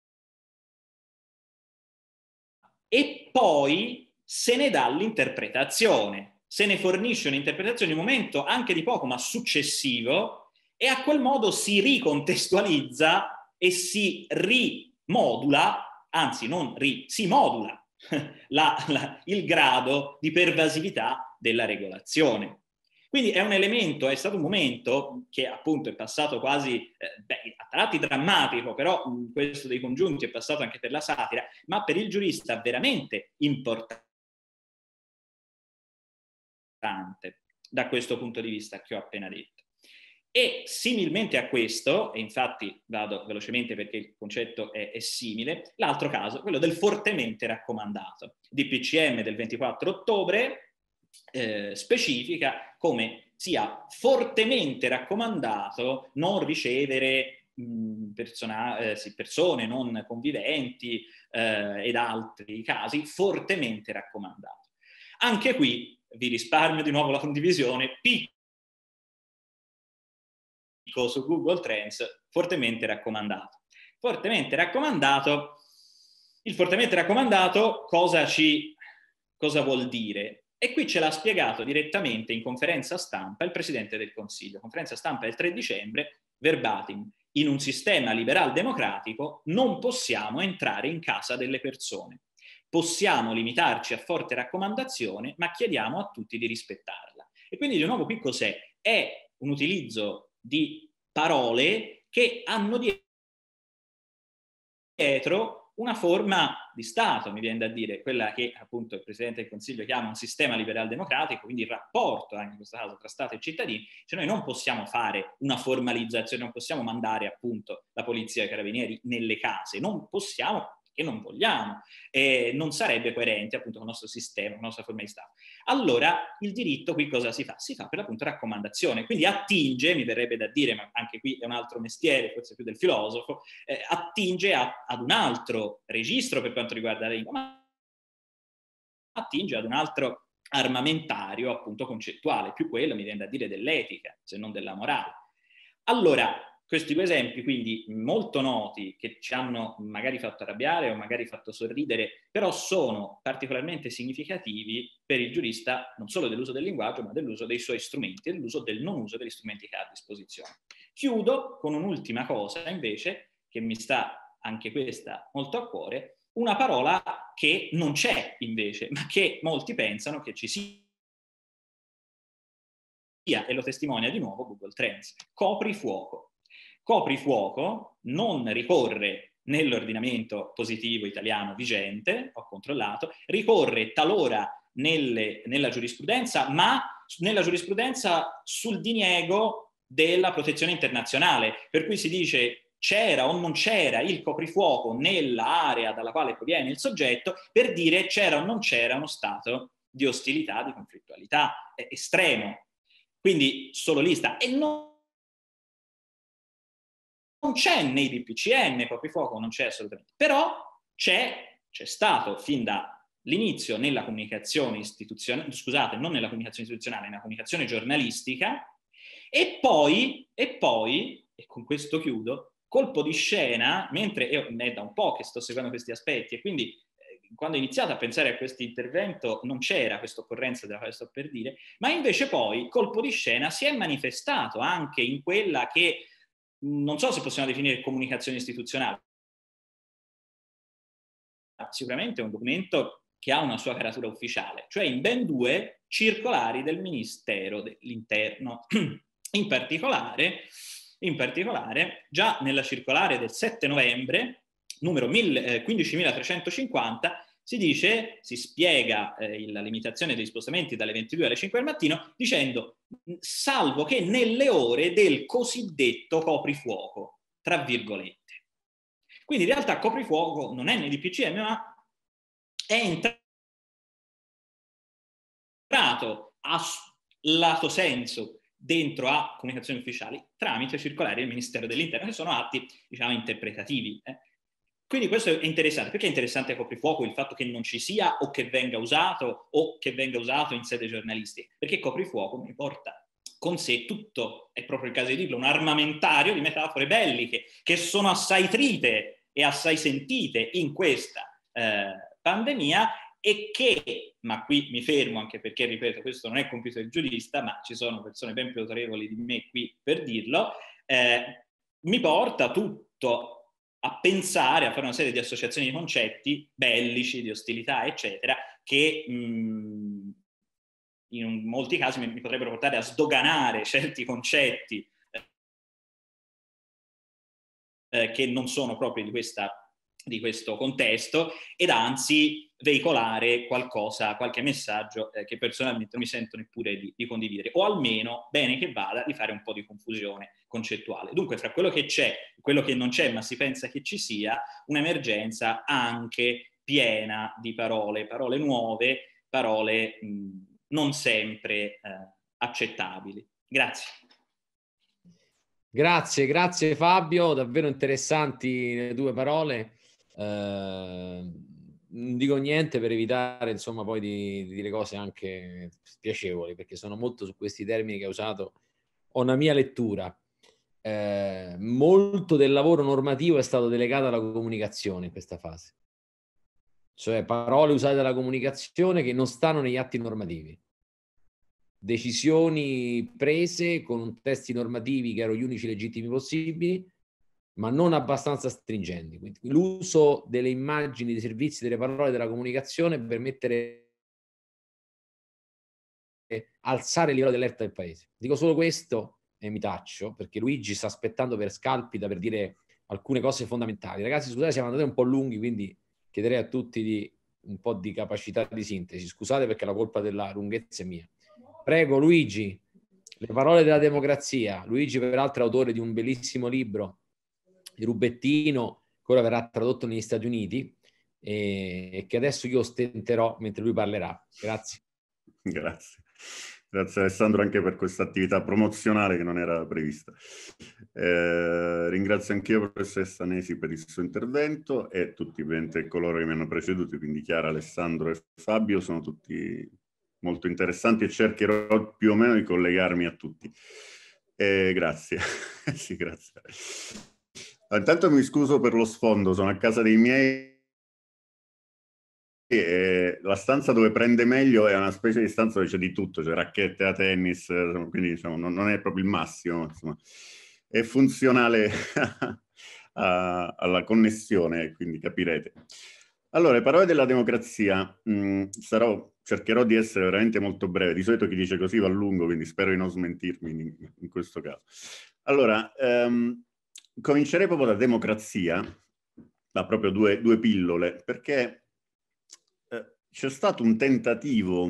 C: e poi se ne dà
G: l'interpretazione, se ne fornisce un'interpretazione di un momento anche di poco ma successivo e a quel modo si ricontestualizza e si rimodula, anzi non ri, si modula la, la, il grado di pervasività della regolazione. Quindi è un elemento, è stato un momento che appunto è passato quasi, eh, beh, a tratti drammatico, però mh, mm, questo dei congiunti è passato anche per la satira, ma per il giurista veramente importante da questo punto di vista che ho appena detto. E similmente a questo, e infatti vado velocemente perché il concetto è, è simile, l'altro caso, quello del fortemente raccomandato, DPCM del 24 ottobre, eh, specifica come sia fortemente raccomandato non ricevere mh, persona, eh, sì, persone non conviventi eh, ed altri casi, fortemente raccomandato. Anche qui vi risparmio di nuovo la condivisione, picco su Google Trends, fortemente raccomandato. Fortemente raccomandato, il fortemente raccomandato cosa, ci, cosa vuol dire? E qui ce l'ha spiegato direttamente in conferenza stampa il Presidente del Consiglio, conferenza stampa del 3 dicembre, verbatim. In un sistema liberal-democratico non possiamo entrare in casa delle persone. Possiamo limitarci a forte raccomandazione, ma chiediamo a tutti di rispettarla. E quindi di nuovo qui cos'è? È un utilizzo di parole che hanno dietro una forma di Stato, mi viene da dire, quella che appunto il Presidente del Consiglio chiama un sistema liberal democratico, quindi il rapporto anche in questo caso tra Stato e cittadini, cioè noi non possiamo fare una formalizzazione, non possiamo mandare appunto la polizia e i carabinieri nelle case, non possiamo perché non vogliamo, eh, non sarebbe coerente appunto con il nostro sistema, con la nostra forma di Stato. Allora il diritto qui cosa si fa? Si fa per l'appunto raccomandazione, quindi attinge, mi verrebbe da dire, ma anche qui è un altro mestiere, forse più del filosofo, eh, attinge a, ad un altro registro per quanto riguarda la lingua, ma attinge ad un altro armamentario appunto concettuale, più quello mi viene da dire dell'etica, se non della morale. Allora, questi due esempi, quindi molto noti, che ci hanno magari fatto arrabbiare o magari fatto sorridere, però sono particolarmente significativi per il giurista non solo dell'uso del linguaggio, ma dell'uso dei suoi strumenti e dell'uso del non uso degli strumenti che ha a disposizione. Chiudo con un'ultima cosa, invece, che mi sta anche questa molto a cuore, una parola che non c'è invece, ma che molti pensano che ci sia e lo testimonia di nuovo Google Trends. copri fuoco coprifuoco non ricorre nell'ordinamento positivo italiano vigente, ho controllato, ricorre talora nelle, nella giurisprudenza, ma nella giurisprudenza sul diniego della protezione internazionale, per cui si dice c'era o non c'era il coprifuoco nell'area dalla quale proviene il soggetto, per dire c'era o non c'era uno stato di ostilità, di conflittualità eh, estremo. Quindi solo lista. E non c'è nei DPCM, coprifuoco non c'è assolutamente, però c'è, c'è stato fin dall'inizio nella comunicazione istituzionale, scusate, non nella comunicazione istituzionale, nella comunicazione giornalistica, e poi, e poi, e con questo chiudo, colpo di scena, mentre io è da un po' che sto seguendo questi aspetti e quindi eh, quando ho iniziato a pensare a questo intervento non c'era questa occorrenza della quale sto per dire, ma invece poi colpo di scena si è manifestato anche
C: in quella che non so se possiamo definire comunicazione istituzionale. Sicuramente è un documento che ha una sua caratura ufficiale, cioè in
G: ben due circolari del Ministero dell'Interno. In particolare, in particolare, già nella circolare del 7 novembre, numero 15.350, si dice, si spiega eh, la limitazione degli spostamenti dalle 22 alle 5 del mattino dicendo salvo che nelle ore del
C: cosiddetto coprifuoco, tra virgolette. Quindi in realtà coprifuoco non è nel DPCM, ma è entrato a lato senso dentro a comunicazioni ufficiali
G: tramite circolari del Ministero dell'Interno, che sono atti, diciamo, interpretativi. Eh. Quindi questo è interessante. Perché è interessante a coprifuoco il fatto che non ci sia o che venga usato o che venga usato in sede giornalistica? Perché coprifuoco mi porta con sé tutto, è proprio il caso di dirlo, un armamentario di metafore belliche che sono assai trite e assai sentite in questa eh, pandemia e che, ma qui mi fermo anche perché, ripeto, questo non è compito del giurista, ma ci sono persone ben più autorevoli di me qui per dirlo, eh, mi porta tutto a pensare, a fare una serie di associazioni di concetti bellici, di ostilità, eccetera, che mh, mm,
C: in molti casi mi, mi potrebbero portare a sdoganare certi concetti eh, eh che non sono proprio di questa
G: di questo contesto ed anzi veicolare qualcosa, qualche messaggio eh, che personalmente non mi sento neppure di, di, condividere, o almeno, bene che vada, di fare un po' di confusione concettuale. Dunque, fra quello che c'è e quello che non c'è, ma si pensa che ci sia, un'emergenza anche piena di parole, parole nuove, parole mh, non sempre eh, accettabili. Grazie.
A: Grazie, grazie Fabio, davvero interessanti le due parole. Ehm, non dico niente per evitare insomma poi di, di, dire cose anche spiacevoli perché sono molto su questi termini che ho usato ho una mia lettura eh, molto del lavoro normativo è stato delegato alla comunicazione in questa fase cioè parole usate dalla comunicazione che non stanno negli atti normativi decisioni prese con testi normativi che erano gli unici legittimi possibili ma non abbastanza stringenti. Quindi l'uso delle immagini, dei servizi, delle parole, della comunicazione per mettere alzare il livello dell'erta del paese. Dico solo questo e mi taccio perché Luigi sta aspettando per scalpita per dire alcune cose fondamentali. Ragazzi, scusate, siamo andati un po' lunghi, quindi chiederei a tutti di un po' di capacità di sintesi. Scusate perché la colpa della lunghezza è mia. Prego Luigi, le parole della democrazia. Luigi peraltro è autore di un bellissimo libro il rubettino che ora verrà tradotto negli Stati Uniti e che adesso io ostenterò mentre lui parlerà. Grazie.
D: Grazie. Grazie Alessandro anche per questa attività promozionale che non era prevista. Eh, ringrazio anch'io professor Stanesi per il suo intervento e tutti coloro che mi hanno preceduto, quindi Chiara, Alessandro e Fabio, sono tutti molto interessanti e cercherò più o meno di collegarmi a tutti. Eh, grazie. sì, grazie. Intanto mi scuso per lo sfondo, sono a casa dei miei e la stanza dove prende meglio è una specie di stanza dove c'è di tutto, c'è cioè racchette da tennis, quindi diciamo, non, è proprio il massimo, insomma. è funzionale alla connessione, quindi capirete. Allora, parole della democrazia, mm, sarò, cercherò di essere veramente molto breve, di solito chi dice così va a lungo, quindi spero di non smentirmi in, questo caso. Allora, um, comincerei proprio da democrazia, da proprio due, due pillole, perché eh, c'è stato un tentativo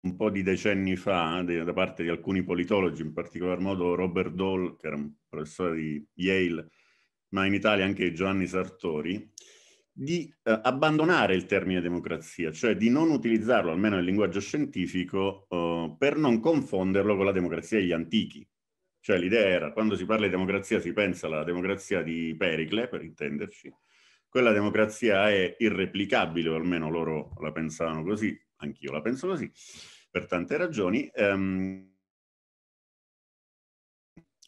D: un po' di decenni fa eh, da parte di alcuni politologi, in particolar modo Robert Dole, che era un professore di Yale, ma in Italia anche Giovanni Sartori, di eh, abbandonare il termine democrazia, cioè di non utilizzarlo, almeno nel linguaggio scientifico, eh, per non confonderlo con la democrazia degli antichi, cioè l'idea era, quando si parla di democrazia si pensa alla democrazia di Pericle, per intenderci, quella democrazia è irreplicabile, o almeno loro la pensavano così, anch'io la penso così, per tante ragioni. Ehm,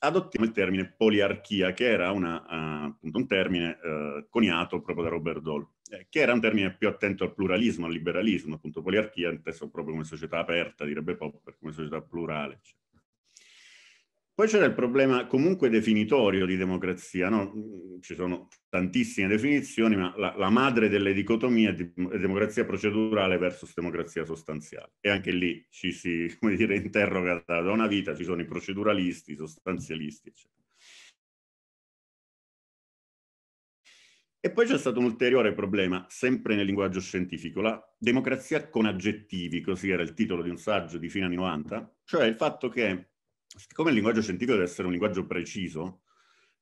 D: adottiamo il termine poliarchia, che era una, uh, appunto un termine uh, coniato proprio da Robert Doll, eh, che era un termine più attento al pluralismo, al liberalismo, appunto poliarchia inteso proprio come società aperta, direbbe Popper, come società plurale. eccetera. Poi c'era il problema comunque definitorio di democrazia, no? Mm, mm, ci sono tantissime definizioni, ma la, la madre delle dicotomie è democrazia procedurale versus democrazia sostanziale. E anche lì ci si come dire, interroga da, una vita, ci sono i proceduralisti, i sostanzialisti, eccetera. E poi c'è stato un ulteriore problema, sempre nel linguaggio scientifico, la democrazia con aggettivi, così era il titolo di un saggio di fine anni 90, cioè il fatto che siccome il linguaggio scientifico deve essere un linguaggio preciso,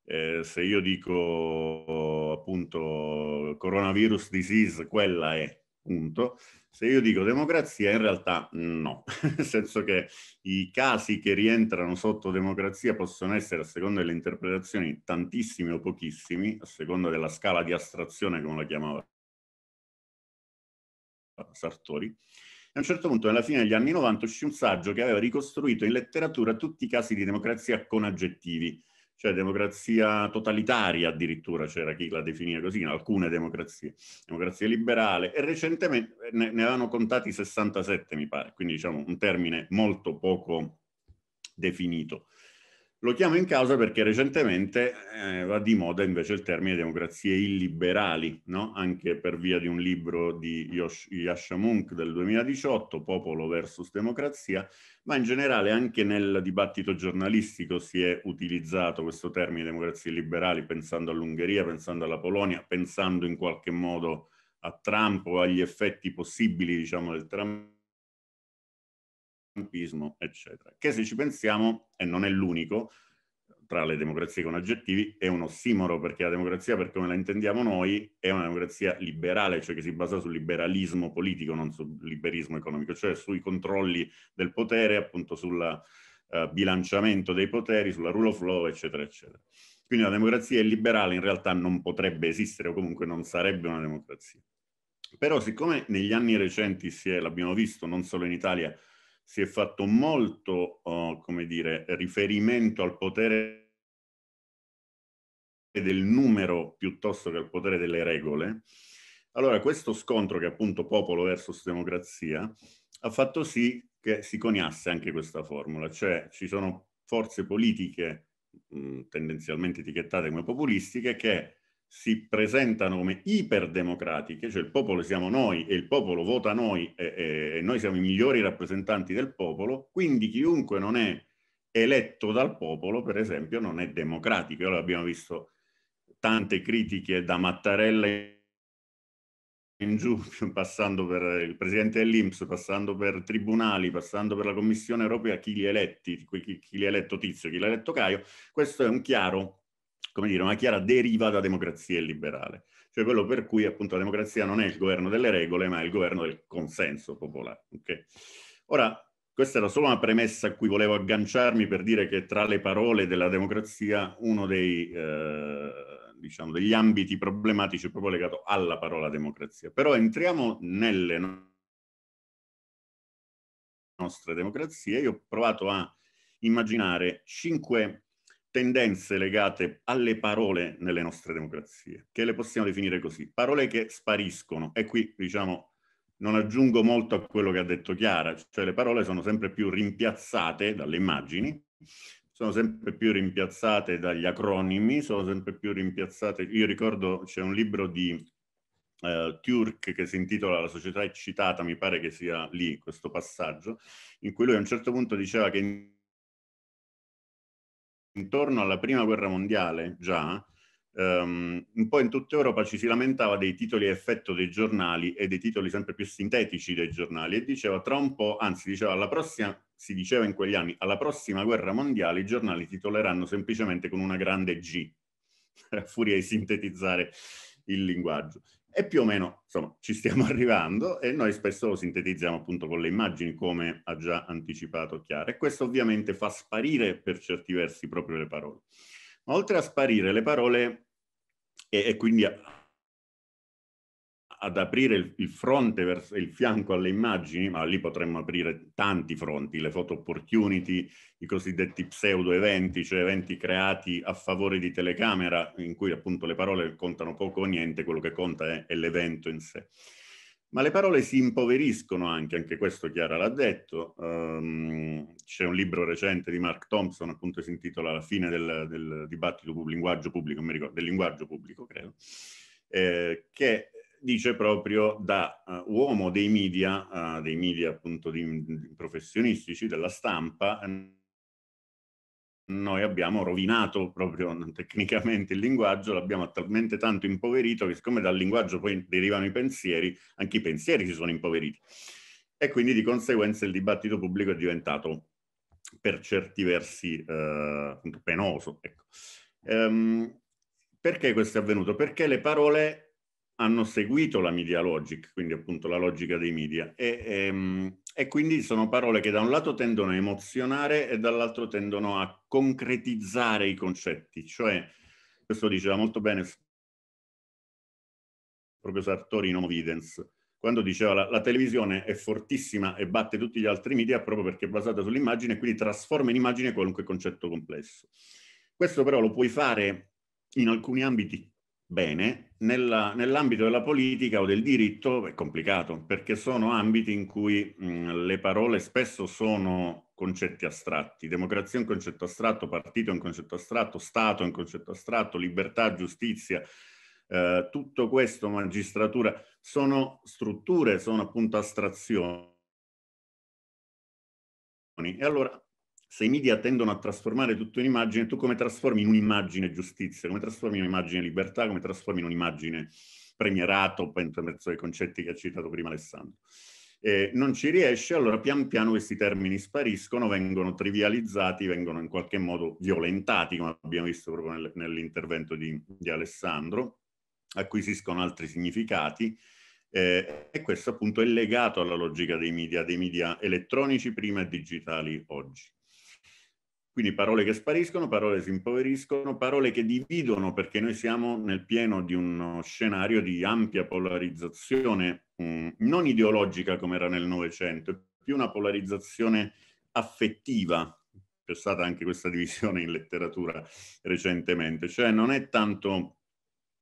D: eh, se io dico appunto coronavirus disease, quella è, punto, se io dico democrazia, in realtà no, nel senso che i casi che rientrano sotto democrazia possono essere, a seconda delle interpretazioni, tantissimi o pochissimi, a seconda della scala di astrazione, come la chiamava Sartori, a un certo punto, alla fine degli anni 90, uscì un saggio che aveva ricostruito in letteratura tutti i casi di democrazia con aggettivi, cioè democrazia totalitaria addirittura, c'era chi la definiva così, in alcune democrazie, democrazia liberale, e recentemente ne, ne avevano contati 67, mi pare, quindi diciamo un termine molto poco definito. Lo chiamo in causa perché recentemente eh, va di moda invece il termine democrazie illiberali, no? anche per via di un libro di Yasha Munk del 2018, Popolo versus Democrazia, ma in generale anche nel dibattito giornalistico si è utilizzato questo termine democrazie liberali pensando all'Ungheria, pensando alla Polonia, pensando in qualche modo a Trump o agli effetti possibili diciamo, del Trump trumpismo, eccetera. Che se ci pensiamo, e non è l'unico, tra le democrazie con aggettivi, è un ossimoro, perché la democrazia, per come la intendiamo noi, è una democrazia liberale, cioè che si basa sul liberalismo politico, non sul liberismo economico, cioè sui controlli del potere, appunto sul uh, eh, bilanciamento dei poteri, sulla rule of law, eccetera, eccetera. Quindi la democrazia liberale in realtà non potrebbe esistere o comunque non sarebbe una democrazia. Però siccome negli anni recenti si è, l'abbiamo visto, non solo in Italia, si è fatto molto, oh, come dire, riferimento al potere del numero piuttosto che al potere delle regole. Allora questo scontro che appunto popolo versus democrazia ha fatto sì che si coniasse anche questa formula, cioè ci sono forze politiche mh, mm, tendenzialmente etichettate come populistiche che si presentano come iperdemocratiche, cioè il popolo siamo noi e il popolo vota noi e, e noi siamo i migliori rappresentanti del popolo, quindi chiunque non è eletto dal popolo, per esempio, non è democratico. Allora abbiamo visto tante critiche da Mattarella in giù, passando per il presidente dell'Inps, passando per tribunali, passando per la Commissione europea, chi li ha eletti, chi, chi li ha eletto Tizio, chi li ha eletto Caio. Questo è un chiaro come dire, una chiara deriva da democrazia liberale, cioè quello per cui appunto la democrazia non è il governo delle regole, ma è il governo del consenso popolare. Okay? Ora, questa era solo una premessa a cui volevo agganciarmi per dire che tra le parole della democrazia uno dei, eh, diciamo, degli ambiti problematici è proprio legato alla parola democrazia. Però entriamo nelle nostre democrazie. Io ho provato a immaginare cinque tendenze legate alle parole nelle nostre democrazie, che le possiamo definire così, parole che spariscono e qui diciamo non aggiungo molto a quello che ha detto Chiara, cioè le parole sono sempre più rimpiazzate dalle immagini, sono sempre più rimpiazzate dagli acronimi, sono sempre più rimpiazzate, io ricordo c'è un libro di Uh, Turk che si intitola La società eccitata, mi pare che sia lì questo passaggio, in cui lui a un certo punto diceva che intorno alla prima guerra mondiale già, um, un po' in tutta Europa ci si lamentava dei titoli a effetto dei giornali e dei titoli sempre più sintetici dei giornali e diceva tra un po', anzi diceva alla prossima, si diceva in quegli anni, alla prossima guerra mondiale i giornali titoleranno semplicemente con una grande G, a furia di sintetizzare il linguaggio. E più o meno, insomma, ci stiamo arrivando e noi spesso lo sintetizziamo appunto con le immagini, come ha già anticipato Chiara. E questo ovviamente fa sparire per certi versi proprio le parole. Ma oltre a sparire le parole e, e quindi a, ad aprire il, il fronte, verso, il fianco alle immagini, ma lì potremmo aprire tanti fronti, le photo opportunity, i cosiddetti pseudo eventi, cioè eventi creati a favore di telecamera, in cui appunto le parole contano poco o niente, quello che conta è, è l'evento in sé. Ma le parole si impoveriscono anche, anche questo Chiara l'ha detto. Um, c'è un libro recente di Mark Thompson, appunto si intitola La fine del, del dibattito pubblico, linguaggio pubblico, non mi ricordo, del linguaggio pubblico, credo, eh, che dice proprio da uh, uomo dei media, uh, dei media appunto di, di professionistici, della stampa, noi abbiamo rovinato proprio tecnicamente il linguaggio, l'abbiamo talmente tanto impoverito che siccome dal linguaggio poi derivano i pensieri, anche i pensieri si sono impoveriti. E quindi di conseguenza il dibattito pubblico è diventato per certi versi eh, penoso. Ecco. Ehm, perché questo è avvenuto? Perché le parole hanno seguito la media logic, quindi appunto la logica dei media, e, e, ehm, e, quindi sono parole che da un lato tendono a emozionare e dall'altro tendono a concretizzare i concetti, cioè, questo diceva molto bene proprio Sartori in Homo Videns, quando diceva la, la televisione è fortissima e batte tutti gli altri media proprio perché è basata sull'immagine e quindi trasforma in immagine qualunque concetto complesso. Questo però lo puoi fare in alcuni ambiti bene, nella, nell'ambito della politica o del diritto è complicato, perché sono ambiti in cui mh, le parole spesso sono concetti astratti. Democrazia è un concetto astratto, partito è un concetto astratto, Stato è un concetto astratto, libertà, giustizia, eh, tutto questo, magistratura, sono strutture, sono appunto astrazioni. E allora se i media tendono a trasformare tutto in immagine, tu come trasformi in un'immagine giustizia, come trasformi in un'immagine libertà, come trasformi in un'immagine premierato, penso ai concetti che ha citato prima Alessandro. Eh, non ci riesce, allora pian piano questi termini spariscono, vengono trivializzati, vengono in qualche modo violentati, come abbiamo visto proprio nel, nell'intervento di, di, Alessandro, acquisiscono altri significati eh, e questo appunto è legato alla logica dei media, dei media elettronici prima e digitali oggi. Quindi parole che spariscono, parole che si impoveriscono, parole che dividono perché noi siamo nel pieno di uno scenario di ampia polarizzazione, mm, non ideologica come era nel Novecento, più una polarizzazione affettiva. C'è stata anche questa divisione in letteratura recentemente, cioè non è tanto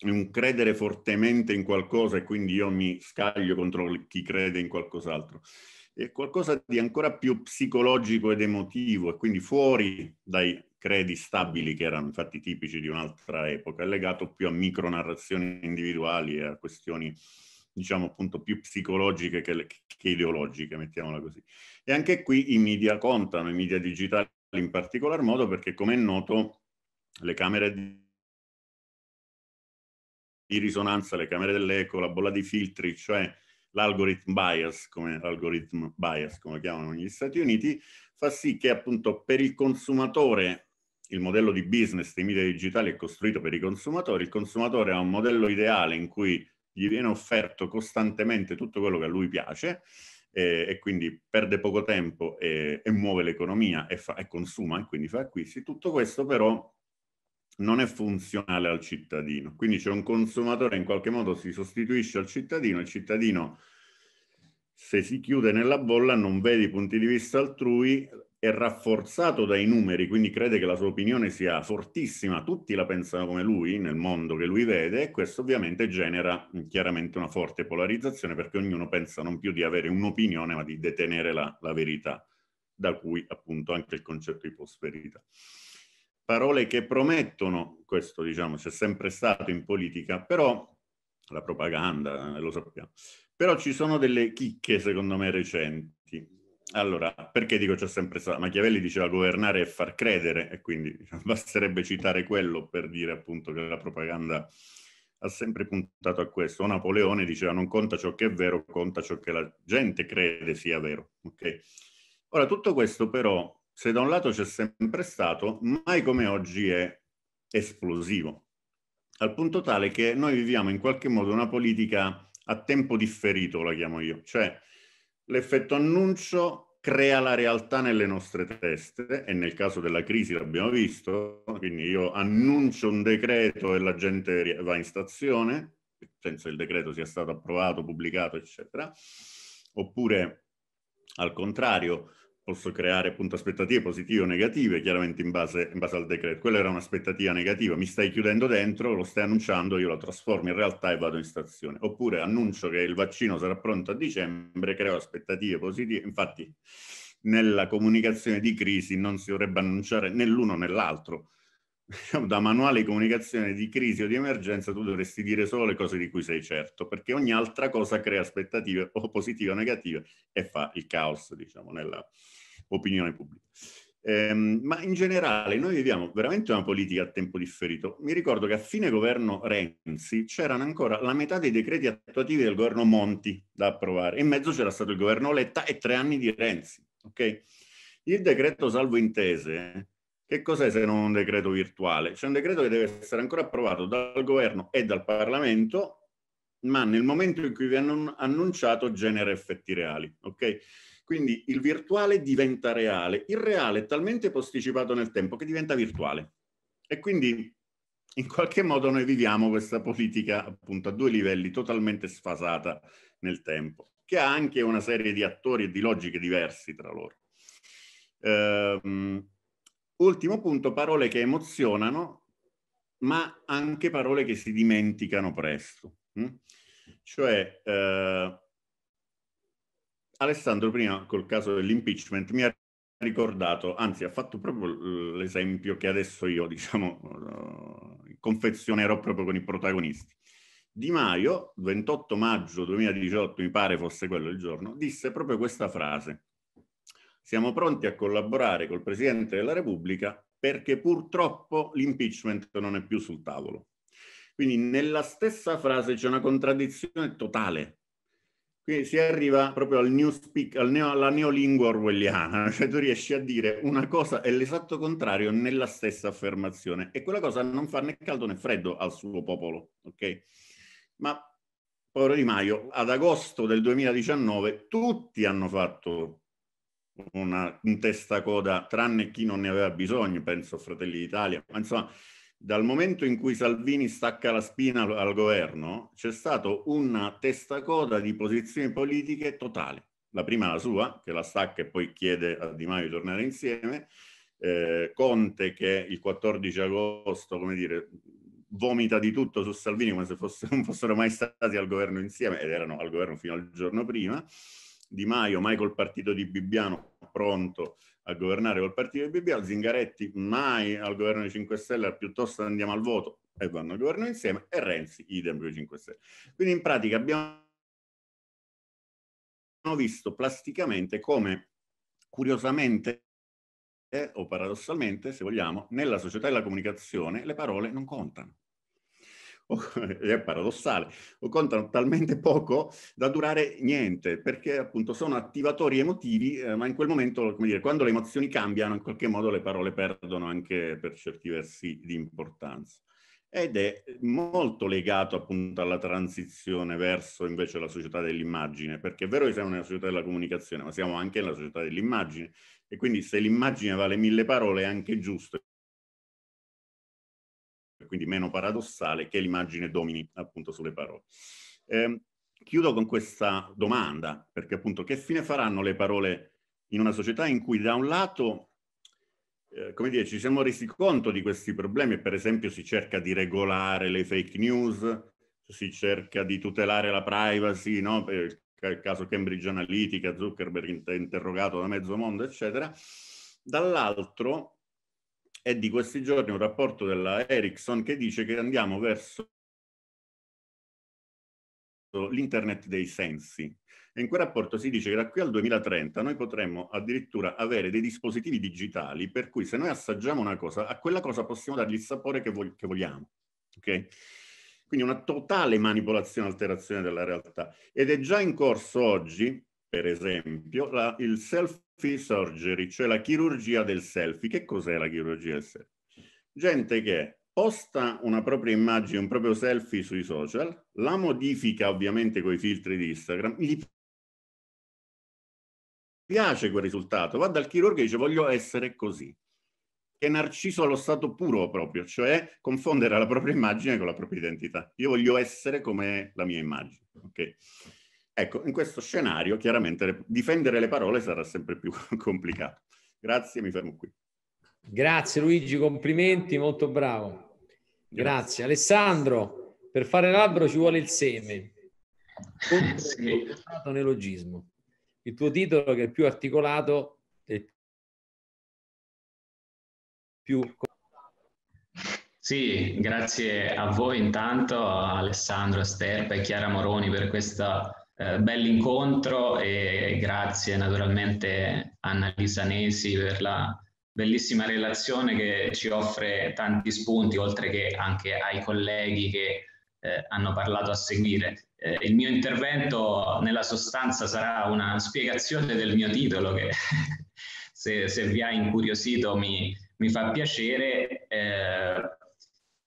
D: un credere fortemente in qualcosa e quindi io mi scaglio contro chi crede in qualcos'altro, è qualcosa di ancora più psicologico ed emotivo e quindi fuori dai credi stabili che erano infatti tipici di un'altra epoca, è legato più a micronarrazioni individuali e a questioni diciamo appunto più psicologiche che, che ideologiche, mettiamola così. E anche qui i media contano, i media digitali in particolar modo perché come è noto le camere di di risonanza, le camere dell'eco, la bolla di filtri, cioè l'algorithm bias, come l'algorithm bias, come chiamano gli Stati Uniti, fa sì che appunto per il consumatore il modello di business dei media digitali è costruito per i consumatori, il consumatore ha un modello ideale in cui gli viene offerto costantemente tutto quello che a lui piace eh, e quindi perde poco tempo e, e muove l'economia e, fa, e consuma e quindi fa acquisti. Tutto questo però non è funzionale al cittadino. Quindi c'è un consumatore in qualche modo si sostituisce al cittadino, il cittadino se si chiude nella bolla non vede i punti di vista altrui, è rafforzato dai numeri, quindi crede che la sua opinione sia fortissima, tutti la pensano come lui nel mondo che lui vede e questo ovviamente genera mm, chiaramente una forte polarizzazione perché ognuno pensa non più di avere un'opinione ma di detenere la, la verità, da cui appunto anche il concetto di prosperità parole che promettono, questo diciamo c'è sempre stato in politica, però la propaganda, eh, lo sappiamo, però ci sono delle chicche secondo me recenti. Allora, perché dico c'è sempre stato? Machiavelli diceva governare e far credere e quindi basterebbe citare quello per dire appunto che la propaganda ha sempre puntato a questo. Napoleone diceva non conta ciò che è vero, conta ciò che la gente crede sia vero. Okay? Ora, tutto questo però se da un lato c'è sempre stato, mai come oggi è esplosivo, al punto tale che noi viviamo in qualche modo una politica a tempo differito, la chiamo io, cioè l'effetto annuncio crea la realtà nelle nostre teste e nel caso della crisi l'abbiamo visto, quindi io annuncio un decreto e la gente va in stazione, senza il decreto sia stato approvato, pubblicato, eccetera, oppure al contrario posso creare appunto aspettative positive o negative, chiaramente in base, in base al decreto. Quella era un'aspettativa negativa, mi stai chiudendo dentro, lo stai annunciando, io la trasformo in realtà e vado in stazione. Oppure annuncio che il vaccino sarà pronto a dicembre, creo aspettative positive. Infatti nella comunicazione di crisi non si dovrebbe annunciare né l'uno né l'altro. Diciamo, da manuale di comunicazione di crisi o di emergenza tu dovresti dire solo le cose di cui sei certo, perché ogni altra cosa crea aspettative o positive o negative e fa il caos, diciamo, nella, opinione pubblica. Ehm, ma in generale noi viviamo veramente una politica a tempo differito. Mi ricordo che a fine governo Renzi c'erano ancora la metà dei decreti attuativi del governo Monti da approvare, in mezzo c'era stato il governo Letta e tre anni di Renzi. Okay? Il decreto salvo intese, che cos'è se non un decreto virtuale? C'è un decreto che deve essere ancora approvato dal governo e dal Parlamento, ma nel momento in cui vi hanno annunciato genera effetti reali. Okay? Quindi il virtuale diventa reale, il reale è talmente posticipato nel tempo che diventa virtuale. E quindi in qualche modo noi viviamo questa politica appunto a due livelli totalmente sfasata nel tempo, che ha anche una serie di attori e di logiche diversi tra loro. Ehm, ultimo punto, parole che emozionano, ma anche parole che si dimenticano presto. Hm? Cioè, eh, Alessandro prima col caso dell'impeachment mi ha ricordato, anzi ha fatto proprio l'esempio che adesso io diciamo eh, confezionerò proprio con i protagonisti. Di Maio, 28 maggio 2018, mi pare fosse quello il giorno, disse proprio questa frase. Siamo pronti a collaborare col Presidente della Repubblica perché purtroppo l'impeachment non è più sul tavolo. Quindi nella stessa frase c'è una contraddizione totale, quindi si arriva proprio al new speak, al neo, alla neolingua orwelliana, cioè tu riesci a dire una cosa e l'esatto contrario nella stessa affermazione e quella cosa non fa né caldo né freddo al suo popolo, ok? Ma povero Di Maio, ad agosto del 2019 tutti hanno fatto una, un testacoda, tranne chi non ne aveva bisogno, penso Fratelli d'Italia, ma insomma dal momento in cui Salvini stacca la spina al, governo, c'è stato una testacoda di posizioni politiche totali. La prima la sua, che la stacca e poi chiede a Di Maio di tornare insieme, eh, Conte che il 14 agosto, come dire, vomita di tutto su Salvini come se fosse, non fossero mai stati al governo insieme, ed erano al governo fino al giorno prima, Di Maio, mai col partito di Bibbiano pronto a governare col partito del BB, al Zingaretti mai al governo dei 5 Stelle, piuttosto andiamo al voto e vanno al governo insieme, e Renzi, idem per i 5 Stelle. Quindi in pratica abbiamo visto plasticamente come curiosamente o paradossalmente, se vogliamo, nella società e della comunicazione le parole non contano. Oh, è paradossale, o contano talmente poco da durare niente, perché appunto sono attivatori emotivi, eh, ma in quel momento, come dire, quando le emozioni cambiano, in qualche modo le parole perdono anche per certi versi di importanza. Ed è molto legato appunto alla transizione verso invece la società dell'immagine, perché è vero che siamo nella società della comunicazione, ma siamo anche nella società dell'immagine, e quindi se l'immagine vale mille parole è anche giusto quindi meno paradossale, che l'immagine domini appunto sulle parole. Eh, chiudo con questa domanda, perché appunto che fine faranno le parole in una società in cui da un lato, eh, come dire, ci siamo resi conto di questi problemi, per esempio si cerca di regolare le fake news, si cerca di tutelare la privacy, no? Per il caso Cambridge Analytica, Zuckerberg interrogato da mezzo mondo, eccetera. Dall'altro è di questi giorni un rapporto della Ericsson che dice che andiamo verso l'internet dei sensi. E in quel rapporto si dice che da qui al 2030 noi potremmo addirittura avere dei dispositivi digitali per cui se noi assaggiamo una cosa, a quella cosa possiamo dargli il sapore che, vog che vogliamo. Okay? Quindi una totale manipolazione e alterazione della realtà. Ed è già in corso oggi, per esempio, la, il self selfie surgery, cioè la chirurgia del selfie. Che cos'è la chirurgia del selfie? Gente che posta una propria immagine, un proprio selfie sui social, la modifica ovviamente con i filtri di Instagram, gli piace quel risultato, va dal chirurgo e dice voglio essere così. È narciso allo stato puro proprio, cioè confondere la propria immagine con la propria identità. Io voglio essere come la mia immagine. Okay? Ecco, in questo scenario chiaramente difendere le parole sarà sempre più complicato. Grazie, mi fermo qui. Grazie Luigi,
A: complimenti, molto bravo. Grazie. Grazie. Alessandro, per fare l'albero ci vuole il seme. Contro sì. Un elogismo. Il tuo titolo che
F: è più articolato e più... Sì, grazie a voi intanto, Alessandro
H: Sterpa e Chiara Moroni per questa eh, bell'incontro e grazie naturalmente a Anna Nesi per la bellissima relazione che ci offre tanti spunti, oltre che anche ai colleghi che eh, hanno parlato a seguire. Eh, il mio intervento nella sostanza sarà una spiegazione del mio titolo che se, se vi ha incuriosito mi, mi fa piacere. Eh,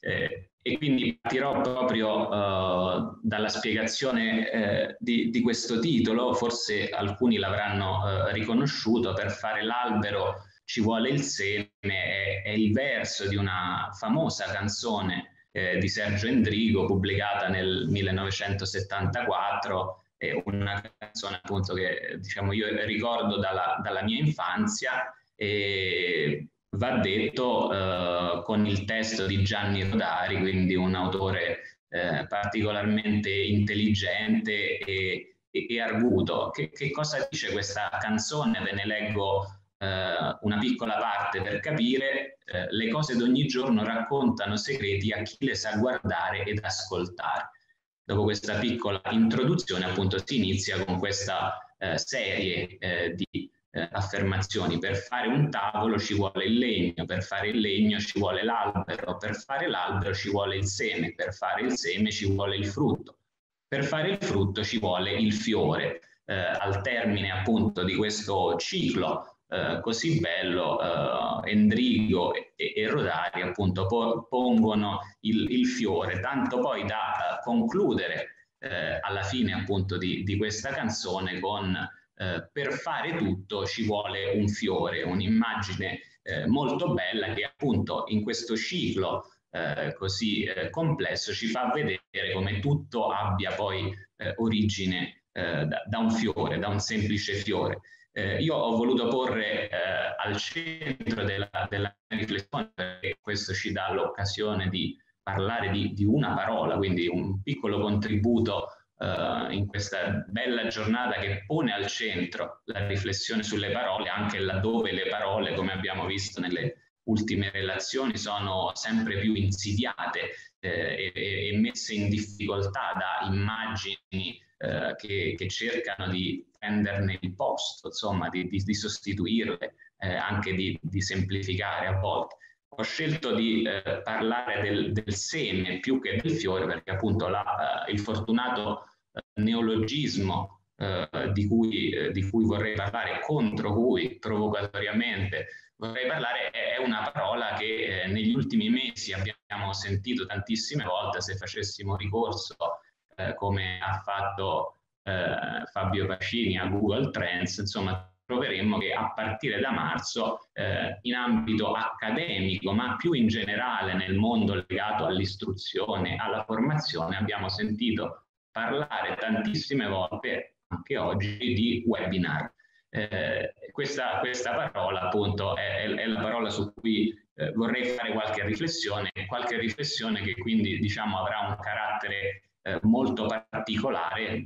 H: eh e quindi partirò proprio uh, dalla spiegazione uh, di, di, questo titolo, forse alcuni l'avranno uh, riconosciuto, per fare l'albero ci vuole il seme, è, è il verso di una famosa canzone eh, di Sergio Endrigo pubblicata nel 1974, è una canzone appunto che diciamo, io ricordo dalla, dalla mia infanzia e va detto eh, con il testo di Gianni Rodari, quindi un autore eh, particolarmente intelligente e, e, e arguto. Che, che, cosa dice questa canzone? Ve ne leggo eh, una piccola parte per capire. Eh, le cose d'ogni giorno raccontano segreti a chi le sa guardare ed ascoltare. Dopo questa piccola introduzione, appunto, si inizia con questa eh, serie eh, di eh, affermazioni. Per fare un tavolo ci vuole il legno, per fare il legno ci vuole l'albero, per fare l'albero ci vuole il seme, per fare il seme ci vuole il frutto, per fare il frutto ci vuole il fiore. Eh, al termine appunto di questo ciclo eh, così bello, eh, Endrigo e, e, Rodari appunto po pongono il, il, fiore, tanto poi da eh, concludere eh, alla fine appunto di, di questa canzone con eh, per fare tutto ci vuole un fiore, un'immagine eh, molto bella che appunto in questo ciclo eh, così eh, complesso ci fa vedere come tutto abbia poi eh, origine eh, da, da, un fiore, da un semplice fiore. io ho voluto porre al centro della, della riflessione, perché questo ci dà l'occasione di parlare di, di una parola, quindi un piccolo contributo eh, in questa bella giornata che pone al centro la riflessione sulle parole, anche laddove le parole, come abbiamo visto nelle ultime relazioni, sono sempre più insidiate eh, e, e, messe in difficoltà da immagini eh, che, che, cercano di prenderne il posto, insomma, di, di, di sostituirle, eh, anche di, di semplificare a volte ho scelto di eh, parlare del, del, seme più che del fiore perché appunto la, eh, il fortunato eh, neologismo eh, di, cui, eh, di, cui, vorrei parlare, contro cui provocatoriamente vorrei parlare, è una parola che eh, negli ultimi mesi abbiamo sentito tantissime volte se facessimo ricorso, come ha fatto Fabio Pacini a Google Trends, insomma troveremmo che a partire da marzo eh, in ambito accademico, ma più in generale nel mondo legato all'istruzione, alla formazione, abbiamo sentito parlare tantissime volte, anche oggi, di webinar. Eh, questa, questa, parola appunto è, è, la parola su cui eh, vorrei fare qualche riflessione, qualche riflessione che quindi diciamo avrà un carattere eh, molto particolare,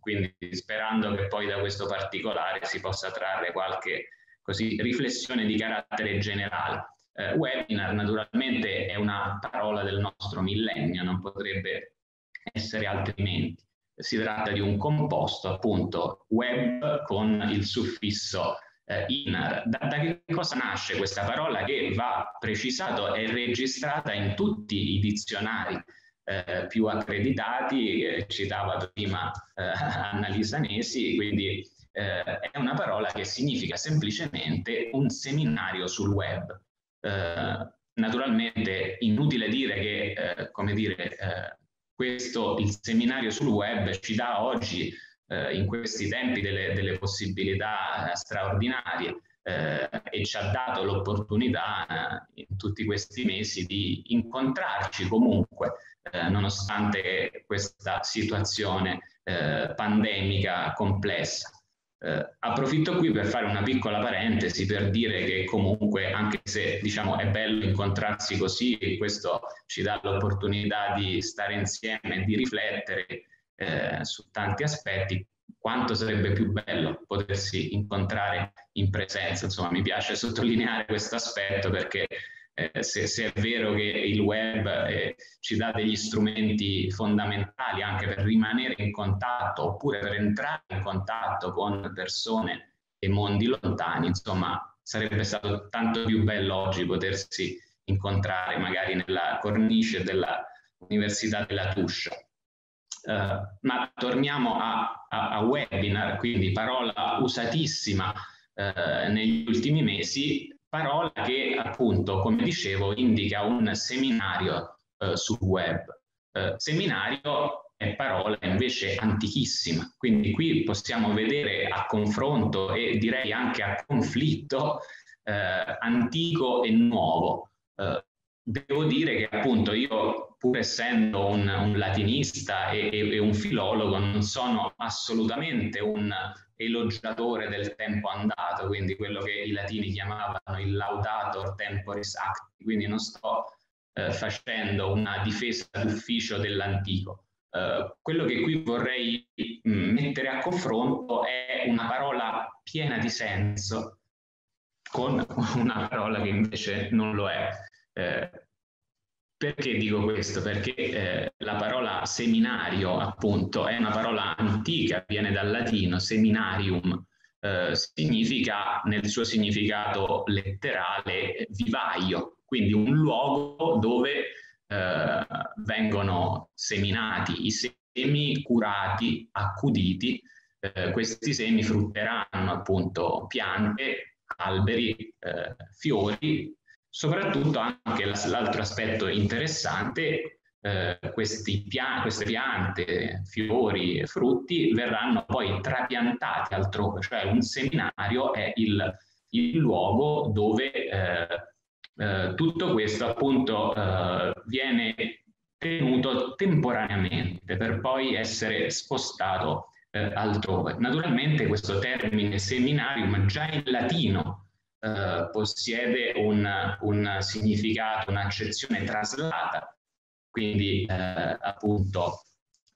H: quindi sperando che poi da questo particolare si possa trarre qualche così, riflessione di carattere generale. Eh, webinar naturalmente è una parola del nostro millennio, non potrebbe essere altrimenti. Si tratta di un composto appunto web con il suffisso eh, inar. Da, da, che cosa nasce questa parola che va precisato è registrata in tutti i dizionari eh, più accreditati, eh, citava prima eh, Annalisa Nesi, quindi eh, è una parola che significa semplicemente un seminario sul web. Eh, naturalmente inutile dire che, eh, come dire, questo, il seminario sul web ci dà oggi, in questi tempi, delle, delle possibilità straordinarie. Eh, e ci ha dato l'opportunità eh, in tutti questi mesi di incontrarci comunque eh, nonostante questa situazione eh, pandemica complessa. Eh, approfitto qui per fare una piccola parentesi per dire che comunque anche se diciamo è bello incontrarsi così, e questo ci dà l'opportunità di stare insieme, e di riflettere eh, su tanti aspetti, quanto sarebbe più bello potersi incontrare in presenza. Insomma, mi piace sottolineare questo aspetto perché se, se, è vero che il web eh, ci dà degli strumenti fondamentali anche per rimanere in contatto oppure per entrare in contatto con persone e mondi lontani, insomma, sarebbe stato tanto più bello oggi potersi incontrare magari nella cornice dell'Università della Tuscia. Uh, ma torniamo a, a, a, webinar, quindi parola usatissima uh, negli ultimi mesi, parola che appunto, come dicevo, indica un seminario eh, sul web. Eh, seminario è parola invece antichissima, quindi qui possiamo vedere a confronto e direi anche a conflitto eh, antico e nuovo. Eh, devo dire che appunto io, pur essendo un, un latinista e, e, un filologo, non sono assolutamente un elogiatore del tempo andato, quindi quello che i latini chiamavano il laudator temporis acti, quindi non sto eh, facendo una difesa d'ufficio dell'antico. Eh, quello che qui vorrei mm, mettere a confronto è una parola piena di senso con una parola che invece non lo è. Eh, perché dico questo? Perché eh, la parola seminario, appunto, è una parola antica, viene dal latino seminarium, eh, significa nel suo significato letterale vivaio, quindi un luogo dove eh, vengono seminati i semi curati, accuditi, eh, questi semi frutteranno appunto piante, alberi, eh, fiori Soprattutto anche l'altro aspetto interessante, eh, pian- queste piante, fiori e frutti verranno poi trapiantate altrove, cioè un seminario è il, il luogo dove eh, eh, tutto questo appunto eh, viene tenuto temporaneamente per poi essere spostato eh, altrove. Naturalmente questo termine seminarium già in latino eh, possiede un, un, significato, un'accezione traslata, quindi eh, appunto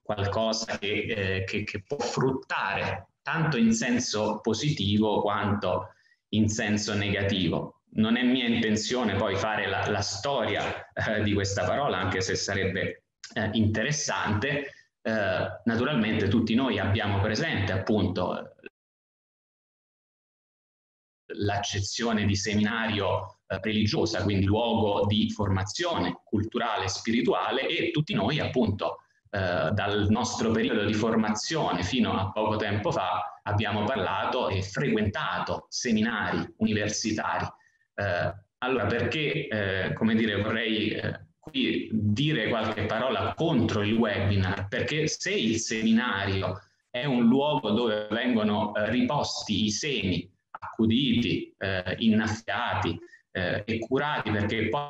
H: qualcosa che, eh, che, che può fruttare tanto in senso positivo quanto in senso negativo non è mia intenzione poi fare la, la storia eh, di questa parola, anche se sarebbe eh, interessante.
F: Eh, naturalmente tutti noi abbiamo presente appunto l'accezione di seminario eh, religiosa, quindi luogo
H: di formazione culturale, spirituale e tutti noi appunto eh, dal nostro periodo di formazione fino a poco tempo fa abbiamo parlato e frequentato seminari universitari. Eh, allora perché, eh, come dire, vorrei eh, qui dire qualche parola contro il webinar? Perché se il seminario è un luogo dove vengono riposti i
F: semi accuditi, eh, innaffiati eh, e curati perché poi,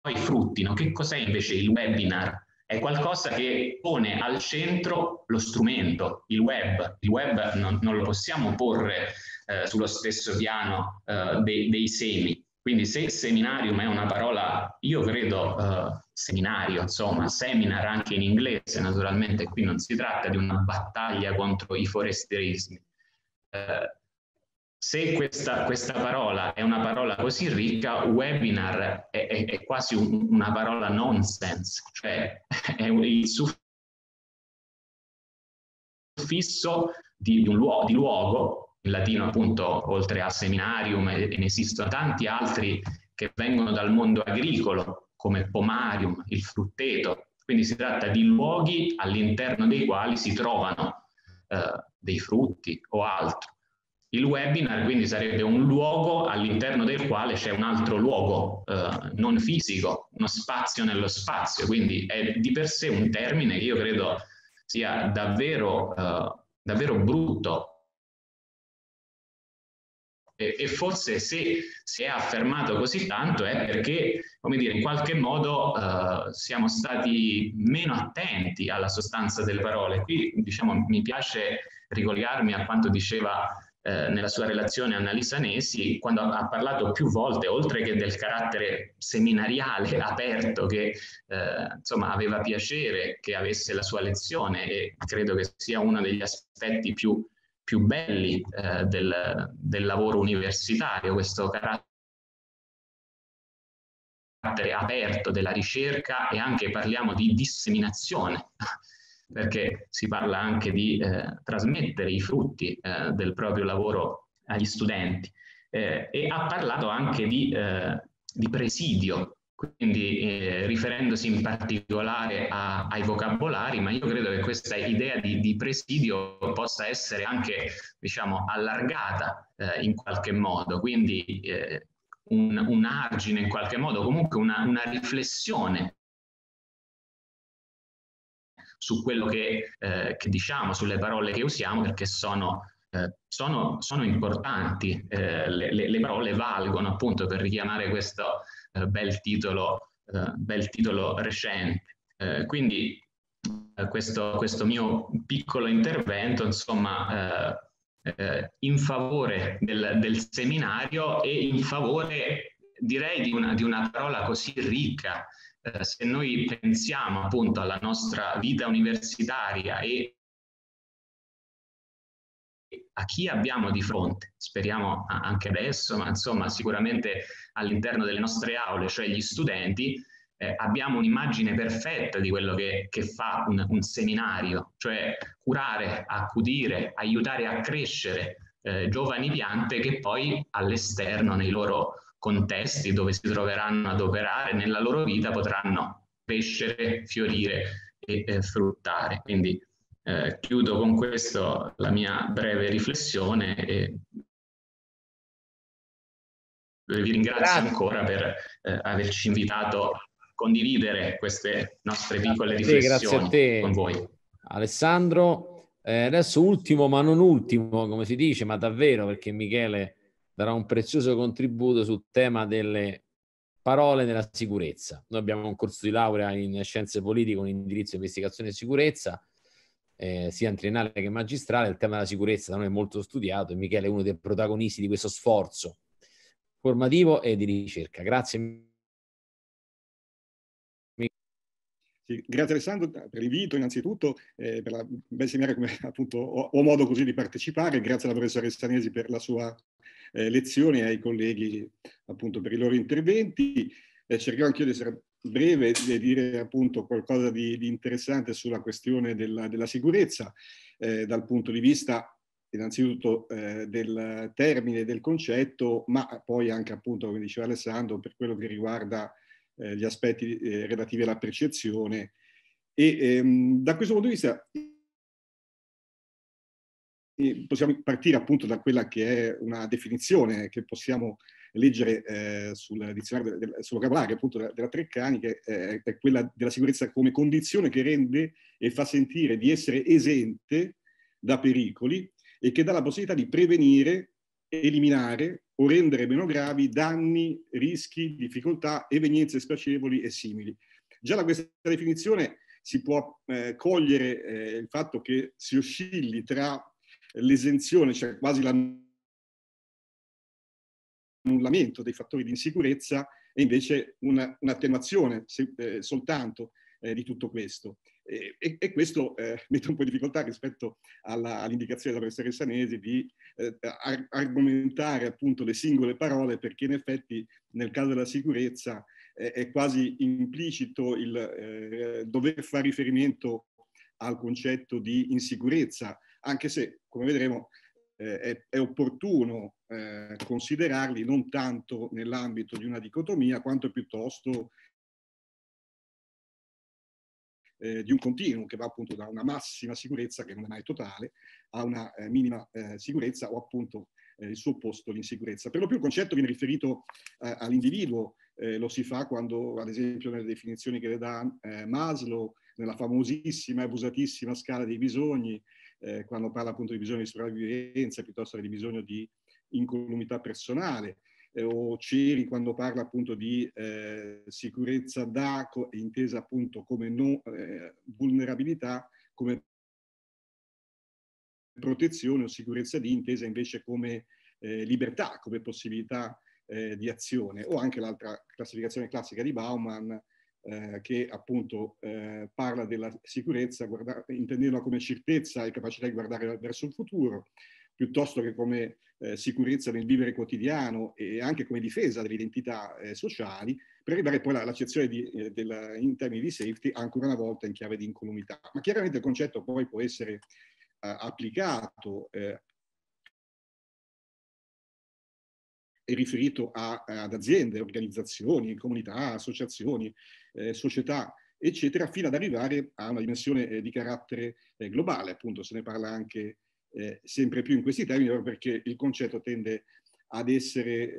F: poi fruttino. Che cos'è invece il webinar? È qualcosa che pone al centro lo strumento, il web. Il web
H: non, non lo possiamo porre eh, sullo stesso piano eh, dei, dei semi, quindi se seminarium è una parola, io credo eh, seminario, insomma, seminar anche in inglese, naturalmente qui non si tratta di una battaglia contro i foresterismi, se questa, questa, parola è una parola così
F: ricca, webinar è, è, è quasi un, una parola nonsense, cioè è un, il suffisso di, di, un luogo, di luogo, in latino appunto oltre a seminarium e ne esistono tanti altri
H: che vengono dal mondo agricolo, come pomarium, il frutteto, quindi si tratta di luoghi all'interno dei quali si trovano eh, dei frutti o altro. Il webinar quindi sarebbe un luogo all'interno del quale c'è un altro luogo eh, non fisico, uno spazio nello spazio, quindi è di
F: per sé un termine che io credo sia davvero, eh, davvero brutto. E, e forse se si è affermato così tanto è perché, come dire, in qualche modo eh, siamo stati
H: meno attenti alla sostanza delle parole. Qui, diciamo, mi piace ricollegarmi a quanto diceva eh, nella sua relazione Annalisa Nesi, quando ha, ha parlato più volte, oltre che del carattere seminariale aperto che eh, insomma aveva piacere che avesse la sua lezione e credo che sia uno degli aspetti più,
F: più belli eh, del, del lavoro universitario, questo carattere aperto della ricerca e anche parliamo di disseminazione perché si parla anche di eh, trasmettere i frutti
H: eh, del proprio lavoro agli studenti eh, e ha parlato anche di, eh, di presidio, quindi eh, riferendosi in particolare a, ai vocabolari, ma io credo che questa idea di, di presidio possa essere anche diciamo, allargata eh, in qualche modo, quindi
F: un, un, argine in qualche modo, comunque una, una riflessione su quello che, eh, che diciamo, sulle parole che usiamo, perché sono,
H: eh, sono, sono importanti, eh, le, le, parole valgono appunto per richiamare questo eh, bel titolo, eh, bel, titolo, recente. Eh, quindi questo, questo, mio piccolo intervento, insomma, in favore del, del, seminario e in favore,
F: direi, di una, di una parola così ricca eh, se noi pensiamo appunto alla nostra vita universitaria e a chi abbiamo di fronte, speriamo anche adesso, ma insomma sicuramente
H: all'interno delle nostre aule, cioè gli studenti, eh, abbiamo un'immagine perfetta di quello che, che fa un, un, seminario, cioè curare, accudire, aiutare a crescere eh, giovani piante che poi all'esterno, nei loro contesti dove si troveranno ad operare nella loro vita potranno crescere, fiorire
F: e eh, fruttare. Quindi eh, chiudo con questo la mia breve riflessione e vi ringrazio Grazie. ancora per eh, averci invitato a condividere queste nostre piccole
H: grazie riflessioni te, con voi. Alessandro, eh, adesso ultimo ma non ultimo,
A: come si dice, ma davvero perché Michele darà un prezioso contributo sul tema delle parole nella sicurezza. Noi abbiamo un corso di laurea in scienze politiche con indirizzo investigazione e sicurezza, eh, sia in triennale che magistrale, il tema della sicurezza da noi è molto studiato e Michele è uno dei protagonisti di questo sforzo formativo e di ricerca. Grazie Sì, grazie
I: Alessandro eh, per l'invito innanzitutto, eh, per la bel seminario come appunto ho, ho, modo così di partecipare, grazie alla professoressa Nesi per la sua eh, lezione e ai colleghi appunto per i loro interventi. Eh, cercherò io di essere breve e dire appunto qualcosa di, di interessante sulla questione della, della sicurezza eh, dal punto di vista innanzitutto eh, del termine, del concetto, ma poi anche appunto, come diceva Alessandro, per quello che riguarda eh, gli aspetti eh, relativi alla percezione. E ehm, da questo punto di vista possiamo partire appunto da quella che è una definizione che possiamo leggere eh, sul dizionario del, sul vocabolario appunto della, della Treccani, che eh, è quella della sicurezza come condizione che rende e fa sentire di essere esente da pericoli e che dà la possibilità di prevenire eliminare o rendere meno gravi danni, rischi, difficoltà, evenienze spiacevoli e simili. Già da questa definizione si può eh, cogliere eh, il fatto che si oscilli tra l'esenzione, cioè quasi l'annullamento dei fattori di insicurezza, e invece un'attenuazione una eh, soltanto eh, di tutto questo. E, e, questo eh, mette un po' in difficoltà rispetto alla, all'indicazione della professoressa Nesi di eh, ar- argomentare appunto le singole parole perché in effetti nel caso della sicurezza eh, è quasi implicito il eh, dover fare riferimento al concetto di insicurezza, anche se come vedremo eh, è, è, opportuno eh, considerarli non tanto nell'ambito di una dicotomia quanto piuttosto eh, di un continuum che va appunto da una massima sicurezza, che non è mai totale, a una eh, minima eh, sicurezza o appunto eh, il suo opposto, l'insicurezza. Per lo più il concetto viene riferito eh, all'individuo, eh, lo si fa quando, ad esempio, nelle definizioni che le dà Maslow, nella famosissima e abusatissima scala dei bisogni, quando parla appunto di bisogno di sopravvivenza piuttosto che di bisogno di incolumità personale, eh, o Ciri quando parla appunto di eh, sicurezza da intesa appunto come non, eh, vulnerabilità, come protezione o sicurezza di intesa invece come eh, libertà, come possibilità eh, di azione, o anche l'altra classificazione classica di Bauman eh, che appunto parla della sicurezza, intendendola come certezza e capacità di guardare verso il futuro, piuttosto che come eh, sicurezza nel vivere quotidiano e anche come difesa delle identità eh, sociali, per arrivare poi all'accezione eh, in termini di safety ancora una volta in chiave di incolumità. Ma chiaramente il concetto poi può essere eh, applicato eh, e riferito a, ad aziende, organizzazioni, comunità, associazioni, eh, società eccetera, fino ad arrivare a una dimensione di carattere globale, appunto se ne parla anche eh, sempre più in questi termini, proprio perché il concetto tende ad, essere,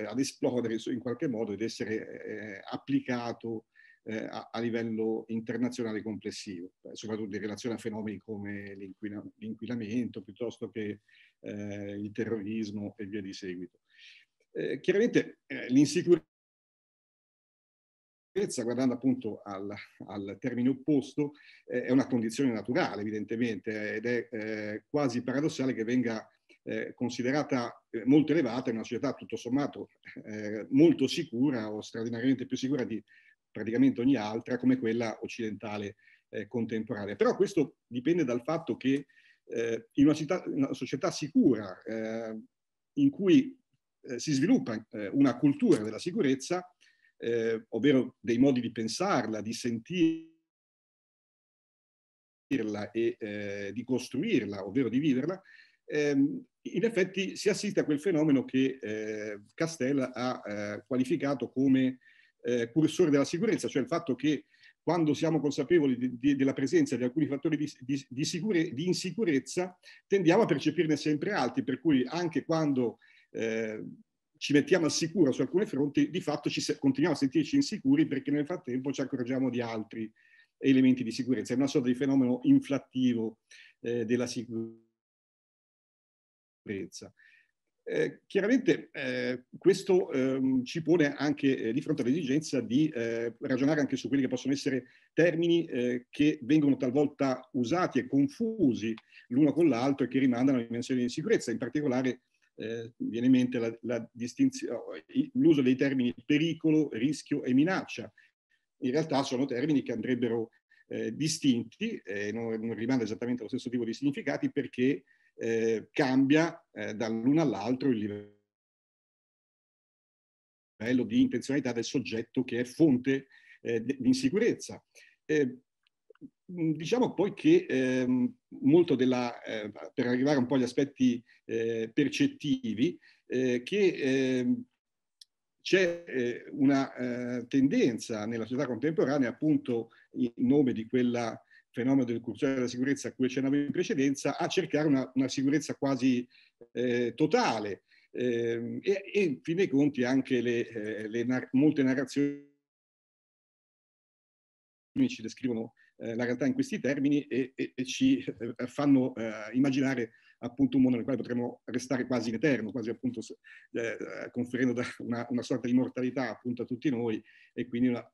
I: eh, ad esplodere in qualche modo ed essere eh, applicato eh, a, a, livello internazionale complessivo, eh, soprattutto in relazione a fenomeni come l'inquinamento piuttosto che il terrorismo e via di seguito. chiaramente l'insicurezza guardando appunto al, al termine opposto, eh, è una condizione naturale evidentemente ed è eh, quasi paradossale che venga eh, considerata eh, molto elevata in una società tutto sommato eh, molto sicura o straordinariamente più sicura di praticamente ogni altra come quella occidentale eh, contemporanea. Però questo dipende dal fatto che in una, città, una, società sicura in cui si sviluppa una cultura della sicurezza, eh, ovvero dei modi di pensarla, di sentirla e eh, di costruirla, ovvero di viverla, ehm, in effetti si assiste a quel fenomeno che eh, Castella ha eh, qualificato come eh, cursore della sicurezza, cioè il fatto che quando siamo consapevoli di, di, della presenza di alcuni fattori di, sicure, di, insicurezza, tendiamo a percepirne sempre altri, per cui anche quando eh, ci mettiamo al sicuro su alcuni fronti, di fatto ci, continuiamo a sentirci insicuri perché nel frattempo ci accorgiamo di altri elementi di sicurezza. È una sorta di fenomeno inflattivo eh, della sicurezza. Eh, chiaramente eh, questo ehm, ci pone anche eh, di fronte all'esigenza di eh, ragionare anche su quelli che possono essere termini eh, che vengono talvolta usati e confusi l'uno con l'altro e che rimandano a dimensioni di sicurezza, in particolare eh, viene in mente la, la oh, l'uso dei termini pericolo, rischio e minaccia. In realtà sono termini che andrebbero eh, distinti eh, e non, non, rimane esattamente lo stesso tipo di significati perché eh, cambia eh, dall'uno all'altro il livello di intenzionalità del soggetto che è fonte eh, di insicurezza. Eh, Mm, diciamo poi che eh, molto della, eh, per arrivare un po' agli aspetti eh, percettivi, eh, che ehm, c'è eh, una eh, tendenza nella società contemporanea appunto in nome di quel fenomeno del cursore della sicurezza a cui accennavo in precedenza, a cercare una, una sicurezza quasi totale ehm, e, e in fin dei conti anche le, le nar molte narrazioni ci descrivono eh, la realtà in questi termini e, e, e ci eh, fanno eh, immaginare appunto un mondo nel quale potremmo restare quasi in eterno, quasi appunto eh, conferendo una, una, sorta di mortalità appunto a tutti noi e quindi una,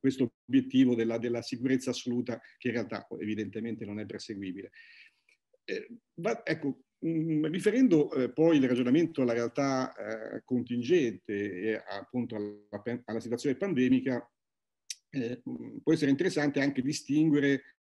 I: questo obiettivo della, della sicurezza assoluta che in realtà evidentemente non è perseguibile. Eh, ma, ecco, mh, mm, riferendo eh, poi il ragionamento alla realtà eh, contingente e appunto alla, alla, situazione pandemica, eh, mm, può essere interessante anche distinguere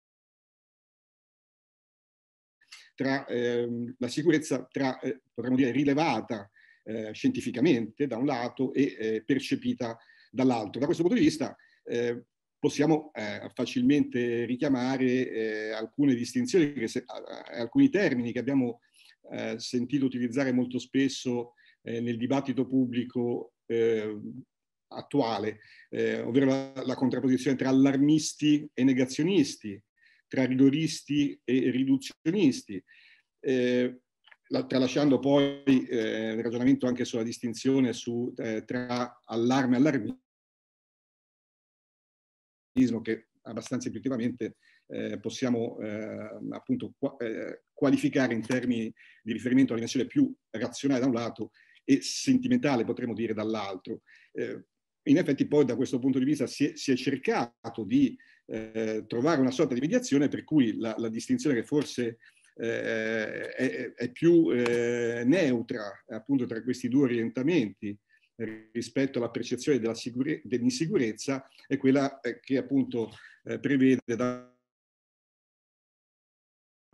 I: tra eh, la sicurezza tra, eh, potremmo dire, rilevata eh, scientificamente da un lato e eh, percepita dall'altro. Da questo punto di vista eh, possiamo facilmente richiamare alcune distinzioni, se, alcuni termini che abbiamo sentito utilizzare molto spesso nel dibattito pubblico eh, attuale, eh, ovvero la, la, contrapposizione tra allarmisti e negazionisti, tra rigoristi e riduzionisti, eh, la, tralasciando poi eh, il ragionamento anche sulla distinzione su, eh, tra allarme e allarmismo, che abbastanza intuitivamente eh, possiamo eh, appunto qua, qualificare in termini di riferimento alla dimensione più razionale da un lato e sentimentale, potremmo dire, dall'altro. Eh, in effetti poi da questo punto di vista si è, si è cercato di eh, trovare una sorta di mediazione per cui la, la distinzione che forse eh, è, è, più eh, neutra appunto tra questi due orientamenti rispetto alla percezione sicure, dell'insicurezza è quella eh, che appunto eh, prevede da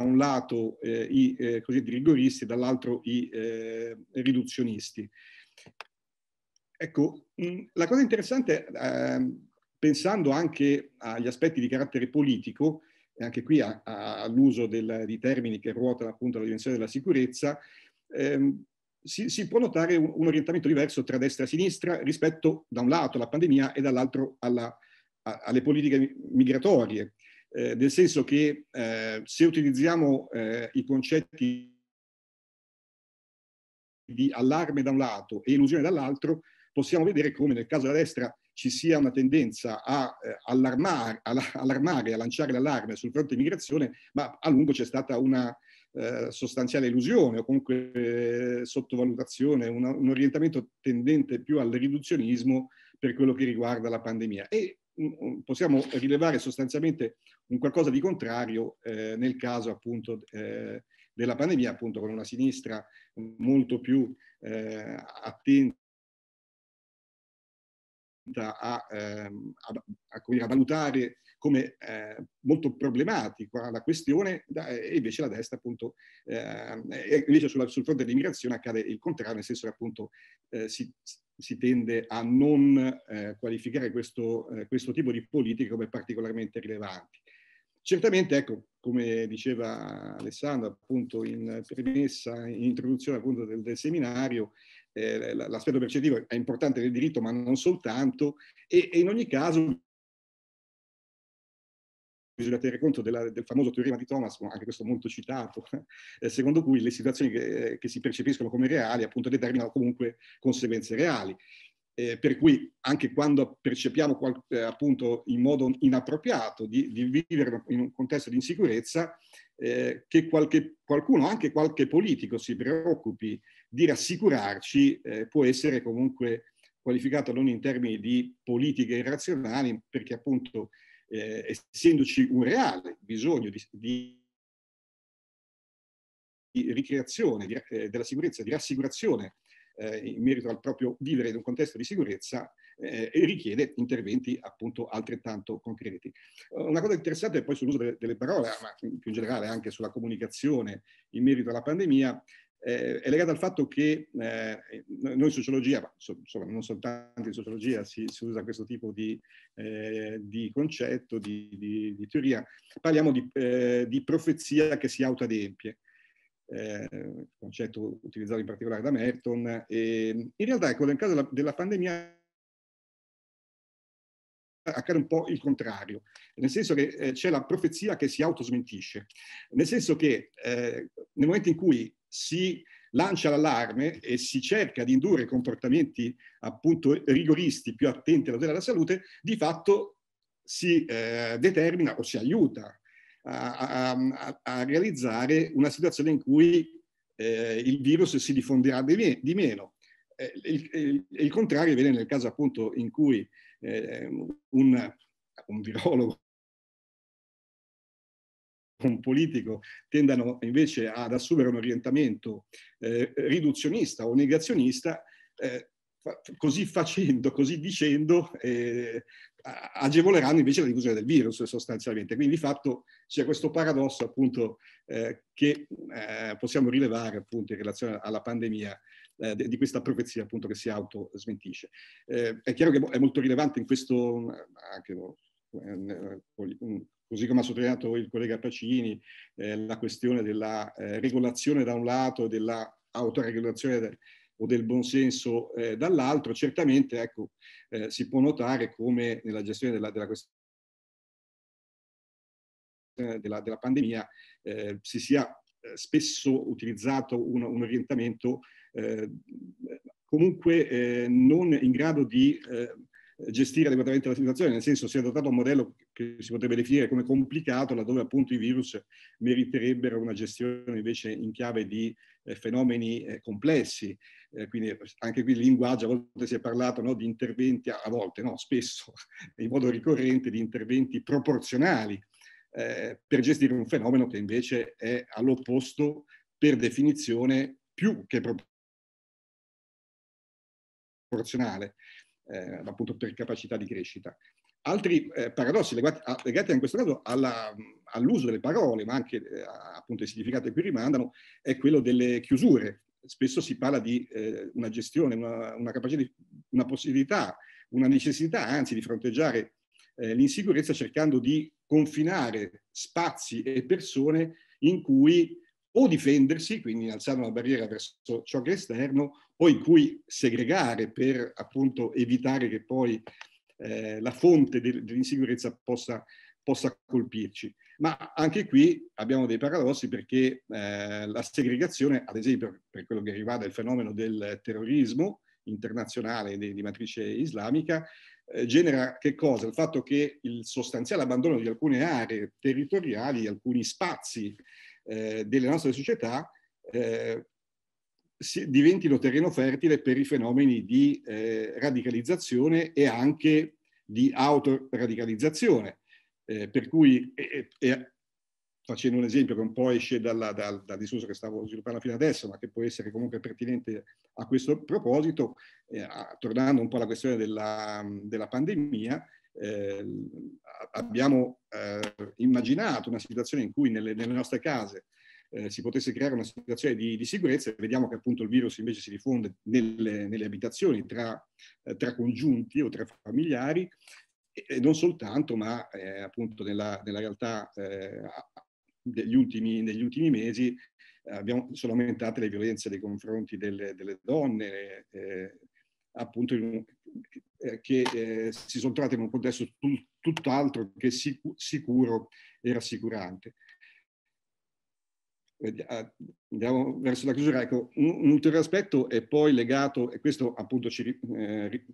I: un lato eh, i cosiddetti rigoristi e dall'altro i riduzionisti. Ecco, mm, la cosa interessante, eh, pensando anche agli aspetti di carattere politico, e anche qui all'uso di termini che ruotano appunto la dimensione della sicurezza, ehm, si, si, può notare un, un, orientamento diverso tra destra e sinistra rispetto da un lato alla pandemia e dall'altro alla, a, alle politiche migratorie, eh, nel senso che eh, se utilizziamo eh, i concetti di allarme da un lato e illusione dall'altro, possiamo vedere come nel caso della destra ci sia una tendenza a eh, allarmare, allarmare, a lanciare l'allarme sul fronte immigrazione, ma a lungo c'è stata una eh, sostanziale illusione o comunque eh, sottovalutazione, una, un orientamento tendente più al riduzionismo per quello che riguarda la pandemia. E um, possiamo rilevare sostanzialmente un qualcosa di contrario eh, nel caso appunto eh, della pandemia, appunto con una sinistra molto più eh, attenta a, ehm, a, a, a valutare come eh, molto problematica la questione e invece la destra appunto eh, invece sulla, sul fronte dell'immigrazione accade il contrario nel senso che appunto eh, si, si, tende a non eh, qualificare questo, eh, questo, tipo di politiche come particolarmente rilevanti. Certamente, ecco, come diceva Alessandro appunto in premessa, in introduzione appunto del, del seminario, eh, l'aspetto percettivo è importante nel diritto, ma non soltanto, e, e in ogni caso bisogna tenere conto della, del famoso teorema di Thomas, anche questo molto citato, eh, secondo cui le situazioni che, eh, che, si percepiscono come reali appunto determinano comunque conseguenze reali. Eh, per cui anche quando percepiamo qual, eh, appunto in modo inappropriato di, di, vivere in un contesto di insicurezza, eh, che qualche, qualcuno, anche qualche politico, si preoccupi di rassicurarci eh, può essere comunque qualificato non in termini di politiche irrazionali, perché appunto eh, essendoci un reale bisogno di, di ricreazione di, eh, della sicurezza, di rassicurazione eh, in merito al proprio vivere in un contesto di sicurezza eh, e richiede interventi appunto altrettanto concreti. Eh, una cosa interessante è poi sull'uso delle, delle parole, ma più in generale anche sulla comunicazione in merito alla pandemia, eh, è legata al fatto che eh, noi in sociologia, ma insomma, non soltanto in sociologia si, si usa questo tipo di, eh, di concetto, di, di, di, teoria, parliamo eh, di, profezia che si autoadempie. Eh, concetto utilizzato in particolare da Merton. E in realtà, ecco, nel caso della, della pandemia accade un po' il contrario, nel senso che eh, c'è la profezia che si autosmentisce, nel senso che eh, nel momento in cui si lancia l'allarme e si cerca di indurre comportamenti appunto rigoristi, più attenti alla tutela della salute, di fatto si eh, determina o si aiuta a, a, a, realizzare una situazione in cui eh, il virus si diffonderà di, me, di meno. Eh, il, il, il, contrario viene nel caso appunto in cui eh, un, un virologo un politico tendano invece ad assumere un orientamento eh, riduzionista o negazionista, eh, così facendo, così dicendo, eh, agevoleranno invece la diffusione del virus sostanzialmente. Quindi di fatto c'è questo paradosso appunto eh, che eh, possiamo rilevare appunto in relazione alla pandemia eh, di questa profezia appunto che si auto autosmentisce. è chiaro che è molto rilevante in questo, anche con così come ha sottolineato il collega Pacini, eh, la questione della eh, regolazione da un lato e dell'autoregolazione del, o del buonsenso eh, dall'altro, certamente ecco, eh, si può notare come nella gestione della, della questione della, della, pandemia eh, si sia eh, spesso utilizzato un, un orientamento eh, comunque eh, non in grado di eh, gestire adeguatamente la situazione, nel senso si è adottato un modello che si potrebbe definire come complicato, laddove appunto i virus meriterebbero una gestione invece in chiave di eh, fenomeni eh, complessi. Eh, quindi anche qui il linguaggio, a volte si è parlato no, di interventi, a volte no, spesso, in modo ricorrente, di interventi proporzionali eh, per gestire un fenomeno che invece è all'opposto, per definizione, più che proporzionale. Eh, appunto per capacità di crescita. Altri eh, paradossi legati, a, legati, in questo caso all'uso delle parole, ma anche eh, appunto ai significati a cui rimandano, è quello delle chiusure. Spesso si parla di eh, una gestione, una, una, capacità, di, una possibilità, una necessità anzi di fronteggiare eh, l'insicurezza cercando di confinare spazi e persone in cui o difendersi, quindi alzare una barriera verso ciò che è esterno, o in cui segregare per appunto evitare che poi eh, la fonte dell'insicurezza possa, possa, colpirci. Ma anche qui abbiamo dei paradossi perché eh, la segregazione, ad esempio per quello che riguarda il fenomeno del terrorismo internazionale di, di matrice islamica, eh, genera che cosa? Il fatto che il sostanziale abbandono di alcune aree territoriali, alcuni spazi eh, delle nostre società, eh, si, diventino terreno fertile per i fenomeni di eh, radicalizzazione e anche di autoradicalizzazione. Eh, per cui, eh, eh, facendo un esempio che un po' esce dalla, dal, dal, discorso che stavo sviluppando fino adesso, ma che può essere comunque pertinente a questo proposito, eh, a, tornando un po' alla questione della, della pandemia, eh, abbiamo eh, immaginato una situazione in cui nelle, nelle nostre case eh, si potesse creare una situazione di, di, sicurezza e vediamo che appunto il virus invece si diffonde nelle, nelle abitazioni tra, eh, tra, congiunti o tra familiari e, non soltanto, ma eh, appunto nella, nella realtà eh, degli ultimi, negli ultimi mesi eh, abbiamo, sono aumentate le violenze nei confronti delle, delle donne, appunto un, che eh, si sono trovate in un contesto tutt'altro che sicuro e rassicurante. Ah, andiamo verso la chiusura, ecco, un, un, ulteriore aspetto è poi legato, e questo appunto ci eh,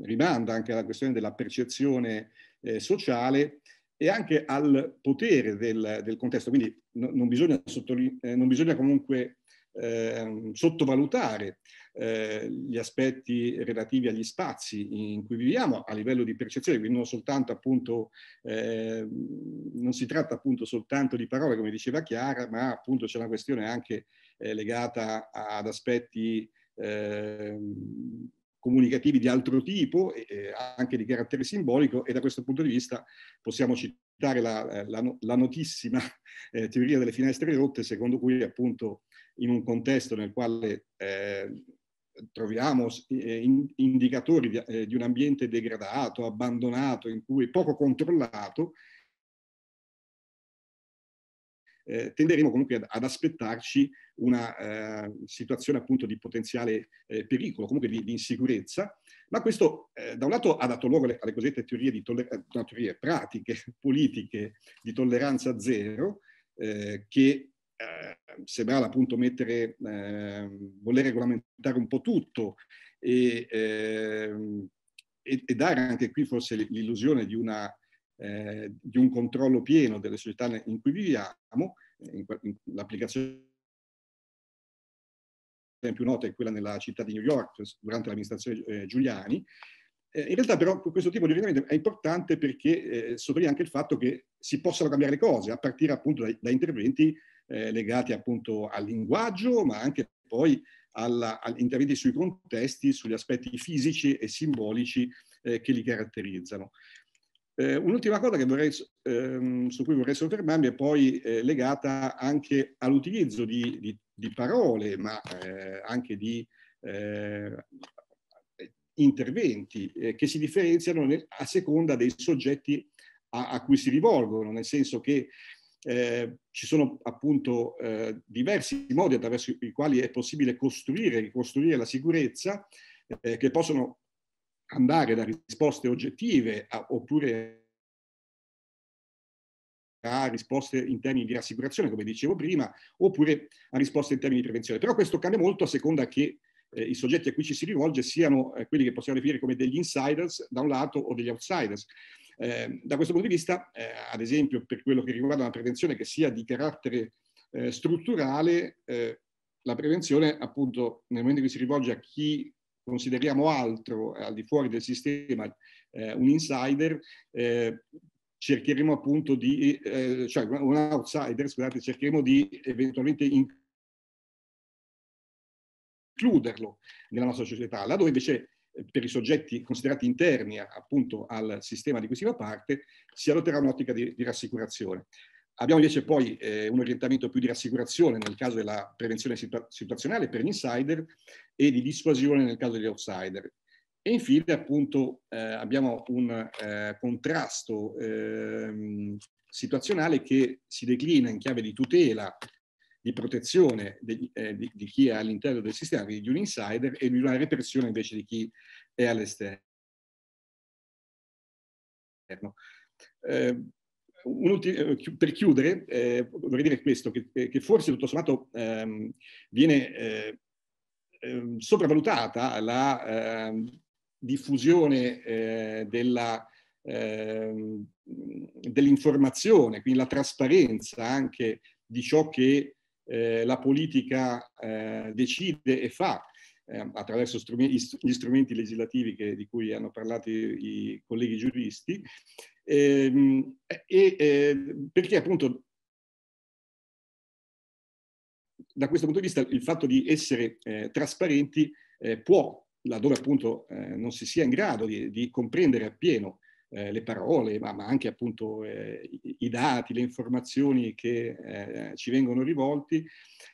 I: rimanda anche alla questione della percezione eh, sociale e anche al potere del, del contesto, quindi no, non, bisogna eh, non bisogna comunque eh, sottovalutare eh, gli aspetti relativi agli spazi in cui viviamo a livello di percezione, quindi non soltanto appunto, eh, non si tratta appunto soltanto di parole come diceva Chiara, ma appunto c'è una questione anche eh, legata ad aspetti ehm, comunicativi di altro tipo, eh, anche di carattere simbolico e da questo punto di vista possiamo citare dare la, eh, la, la notissima eh, teoria delle finestre rotte, secondo cui appunto in un contesto nel quale eh, troviamo eh, in, indicatori di, eh, di, un ambiente degradato, abbandonato, in cui poco controllato, eh, tenderemo comunque ad, ad aspettarci una eh, situazione appunto di potenziale eh, pericolo, comunque di, di, insicurezza, ma questo eh, da un lato ha dato luogo alle, alle cosiddette teorie, di toller- eh, no, teorie pratiche, politiche di tolleranza zero, eh, che sembrava appunto mettere, ehm, voler regolamentare un po' tutto e, ehm, e, e dare anche qui forse l'illusione di una eh, di un controllo pieno delle società in cui viviamo, l'applicazione più nota è quella nella città di New York durante l'amministrazione eh, Giuliani. Eh, in realtà però questo tipo di orientamento è importante perché eh, sottolinea anche il fatto che si possano cambiare le cose, a partire appunto da, da interventi eh, legati appunto al linguaggio, ma anche poi alla, all interventi sui contesti, sugli aspetti fisici e simbolici eh, che li caratterizzano. Eh, un'ultima cosa vorrei, ehm, su cui vorrei soffermarmi è poi eh, legata anche all'utilizzo di, di, di parole, ma eh, anche di eh, interventi eh, che si differenziano nel, a seconda dei soggetti a, a, cui si rivolgono, nel senso che eh, ci sono appunto diversi modi attraverso i quali è possibile costruire e ricostruire la sicurezza, che possono andare da risposte oggettive a, oppure a risposte in termini di rassicurazione, come dicevo prima, oppure a risposte in termini di prevenzione. Però questo cambia molto a seconda che eh, i soggetti a cui ci si rivolge siano eh, quelli che possiamo definire come degli insiders da un lato o degli outsiders. Eh, da questo punto di vista, eh, ad esempio, per quello che riguarda una prevenzione che sia di carattere eh, strutturale, eh, la prevenzione, appunto, nel momento in cui si rivolge a chi consideriamo altro eh, al di fuori del sistema eh, un insider, eh, cercheremo appunto di, eh, cioè un outsider, scusate, cercheremo di eventualmente includerlo nella nostra società, laddove invece eh, per i soggetti considerati interni appunto al sistema di cui si fa parte, si adotterà un'ottica di, di rassicurazione. Abbiamo invece poi eh, un orientamento più di rassicurazione nel caso della prevenzione situa situazionale per gli insider e di dissuasione nel caso degli outsider. E infine appunto eh, abbiamo un eh, contrasto ehm, situazionale che si declina in chiave di tutela, di protezione de, eh, di, di, chi è all'interno del sistema, quindi di un insider, e di una repressione invece di chi è all'esterno. Eh, eh, per chiudere, eh, vorrei dire questo, che, che forse tutto sommato ehm, viene eh, ehm, sopravvalutata la ehm, diffusione eh, della, ehm, dell'informazione, quindi la trasparenza anche di ciò che eh, la politica decide e fa eh, attraverso strumenti, gli strumenti legislativi che, di cui hanno parlato i, i colleghi giuristi, ehm, e, eh, perché appunto da questo punto di vista il fatto di essere eh, trasparenti eh, può, laddove appunto eh, non si sia in grado di, di comprendere appieno eh, le parole, ma, ma anche appunto eh, i, dati, le informazioni che eh, ci vengono rivolti,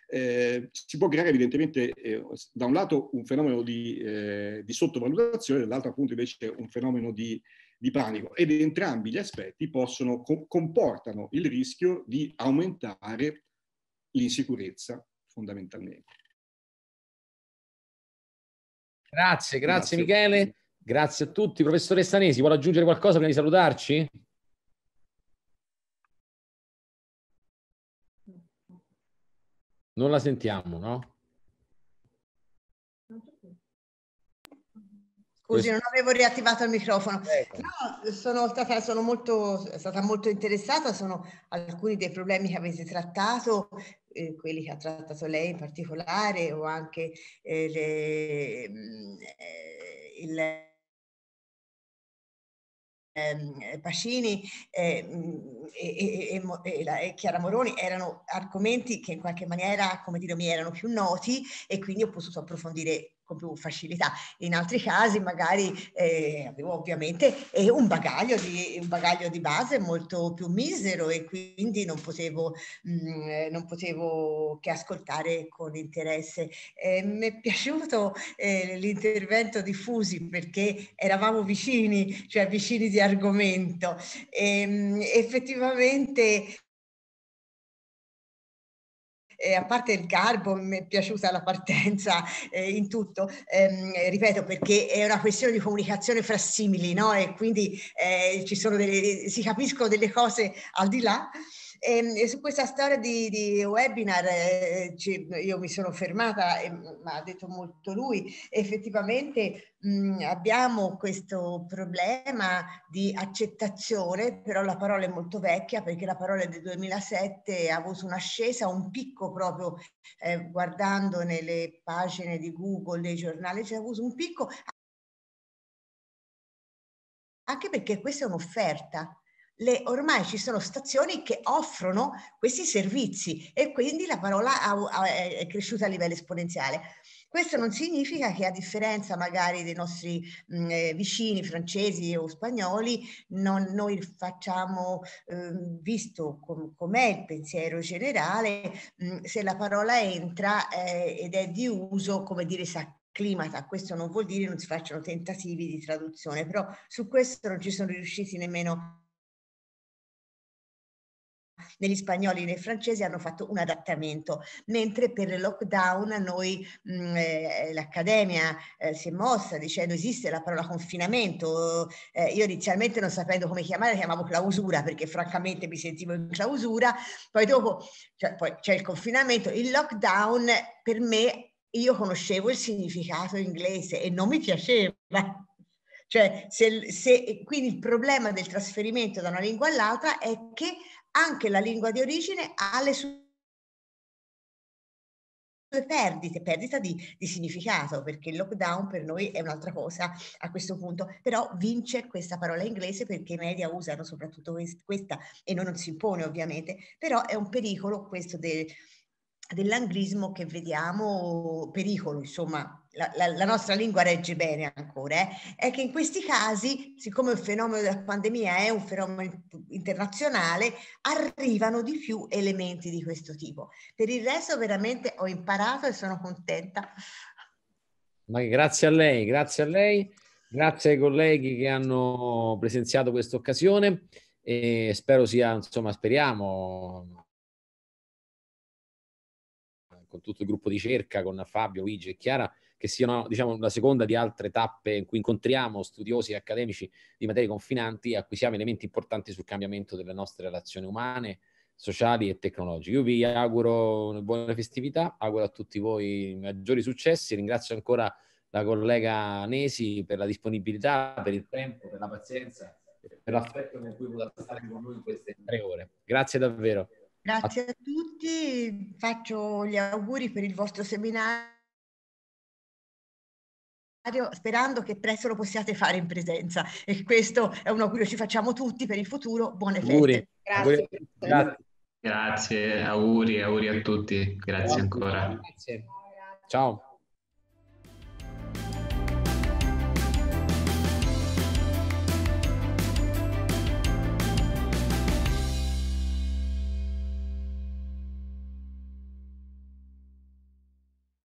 I: eh, si può creare evidentemente eh, da un lato un fenomeno di, eh, di sottovalutazione, dall'altro appunto invece un fenomeno di, di panico ed entrambi gli aspetti possono, comportano il rischio di aumentare l'insicurezza fondamentalmente.
C: Grazie, grazie, grazie.
A: Michele. Grazie a tutti. Professoressa Nesi, vuole aggiungere qualcosa prima di salutarci?
F: Non la sentiamo, no?
B: Scusi, non
C: avevo riattivato il
B: microfono. No, sono, stata, sono molto, stata, molto, interessata, sono alcuni dei problemi che avete trattato, eh, quelli che ha trattato lei in particolare, o anche eh, le, mm, eh, il ehm, eh, Pascini eh, mm, e, e, e, e, Chiara Moroni erano argomenti che in qualche maniera, come dire, mi erano più noti e quindi ho potuto approfondire con più facilità. In altri casi magari eh, avevo ovviamente eh, un, bagaglio di, un, bagaglio di, base molto più misero e quindi non potevo, mh, mm, non potevo che ascoltare con interesse. Eh, mi è piaciuto eh, l'intervento di Fusi perché eravamo vicini, cioè vicini di argomento. E, ehm, effettivamente eh, a parte il garbo, mi è piaciuta la partenza eh, in tutto, ehm, ripeto, perché è una questione di comunicazione fra simili, no? E quindi eh, ci sono delle, si capiscono delle cose al di là. Ehm, e, su questa storia di, di webinar eh, eh ci, io mi sono fermata, e, ma ha detto molto lui, effettivamente mh, abbiamo questo problema di accettazione, però la parola è molto vecchia perché la parola del 2007 ha avuto un'ascesa, un picco proprio eh, guardando nelle pagine di Google, dei giornali, c'è avuto un picco anche perché questa è un'offerta le, ormai ci sono stazioni che offrono questi servizi e quindi la parola ha, ha, è cresciuta a livello esponenziale. Questo non significa che a differenza magari dei nostri mh, eh, vicini francesi o spagnoli, non, noi facciamo, eh, visto com- com'è il pensiero generale, mh, se la parola entra eh, ed è di uso, come dire, sacrato Climata. Questo non vuol dire che non si facciano tentativi di traduzione, però su questo non ci sono riusciti nemmeno a negli spagnoli e nei francesi hanno fatto un adattamento, mentre per il lockdown noi, mh, mm, eh, l'accademia eh, si è mossa dicendo esiste la parola confinamento, eh, io inizialmente non sapendo come chiamare chiamavo clausura perché francamente mi sentivo in clausura, poi dopo cioè, poi c'è il confinamento, il lockdown per me io conoscevo il significato inglese e non mi piaceva. Cioè, se, se, quindi il problema del trasferimento da una lingua all'altra è che anche la lingua di origine ha le sue perdite, perdita di, di, significato, perché il lockdown per noi è un'altra cosa a questo punto, però vince questa parola inglese perché i media usano soprattutto questa e noi non si impone ovviamente, però è un pericolo questo del, dell'anglismo che vediamo, pericolo insomma la, la, la, nostra lingua regge bene ancora, eh, è che in questi casi, siccome il fenomeno della pandemia è un fenomeno internazionale, arrivano di più elementi di questo tipo. Per il resto veramente ho imparato e sono contenta.
A: Ma grazie a lei, grazie a lei, grazie ai colleghi che hanno presenziato questa occasione e spero sia, insomma, speriamo con tutto il gruppo di cerca, con Fabio, Luigi e Chiara, che siano diciamo, la seconda di altre tappe in cui incontriamo studiosi e accademici di materie confinanti e acquisiamo elementi importanti sul cambiamento delle nostre relazioni umane, sociali e tecnologiche. Io vi auguro buone festività, auguro a tutti voi maggiori successi, ringrazio ancora la collega Nesi per la disponibilità, per il tempo, per la pazienza, per l'affetto con cui volete stare con noi in queste tre ore. Grazie davvero.
B: Grazie a tutti, faccio gli auguri per il vostro seminario sperando che presto lo possiate fare in presenza. E questo è un augurio ci facciamo tutti per il futuro. Buone feste. Grazie. Grazie.
H: Grazie, auguri, auguri a tutti. Grazie ancora. Grazie. Ciao.